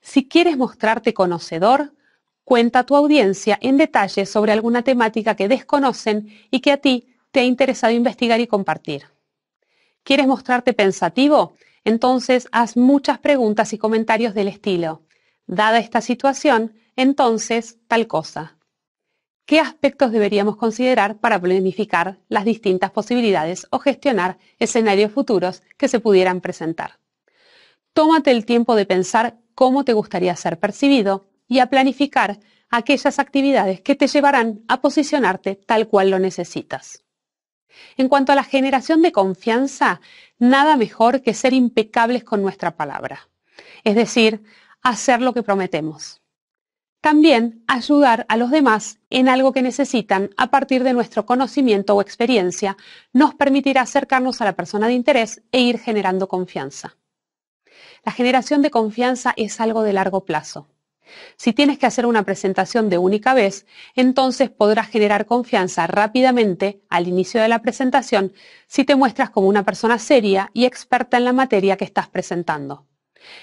A: Si quieres mostrarte conocedor, cuenta a tu audiencia en detalle sobre alguna temática que desconocen y que a ti te ha interesado investigar y compartir. ¿Quieres mostrarte pensativo? Entonces haz muchas preguntas y comentarios del estilo. Dada esta situación, entonces tal cosa qué aspectos deberíamos considerar para planificar las distintas posibilidades o gestionar escenarios futuros que se pudieran presentar. Tómate el tiempo de pensar cómo te gustaría ser percibido y a planificar aquellas actividades que te llevarán a posicionarte tal cual lo necesitas. En cuanto a la generación de confianza, nada mejor que ser impecables con nuestra palabra, es decir, hacer lo que prometemos. También ayudar a los demás en algo que necesitan a partir de nuestro conocimiento o experiencia nos permitirá acercarnos a la persona de interés e ir generando confianza. La generación de confianza es algo de largo plazo. Si tienes que hacer una presentación de única vez, entonces podrás generar confianza rápidamente al inicio de la presentación si te muestras como una persona seria y experta en la materia que estás presentando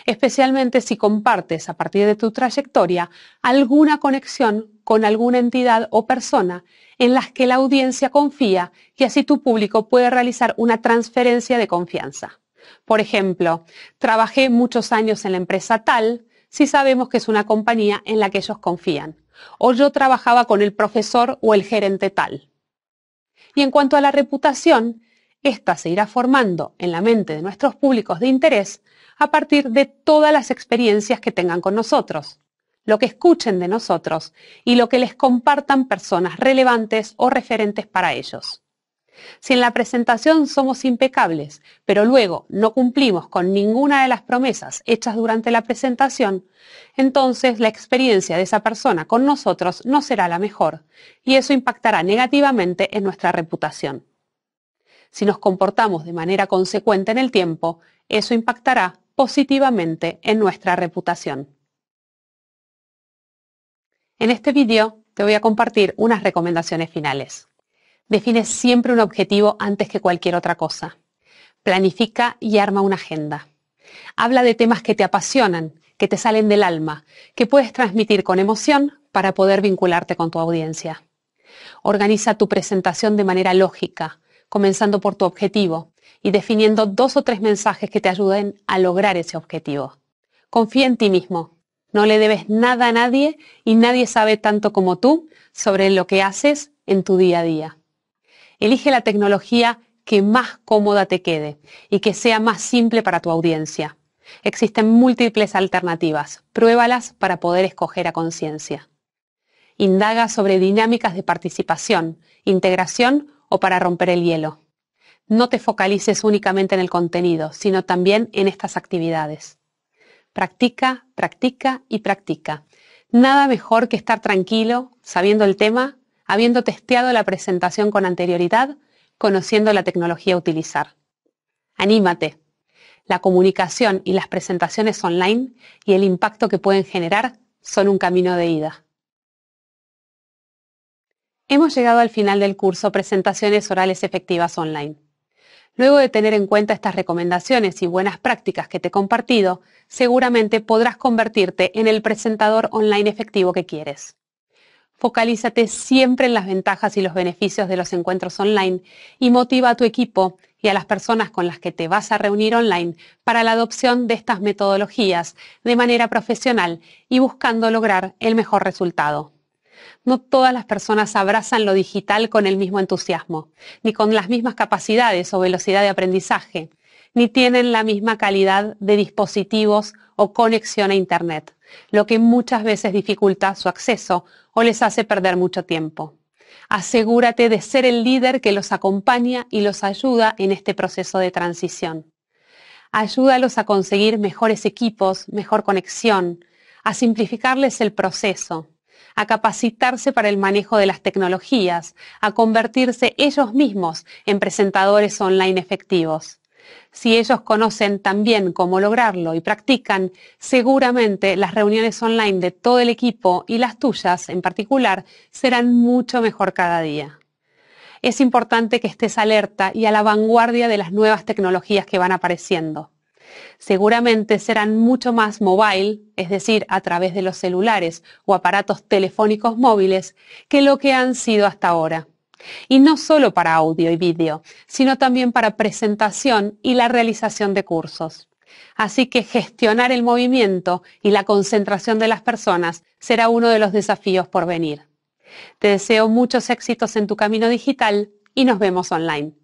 A: especialmente si compartes a partir de tu trayectoria alguna conexión con alguna entidad o persona en las que la audiencia confía y así tu público puede realizar una transferencia de confianza. Por ejemplo, trabajé muchos años en la empresa tal si sabemos que es una compañía en la que ellos confían. O yo trabajaba con el profesor o el gerente tal. Y en cuanto a la reputación, esta se irá formando en la mente de nuestros públicos de interés a partir de todas las experiencias que tengan con nosotros, lo que escuchen de nosotros y lo que les compartan personas relevantes o referentes para ellos. Si en la presentación somos impecables, pero luego no cumplimos con ninguna de las promesas hechas durante la presentación, entonces la experiencia de esa persona con nosotros no será la mejor y eso impactará negativamente en nuestra reputación. Si nos comportamos de manera consecuente en el tiempo, eso impactará positivamente en nuestra reputación. En este vídeo te voy a compartir unas recomendaciones finales. Define siempre un objetivo antes que cualquier otra cosa. Planifica y arma una agenda. Habla de temas que te apasionan, que te salen del alma, que puedes transmitir con emoción para poder vincularte con tu audiencia. Organiza tu presentación de manera lógica, comenzando por tu objetivo y definiendo dos o tres mensajes que te ayuden a lograr ese objetivo. Confía en ti mismo. No le debes nada a nadie y nadie sabe tanto como tú sobre lo que haces en tu día a día. Elige la tecnología que más cómoda te quede y que sea más simple para tu audiencia. Existen múltiples alternativas. Pruébalas para poder escoger a conciencia. Indaga sobre dinámicas de participación, integración o para romper el hielo. No te focalices únicamente en el contenido, sino también en estas actividades. Practica, practica y practica. Nada mejor que estar tranquilo, sabiendo el tema, habiendo testeado la presentación con anterioridad, conociendo la tecnología a utilizar. Anímate. La comunicación y las presentaciones online y el impacto que pueden generar son un camino de ida. Hemos llegado al final del curso Presentaciones Orales Efectivas Online. Luego de tener en cuenta estas recomendaciones y buenas prácticas que te he compartido, seguramente podrás convertirte en el presentador online efectivo que quieres. Focalízate siempre en las ventajas y los beneficios de los encuentros online y motiva a tu equipo y a las personas con las que te vas a reunir online para la adopción de estas metodologías de manera profesional y buscando lograr el mejor resultado. No todas las personas abrazan lo digital con el mismo entusiasmo, ni con las mismas capacidades o velocidad de aprendizaje, ni tienen la misma calidad de dispositivos o conexión a Internet, lo que muchas veces dificulta su acceso o les hace perder mucho tiempo. Asegúrate de ser el líder que los acompaña y los ayuda en este proceso de transición. Ayúdalos a conseguir mejores equipos, mejor conexión, a simplificarles el proceso, a capacitarse para el manejo de las tecnologías, a convertirse ellos mismos en presentadores online efectivos. Si ellos conocen también cómo lograrlo y practican, seguramente las reuniones online de todo el equipo y las tuyas en particular serán mucho mejor cada día. Es importante que estés alerta y a la vanguardia de las nuevas tecnologías que van apareciendo seguramente serán mucho más mobile, es decir, a través de los celulares o aparatos telefónicos móviles, que lo que han sido hasta ahora. Y no solo para audio y vídeo, sino también para presentación y la realización de cursos. Así que gestionar el movimiento y la concentración de las personas será uno de los desafíos por venir. Te deseo muchos éxitos en tu camino digital y nos vemos online.